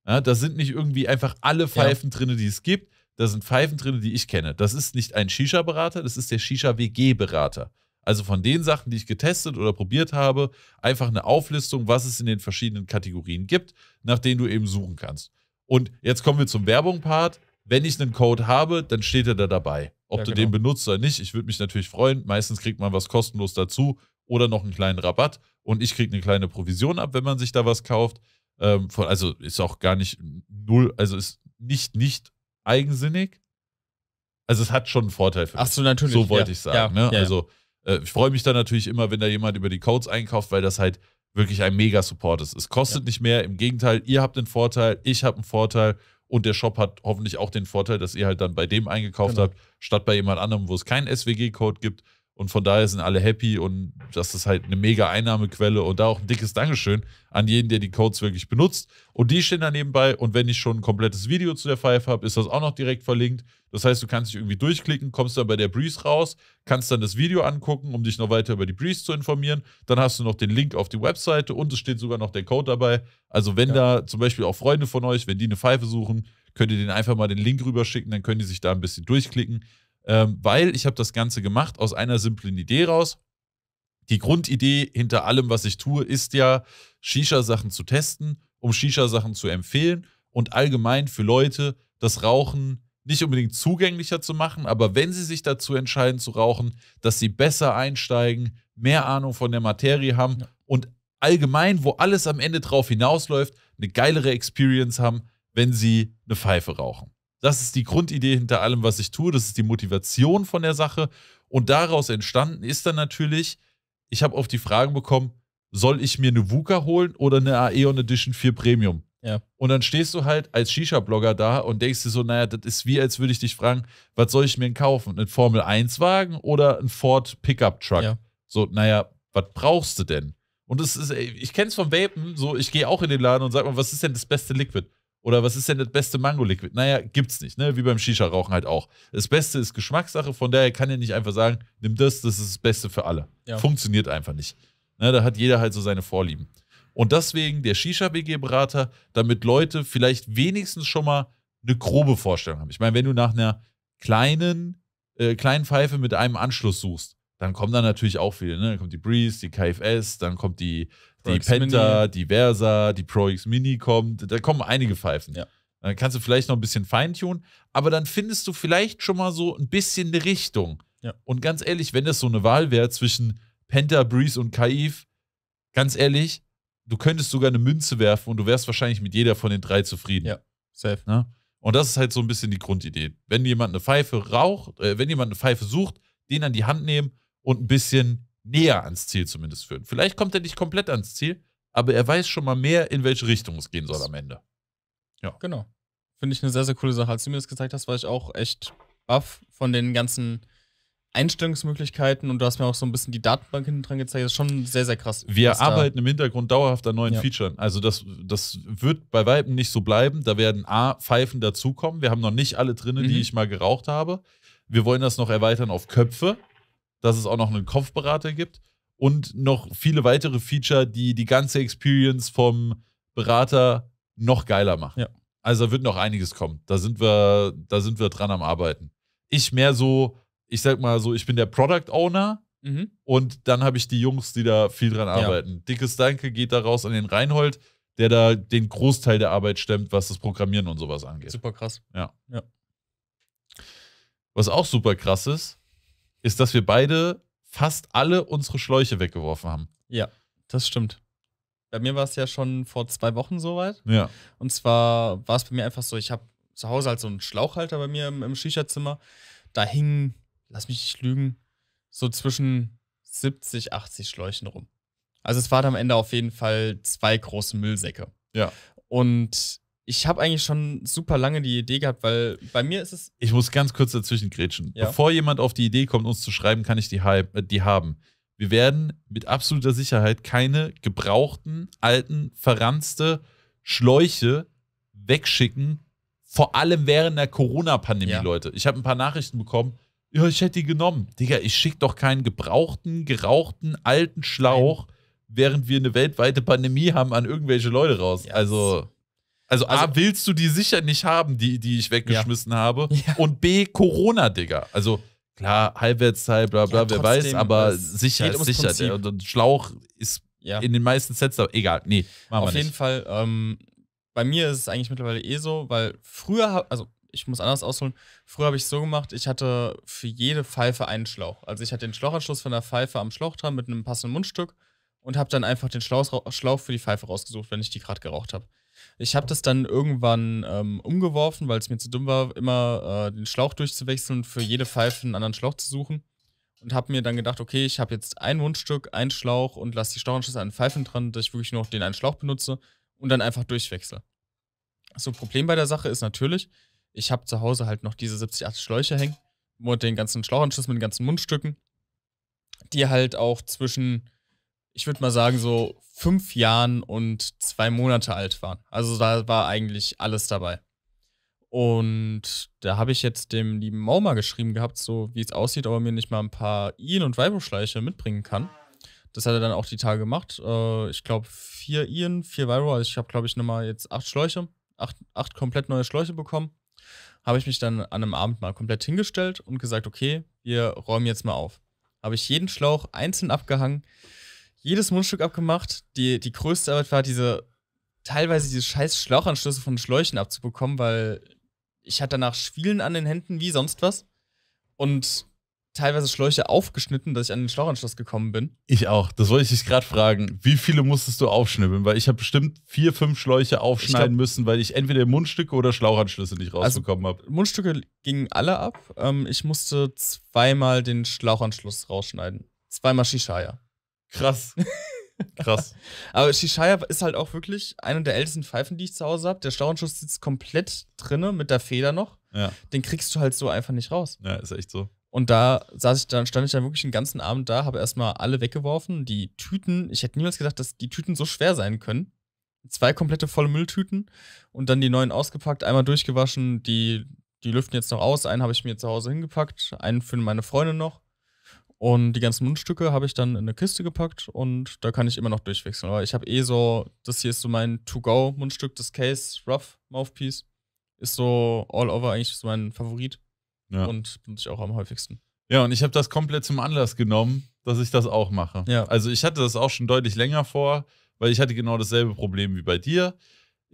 [SPEAKER 2] Ja, da sind nicht irgendwie einfach alle Pfeifen ja. drin, die es gibt. Da sind Pfeifen drin, die ich kenne. Das ist nicht ein Shisha-Berater, das ist der Shisha-WG-Berater. Also von den Sachen, die ich getestet oder probiert habe, einfach eine Auflistung, was es in den verschiedenen Kategorien gibt, nach denen du eben suchen kannst. Und jetzt kommen wir zum Werbung-Part. Wenn ich einen Code habe, dann steht er da dabei. Ob ja, du genau. den benutzt oder nicht, ich würde mich natürlich freuen. Meistens kriegt man was kostenlos dazu oder noch einen kleinen Rabatt. Und ich kriege eine kleine Provision ab, wenn man sich da was kauft. Ähm, von, also ist auch gar nicht null, also ist nicht, nicht eigensinnig. Also es hat schon einen Vorteil für mich. Ach so, natürlich. So wollte ja. ich sagen. Ja. Ne? Also äh, ich freue mich dann natürlich immer, wenn da jemand über die Codes einkauft, weil das halt wirklich ein mega Support ist. Es kostet ja. nicht mehr, im Gegenteil, ihr habt den Vorteil, ich habe einen Vorteil und der Shop hat hoffentlich auch den Vorteil, dass ihr halt dann bei dem eingekauft genau. habt, statt bei jemand anderem, wo es keinen SWG-Code gibt. Und von daher sind alle happy und das ist halt eine mega Einnahmequelle und da auch ein dickes Dankeschön an jeden, der die Codes wirklich benutzt. Und die stehen da nebenbei und wenn ich schon ein komplettes Video zu der Pfeife habe, ist das auch noch direkt verlinkt. Das heißt, du kannst dich irgendwie durchklicken, kommst dann bei der Breeze raus, kannst dann das Video angucken, um dich noch weiter über die Breeze zu informieren. Dann hast du noch den Link auf die Webseite und es steht sogar noch der Code dabei. Also wenn ja. da zum Beispiel auch Freunde von euch, wenn die eine Pfeife suchen, könnt ihr den einfach mal den Link rüberschicken, dann können die sich da ein bisschen durchklicken ähm, weil ich habe das Ganze gemacht aus einer simplen Idee raus. Die Grundidee hinter allem, was ich tue, ist ja, Shisha-Sachen zu testen, um Shisha-Sachen zu empfehlen und allgemein für Leute das Rauchen nicht unbedingt zugänglicher zu machen, aber wenn sie sich dazu entscheiden zu rauchen, dass sie besser einsteigen, mehr Ahnung von der Materie haben ja. und allgemein, wo alles am Ende drauf hinausläuft, eine geilere Experience haben, wenn sie eine Pfeife rauchen. Das ist die Grundidee hinter allem, was ich tue. Das ist die Motivation von der Sache. Und daraus entstanden ist dann natürlich, ich habe auf die Fragen bekommen, soll ich mir eine VUCA holen oder eine Aeon Edition 4 Premium? Ja. Und dann stehst du halt als Shisha-Blogger da und denkst dir so, naja, das ist wie, als würde ich dich fragen, was soll ich mir denn kaufen? Einen Formel-1-Wagen oder ein Ford Pickup-Truck? Ja. So, naja, was brauchst du denn? Und es ist, ich kenne es vom Vapen, so, ich gehe auch in den Laden und sage mal, was ist denn das beste Liquid? Oder was ist denn das beste Mango-Liquid? Naja, gibt's nicht, ne? Wie beim Shisha-Rauchen halt auch. Das Beste ist Geschmackssache, von daher kann er nicht einfach sagen, nimm das, das ist das Beste für alle. Ja. Funktioniert einfach nicht. Ne? Da hat jeder halt so seine Vorlieben. Und deswegen der shisha wg berater damit Leute vielleicht wenigstens schon mal eine grobe Vorstellung haben. Ich meine, wenn du nach einer kleinen, äh, kleinen Pfeife mit einem Anschluss suchst, dann kommen da natürlich auch viele. Ne? Dann kommt die Breeze, die KFS, dann kommt die die Penta, Mini. die Versa, die Pro X Mini kommt. Da kommen einige Pfeifen. Ja. Dann kannst du vielleicht noch ein bisschen feintunen, aber dann findest du vielleicht schon mal so ein bisschen eine Richtung. Ja. Und ganz ehrlich, wenn das so eine Wahl wäre zwischen Penta, Breeze und Kaif, ganz ehrlich, du könntest sogar eine Münze werfen und du wärst wahrscheinlich mit jeder von den drei zufrieden. Ja, safe. Na? Ne? Und das ist halt so ein bisschen die Grundidee. Wenn jemand eine Pfeife raucht, äh, wenn jemand eine Pfeife sucht, den an die Hand nehmen und ein bisschen näher ans Ziel zumindest führen. Vielleicht kommt er nicht komplett ans Ziel, aber er weiß schon mal mehr, in welche Richtung es gehen soll am Ende.
[SPEAKER 1] Ja. Genau. Finde ich eine sehr, sehr coole Sache. Als du mir das gezeigt hast, war ich auch echt baff von den ganzen Einstellungsmöglichkeiten und du hast mir auch so ein bisschen die Datenbank hinten dran gezeigt. Das ist schon sehr, sehr krass. Wir arbeiten im Hintergrund dauerhaft an neuen ja. Features.
[SPEAKER 2] Also das, das wird bei Weitem nicht so bleiben. Da werden A, Pfeifen dazukommen. Wir haben noch nicht alle drin, mhm. die ich mal geraucht habe. Wir wollen das noch erweitern auf Köpfe dass es auch noch einen Kopfberater gibt und noch viele weitere Feature, die die ganze Experience vom Berater noch geiler machen. Ja. Also da wird noch einiges kommen. Da sind wir, da sind wir dran am Arbeiten. Ich mehr so, ich sag mal so, ich bin der Product Owner mhm. und dann habe ich die Jungs, die da viel dran arbeiten. Ja. Dickes Danke geht da raus an den Reinhold, der da den Großteil der Arbeit stemmt, was das Programmieren und sowas angeht. Super krass. Ja. ja. Was auch super krass ist, ist, dass wir beide fast alle unsere Schläuche weggeworfen haben.
[SPEAKER 1] Ja, das stimmt. Bei mir war es ja schon vor zwei Wochen soweit. Ja. Und zwar war es bei mir einfach so, ich habe zu Hause halt so einen Schlauchhalter bei mir im, im Shisha-Zimmer. Da hingen, lass mich nicht lügen, so zwischen 70, 80 Schläuchen rum. Also es waren am Ende auf jeden Fall zwei große Müllsäcke. Ja. Und ich habe eigentlich schon super lange die Idee gehabt, weil bei mir ist es.
[SPEAKER 2] Ich muss ganz kurz dazwischen grätschen. Ja. Bevor jemand auf die Idee kommt, uns zu schreiben, kann ich die, äh, die haben. Wir werden mit absoluter Sicherheit keine gebrauchten, alten, verranzte Schläuche wegschicken. Vor allem während der Corona-Pandemie, ja. Leute. Ich habe ein paar Nachrichten bekommen. Ja, ich hätte die genommen. Digga, ich schicke doch keinen gebrauchten, gerauchten, alten Schlauch, Nein. während wir eine weltweite Pandemie haben, an irgendwelche Leute raus. Yes. Also. Also, also, A, also- willst du die sicher nicht haben, die, die ich weggeschmissen ja. habe. Ja. Und B, Corona, Digga. Also klar, Halbwertszeit, bla bla, ja, wer weiß, aber sicher ist sicher. Und Schlauch ist in den meisten Sets, aber egal. Nee, machen Auf wir nicht.
[SPEAKER 1] jeden Fall, ähm, bei mir ist es eigentlich mittlerweile eh so, weil früher, also ich muss anders ausholen, früher habe ich es so gemacht, ich hatte für jede Pfeife einen Schlauch. Also ich hatte den Schlauchanschluss von der Pfeife am Schlauch dran mit einem passenden Mundstück und habe dann einfach den Schlauch, Schlauch für die Pfeife rausgesucht, wenn ich die gerade geraucht habe. Ich habe das dann irgendwann ähm, umgeworfen, weil es mir zu dumm war, immer äh, den Schlauch durchzuwechseln und für jede Pfeife einen anderen Schlauch zu suchen. Und habe mir dann gedacht, okay, ich habe jetzt ein Mundstück, einen Schlauch und lasse die Stauanschlüsse an den Pfeifen dran, dass ich wirklich nur noch den einen Schlauch benutze und dann einfach durchwechsel. So, Problem bei der Sache ist natürlich, ich habe zu Hause halt noch diese 70, 80 Schläuche hängen, und den ganzen Schlauchanschluss, mit den ganzen Mundstücken, die halt auch zwischen ich würde mal sagen, so fünf Jahren und zwei Monate alt waren. Also da war eigentlich alles dabei. Und da habe ich jetzt dem lieben Mauma geschrieben gehabt, so wie es aussieht, ob er mir nicht mal ein paar Ian- und Vibro-Schleiche mitbringen kann. Das hat er dann auch die Tage gemacht. Äh, ich glaube, vier Ian, vier Vibro. Also ich habe, glaube ich, nochmal jetzt acht Schläuche, acht, acht komplett neue Schläuche bekommen. Habe ich mich dann an einem Abend mal komplett hingestellt und gesagt, okay, wir räumen jetzt mal auf. Habe ich jeden Schlauch einzeln abgehangen jedes Mundstück abgemacht. Die, die größte Arbeit war diese, teilweise diese scheiß Schlauchanschlüsse von Schläuchen abzubekommen, weil ich hatte danach Schwielen an den Händen wie sonst was. Und teilweise Schläuche aufgeschnitten, dass ich an den Schlauchanschluss gekommen bin.
[SPEAKER 2] Ich auch. Das wollte ich dich gerade fragen. Wie viele musstest du aufschnibbeln? Weil ich habe bestimmt vier, fünf Schläuche aufschneiden glaub, müssen, weil ich entweder Mundstücke oder Schlauchanschlüsse nicht also
[SPEAKER 1] rausbekommen also, habe. Mundstücke gingen alle ab. Ähm, ich musste zweimal den Schlauchanschluss rausschneiden. Zweimal Shisha, ja. Krass. Krass. Aber Shishaya ist halt auch wirklich eine der ältesten Pfeifen, die ich zu Hause habe. Der Stauenschuss sitzt komplett drinne mit der Feder noch. Ja. Den kriegst du halt so einfach nicht raus. Ja, ist echt so. Und da saß ich dann, stand ich dann wirklich den ganzen Abend da, habe erstmal alle weggeworfen. Die Tüten, ich hätte niemals gedacht, dass die Tüten so schwer sein können. Zwei komplette volle Mülltüten und dann die neuen ausgepackt, einmal durchgewaschen. Die, die lüften jetzt noch aus. Einen habe ich mir zu Hause hingepackt, einen für meine Freundin noch. Und die ganzen Mundstücke habe ich dann in eine Kiste gepackt und da kann ich immer noch durchwechseln. Aber ich habe eh so, das hier ist so mein To-Go-Mundstück, das Case Rough Mouthpiece. Ist so all over eigentlich so mein Favorit. Ja. Und benutze ich auch am häufigsten.
[SPEAKER 2] Ja, und ich habe das komplett zum Anlass genommen, dass ich das auch mache. Ja. Also ich hatte das auch schon deutlich länger vor, weil ich hatte genau dasselbe Problem wie bei dir.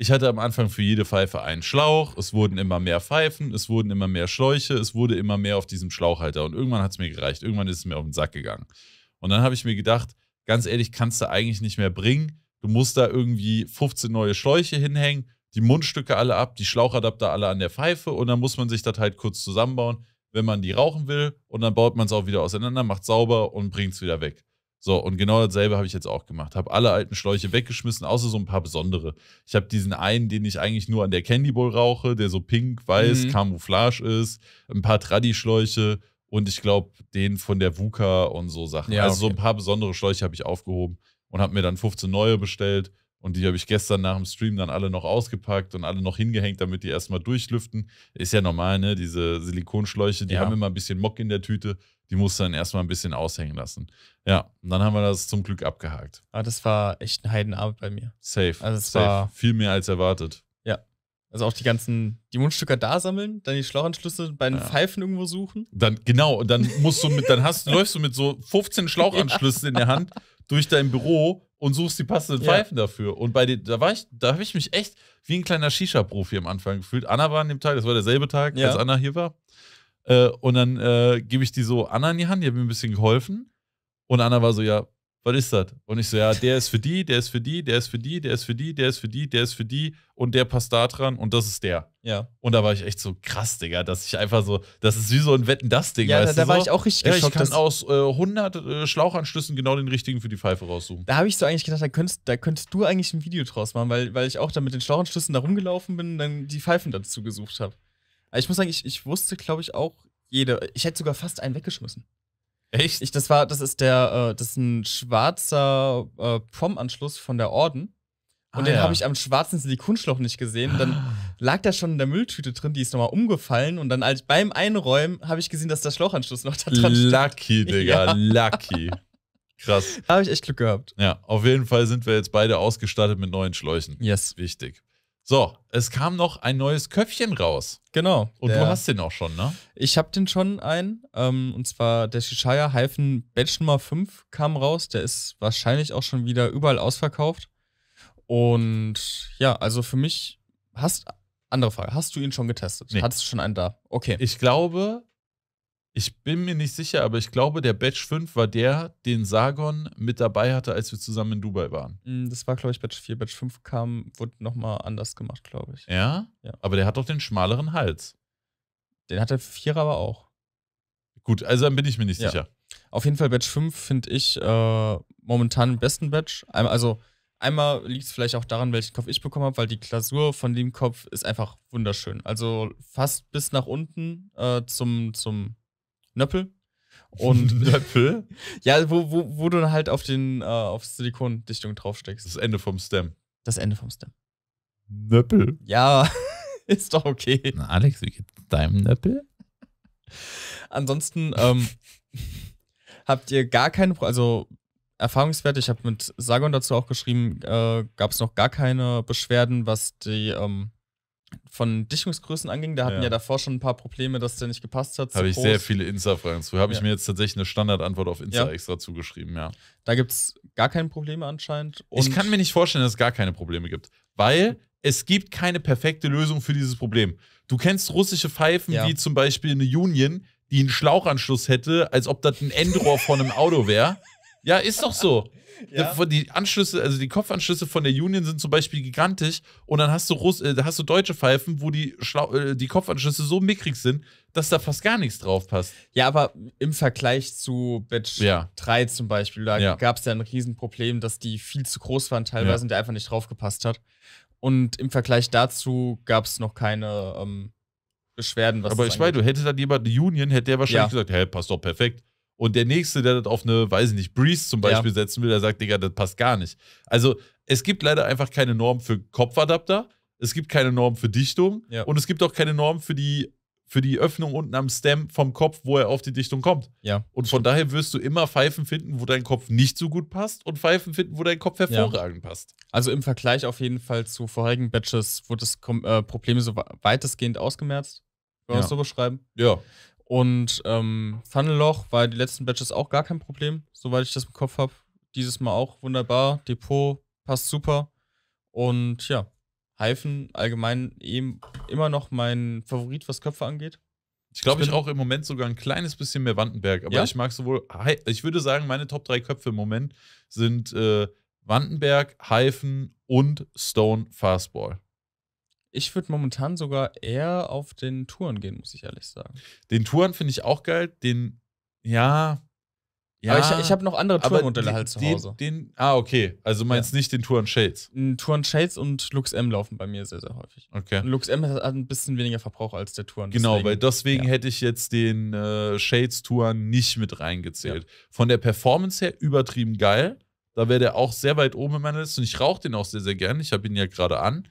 [SPEAKER 2] Ich hatte am Anfang für jede Pfeife einen Schlauch. Es wurden immer mehr Pfeifen, es wurden immer mehr Schläuche, es wurde immer mehr auf diesem Schlauchhalter. Und irgendwann hat es mir gereicht. Irgendwann ist es mir auf den Sack gegangen. Und dann habe ich mir gedacht, ganz ehrlich, kannst du eigentlich nicht mehr bringen. Du musst da irgendwie 15 neue Schläuche hinhängen, die Mundstücke alle ab, die Schlauchadapter alle an der Pfeife und dann muss man sich das halt kurz zusammenbauen, wenn man die rauchen will. Und dann baut man es auch wieder auseinander, macht sauber und bringt es wieder weg. So, und genau dasselbe habe ich jetzt auch gemacht. Habe alle alten Schläuche weggeschmissen, außer so ein paar besondere. Ich habe diesen einen, den ich eigentlich nur an der Candy Bowl rauche, der so pink, weiß, mhm. Camouflage ist, ein paar Tradi-Schläuche und ich glaube den von der VUCA und so Sachen. Ja, also okay. so ein paar besondere Schläuche habe ich aufgehoben und habe mir dann 15 neue bestellt und die habe ich gestern nach dem Stream dann alle noch ausgepackt und alle noch hingehängt, damit die erstmal durchlüften. Ist ja normal, ne? Diese Silikonschläuche, die ja. haben immer ein bisschen Mock in der Tüte die musst du dann erstmal ein bisschen aushängen lassen. Ja, und dann haben wir das zum Glück abgehakt.
[SPEAKER 1] Ah, das war echt ein Heidenarbeit bei mir. Safe. Also es Safe. war
[SPEAKER 2] viel mehr als erwartet.
[SPEAKER 1] Ja. Also auch die ganzen, die Mundstücker da sammeln, dann die Schlauchanschlüsse bei den ja. Pfeifen irgendwo suchen.
[SPEAKER 2] Dann, genau, und dann musst du mit, dann hast, läufst du mit so 15 Schlauchanschlüssen ja. in der Hand durch dein Büro und suchst die passenden ja. Pfeifen dafür. Und bei den, da war ich, da habe ich mich echt wie ein kleiner Shisha-Profi am Anfang gefühlt. Anna war an dem Tag, das war derselbe Tag, als Anna hier war. Äh, und dann äh, gebe ich die so Anna in die Hand, die hat mir ein bisschen geholfen. Und Anna war so, ja, was ist das? Und ich so, ja, der ist für die, der ist für die, der ist für die, der ist für die, der ist für die, der ist für die und der passt da dran und das ist der. Ja. Und da war ich echt so krass, Digga, dass ich einfach so, das ist wie so ein Wetten das Ding, Ja, weißt da, da du war so? ich auch richtig ja, geschockt. Ich kann aus äh,
[SPEAKER 1] 100 äh, Schlauchanschlüssen genau den richtigen für die Pfeife raussuchen. Da habe ich so eigentlich gedacht, da könntest, da könntest du eigentlich ein Video draus machen, weil, weil ich auch da mit den Schlauchanschlüssen da rumgelaufen bin und dann die Pfeifen dazu gesucht habe. Ich muss sagen, ich, ich wusste, glaube ich, auch jede. Ich hätte sogar fast einen weggeschmissen. Echt? Ich, das war, das ist der, äh, das ist ein schwarzer äh, Prom-Anschluss von der Orden. Ah, Und ah, den ja. habe ich am schwarzen Silikonschloch nicht gesehen. Dann ah. lag da schon in der Mülltüte drin, die ist nochmal umgefallen. Und dann als beim Einräumen habe ich gesehen, dass der Schlauchanschluss noch da dran ist. Lucky,
[SPEAKER 2] stand. Digga, ja. lucky. Krass.
[SPEAKER 1] Da habe ich echt Glück gehabt.
[SPEAKER 2] Ja, auf jeden Fall sind wir jetzt beide ausgestattet mit neuen Schläuchen. Yes. Wichtig. So, es kam noch ein neues Köpfchen raus.
[SPEAKER 1] Genau. Und du hast den auch schon, ne? Ich habe den schon einen. Ähm, und zwar der Shishaya Hyphen Batch Nummer 5 kam raus. Der ist wahrscheinlich auch schon wieder überall ausverkauft. Und ja, also für mich hast. Andere Frage, hast du ihn schon getestet? Nee. Hattest du schon einen da? Okay. Ich glaube, ich bin mir nicht sicher, aber ich glaube, der
[SPEAKER 2] Batch 5 war der, den Sargon mit dabei hatte, als wir zusammen in Dubai waren.
[SPEAKER 1] Mm, das war, glaube ich, Batch 4. Batch 5 kam, wurde nochmal anders gemacht, glaube ich.
[SPEAKER 2] Ja? ja? Aber der hat doch den schmaleren
[SPEAKER 1] Hals. Den hat der 4 aber auch. Gut, also dann bin
[SPEAKER 2] ich mir nicht ja. sicher.
[SPEAKER 1] Auf jeden Fall Batch 5 finde ich äh, momentan den besten Batch. Also einmal liegt es vielleicht auch daran, welchen Kopf ich bekommen habe, weil die Klasur von dem Kopf ist einfach wunderschön. Also fast bis nach unten äh, zum, zum Nöppel und Nöppel? Ja, wo, wo, wo du dann halt auf den äh, auf Silikondichtung draufsteckst. Das Ende vom Stem. Das Ende vom Stem. Nöppel. Ja, ist doch okay. Na, Alex, wie geht's
[SPEAKER 2] deinem Nöppel?
[SPEAKER 1] Ansonsten ähm, habt ihr gar keine, Pro also erfahrungswert, ich habe mit Sagon dazu auch geschrieben, äh, gab es noch gar keine Beschwerden, was die ähm, von Dichtungsgrößen anging. Da hatten ja. ja. davor schon ein paar Probleme, dass der nicht gepasst hat. Habe ich groß. sehr viele Insta-Fragen zu. Habe ja. ich mir jetzt tatsächlich eine Standardantwort auf Insta ja. extra zugeschrieben, ja. Da gibt es gar keine Probleme anscheinend. Und ich kann mir
[SPEAKER 2] nicht vorstellen, dass es gar keine Probleme gibt, weil es gibt keine perfekte Lösung für dieses Problem. Du kennst russische Pfeifen, wie zum Beispiel eine Union, die einen Schlauchanschluss hätte, als ob das ein Endrohr von einem Auto wäre. Ja, ist doch so. Ja? Die Anschlüsse, also die Kopfanschlüsse von der Union sind zum Beispiel gigantisch und dann hast du, Russ, äh, hast du deutsche Pfeifen, wo die, Schlau äh, die
[SPEAKER 1] Kopfanschlüsse so mickrig sind, dass da fast gar nichts drauf passt. Ja, aber im Vergleich zu Batch ja. 3 zum Beispiel, da ja. gab es ja ein Riesenproblem, dass die viel zu groß waren teilweise ja. und der einfach nicht drauf gepasst hat. Und im Vergleich dazu gab es noch keine ähm, Beschwerden. Was aber ich meine, du hättest dann jemand, die Union, hätte der wahrscheinlich
[SPEAKER 2] gesagt, hey, passt doch perfekt. Und der Nächste, der das auf eine, weiß ich nicht, Breeze zum Beispiel ja. setzen will, der sagt, Digga, das passt gar nicht. Also es gibt leider einfach keine Norm für Kopfadapter, es gibt keine Norm für Dichtung ja. und es gibt auch keine Norm für die, für die Öffnung unten am Stem vom Kopf, wo er auf die Dichtung kommt. Ja. Und von daher wirst
[SPEAKER 1] du immer Pfeifen finden, wo dein Kopf nicht so gut passt und Pfeifen finden, wo dein Kopf hervorragend passt. Also im Vergleich auf jeden Fall zu vorherigen Batches wurde das äh, Problem so weitestgehend ausgemerzt. Kann man ja. das so beschreiben? Ja. Und ähm, Funnelloch war die letzten Batches auch gar kein Problem, soweit ich das im Kopf habe. Dieses Mal auch wunderbar. Depot passt super. Und ja, Hyphen allgemein eben immer noch mein Favorit, was Köpfe angeht. Ich glaube, ich, ich, auch im Moment sogar ein kleines bisschen mehr Wandenberg. Aber ja? ich mag sowohl,
[SPEAKER 2] ich würde sagen, meine Top 3 Köpfe im Moment sind äh, Wandenberg, Hyphen
[SPEAKER 1] und Stone Fastball. Ich würde momentan sogar eher auf den Touren gehen, muss ich ehrlich sagen. Den Touren finde ich auch geil. Den, ja. Ja, aber ich, ich habe noch andere Tourenmodelle halt zu Hause. den, ah, okay. Also meinst ja. nicht den Touren Shades? Touren Shades und Lux M laufen bei mir sehr, sehr häufig. Okay. Und Lux M hat ein bisschen weniger Verbrauch als der Touren. Genau, deswegen, weil deswegen
[SPEAKER 2] ja. hätte ich jetzt den äh, Shades Touren nicht mit reingezählt. Ja. Von der Performance her übertrieben geil. Da wäre der auch sehr weit oben in meiner Liste und ich rauche den auch sehr, sehr gern. Ich habe ihn ja gerade an.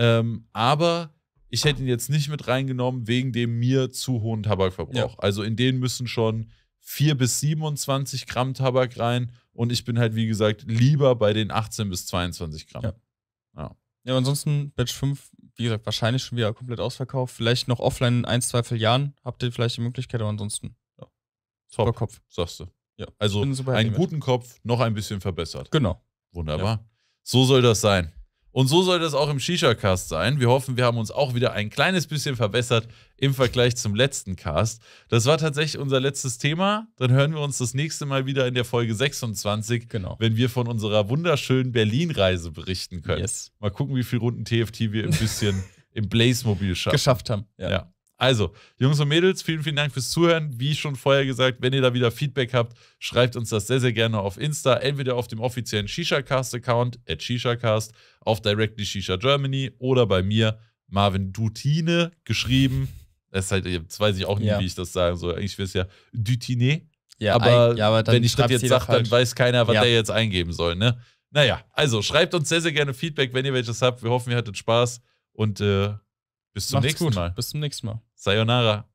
[SPEAKER 2] Ähm, aber ich hätte ihn jetzt nicht mit reingenommen wegen dem mir zu hohen Tabakverbrauch. Ja. Also in den müssen schon 4 bis 27 Gramm Tabak rein und ich bin halt, wie gesagt, lieber bei den 18 bis 22 Gramm. Ja.
[SPEAKER 1] Ja, ja ansonsten Batch 5, wie gesagt, wahrscheinlich schon wieder komplett ausverkauft. Vielleicht noch offline in ein, zwei Jahren habt ihr vielleicht die Möglichkeit, aber ansonsten ja. Top, Super Kopf. sagst du.
[SPEAKER 2] Ja, also einen guten Kopf noch ein bisschen verbessert. Genau. Wunderbar. Ja. So soll das sein. Und so soll das auch im Shisha-Cast sein. Wir hoffen, wir haben uns auch wieder ein kleines bisschen verbessert im Vergleich zum letzten Cast. Das war tatsächlich unser letztes Thema. Dann hören wir uns das nächste Mal wieder in der Folge 26, genau. wenn wir von unserer wunderschönen Berlin-Reise berichten können. Yes. Mal gucken, wie viele Runden TFT wir ein bisschen im Blaze-Mobil schaffen. Geschafft haben. ja. ja. Also, Jungs und Mädels, vielen, vielen Dank fürs Zuhören. Wie schon vorher gesagt, wenn ihr da wieder Feedback habt, schreibt uns das sehr, sehr gerne auf Insta, entweder auf dem offiziellen ShishaCast-Account, at ShishaCast, auf Directly Shisha Germany oder bei mir Marvin Dutine geschrieben. Das ist halt, jetzt weiß ich auch nie, ja. wie ich das sagen soll. Eigentlich wäre es ja Dutine. Ja, aber, ja, aber wenn ich das jetzt sage, dann halt. weiß keiner, was ja. der jetzt eingeben soll. Ne? Naja, also schreibt uns sehr, sehr gerne Feedback, wenn ihr welches habt. Wir hoffen, ihr hattet Spaß und äh, bis zum Macht's nächsten gut. Mal.
[SPEAKER 1] Bis zum nächsten Mal.
[SPEAKER 2] Sayonara.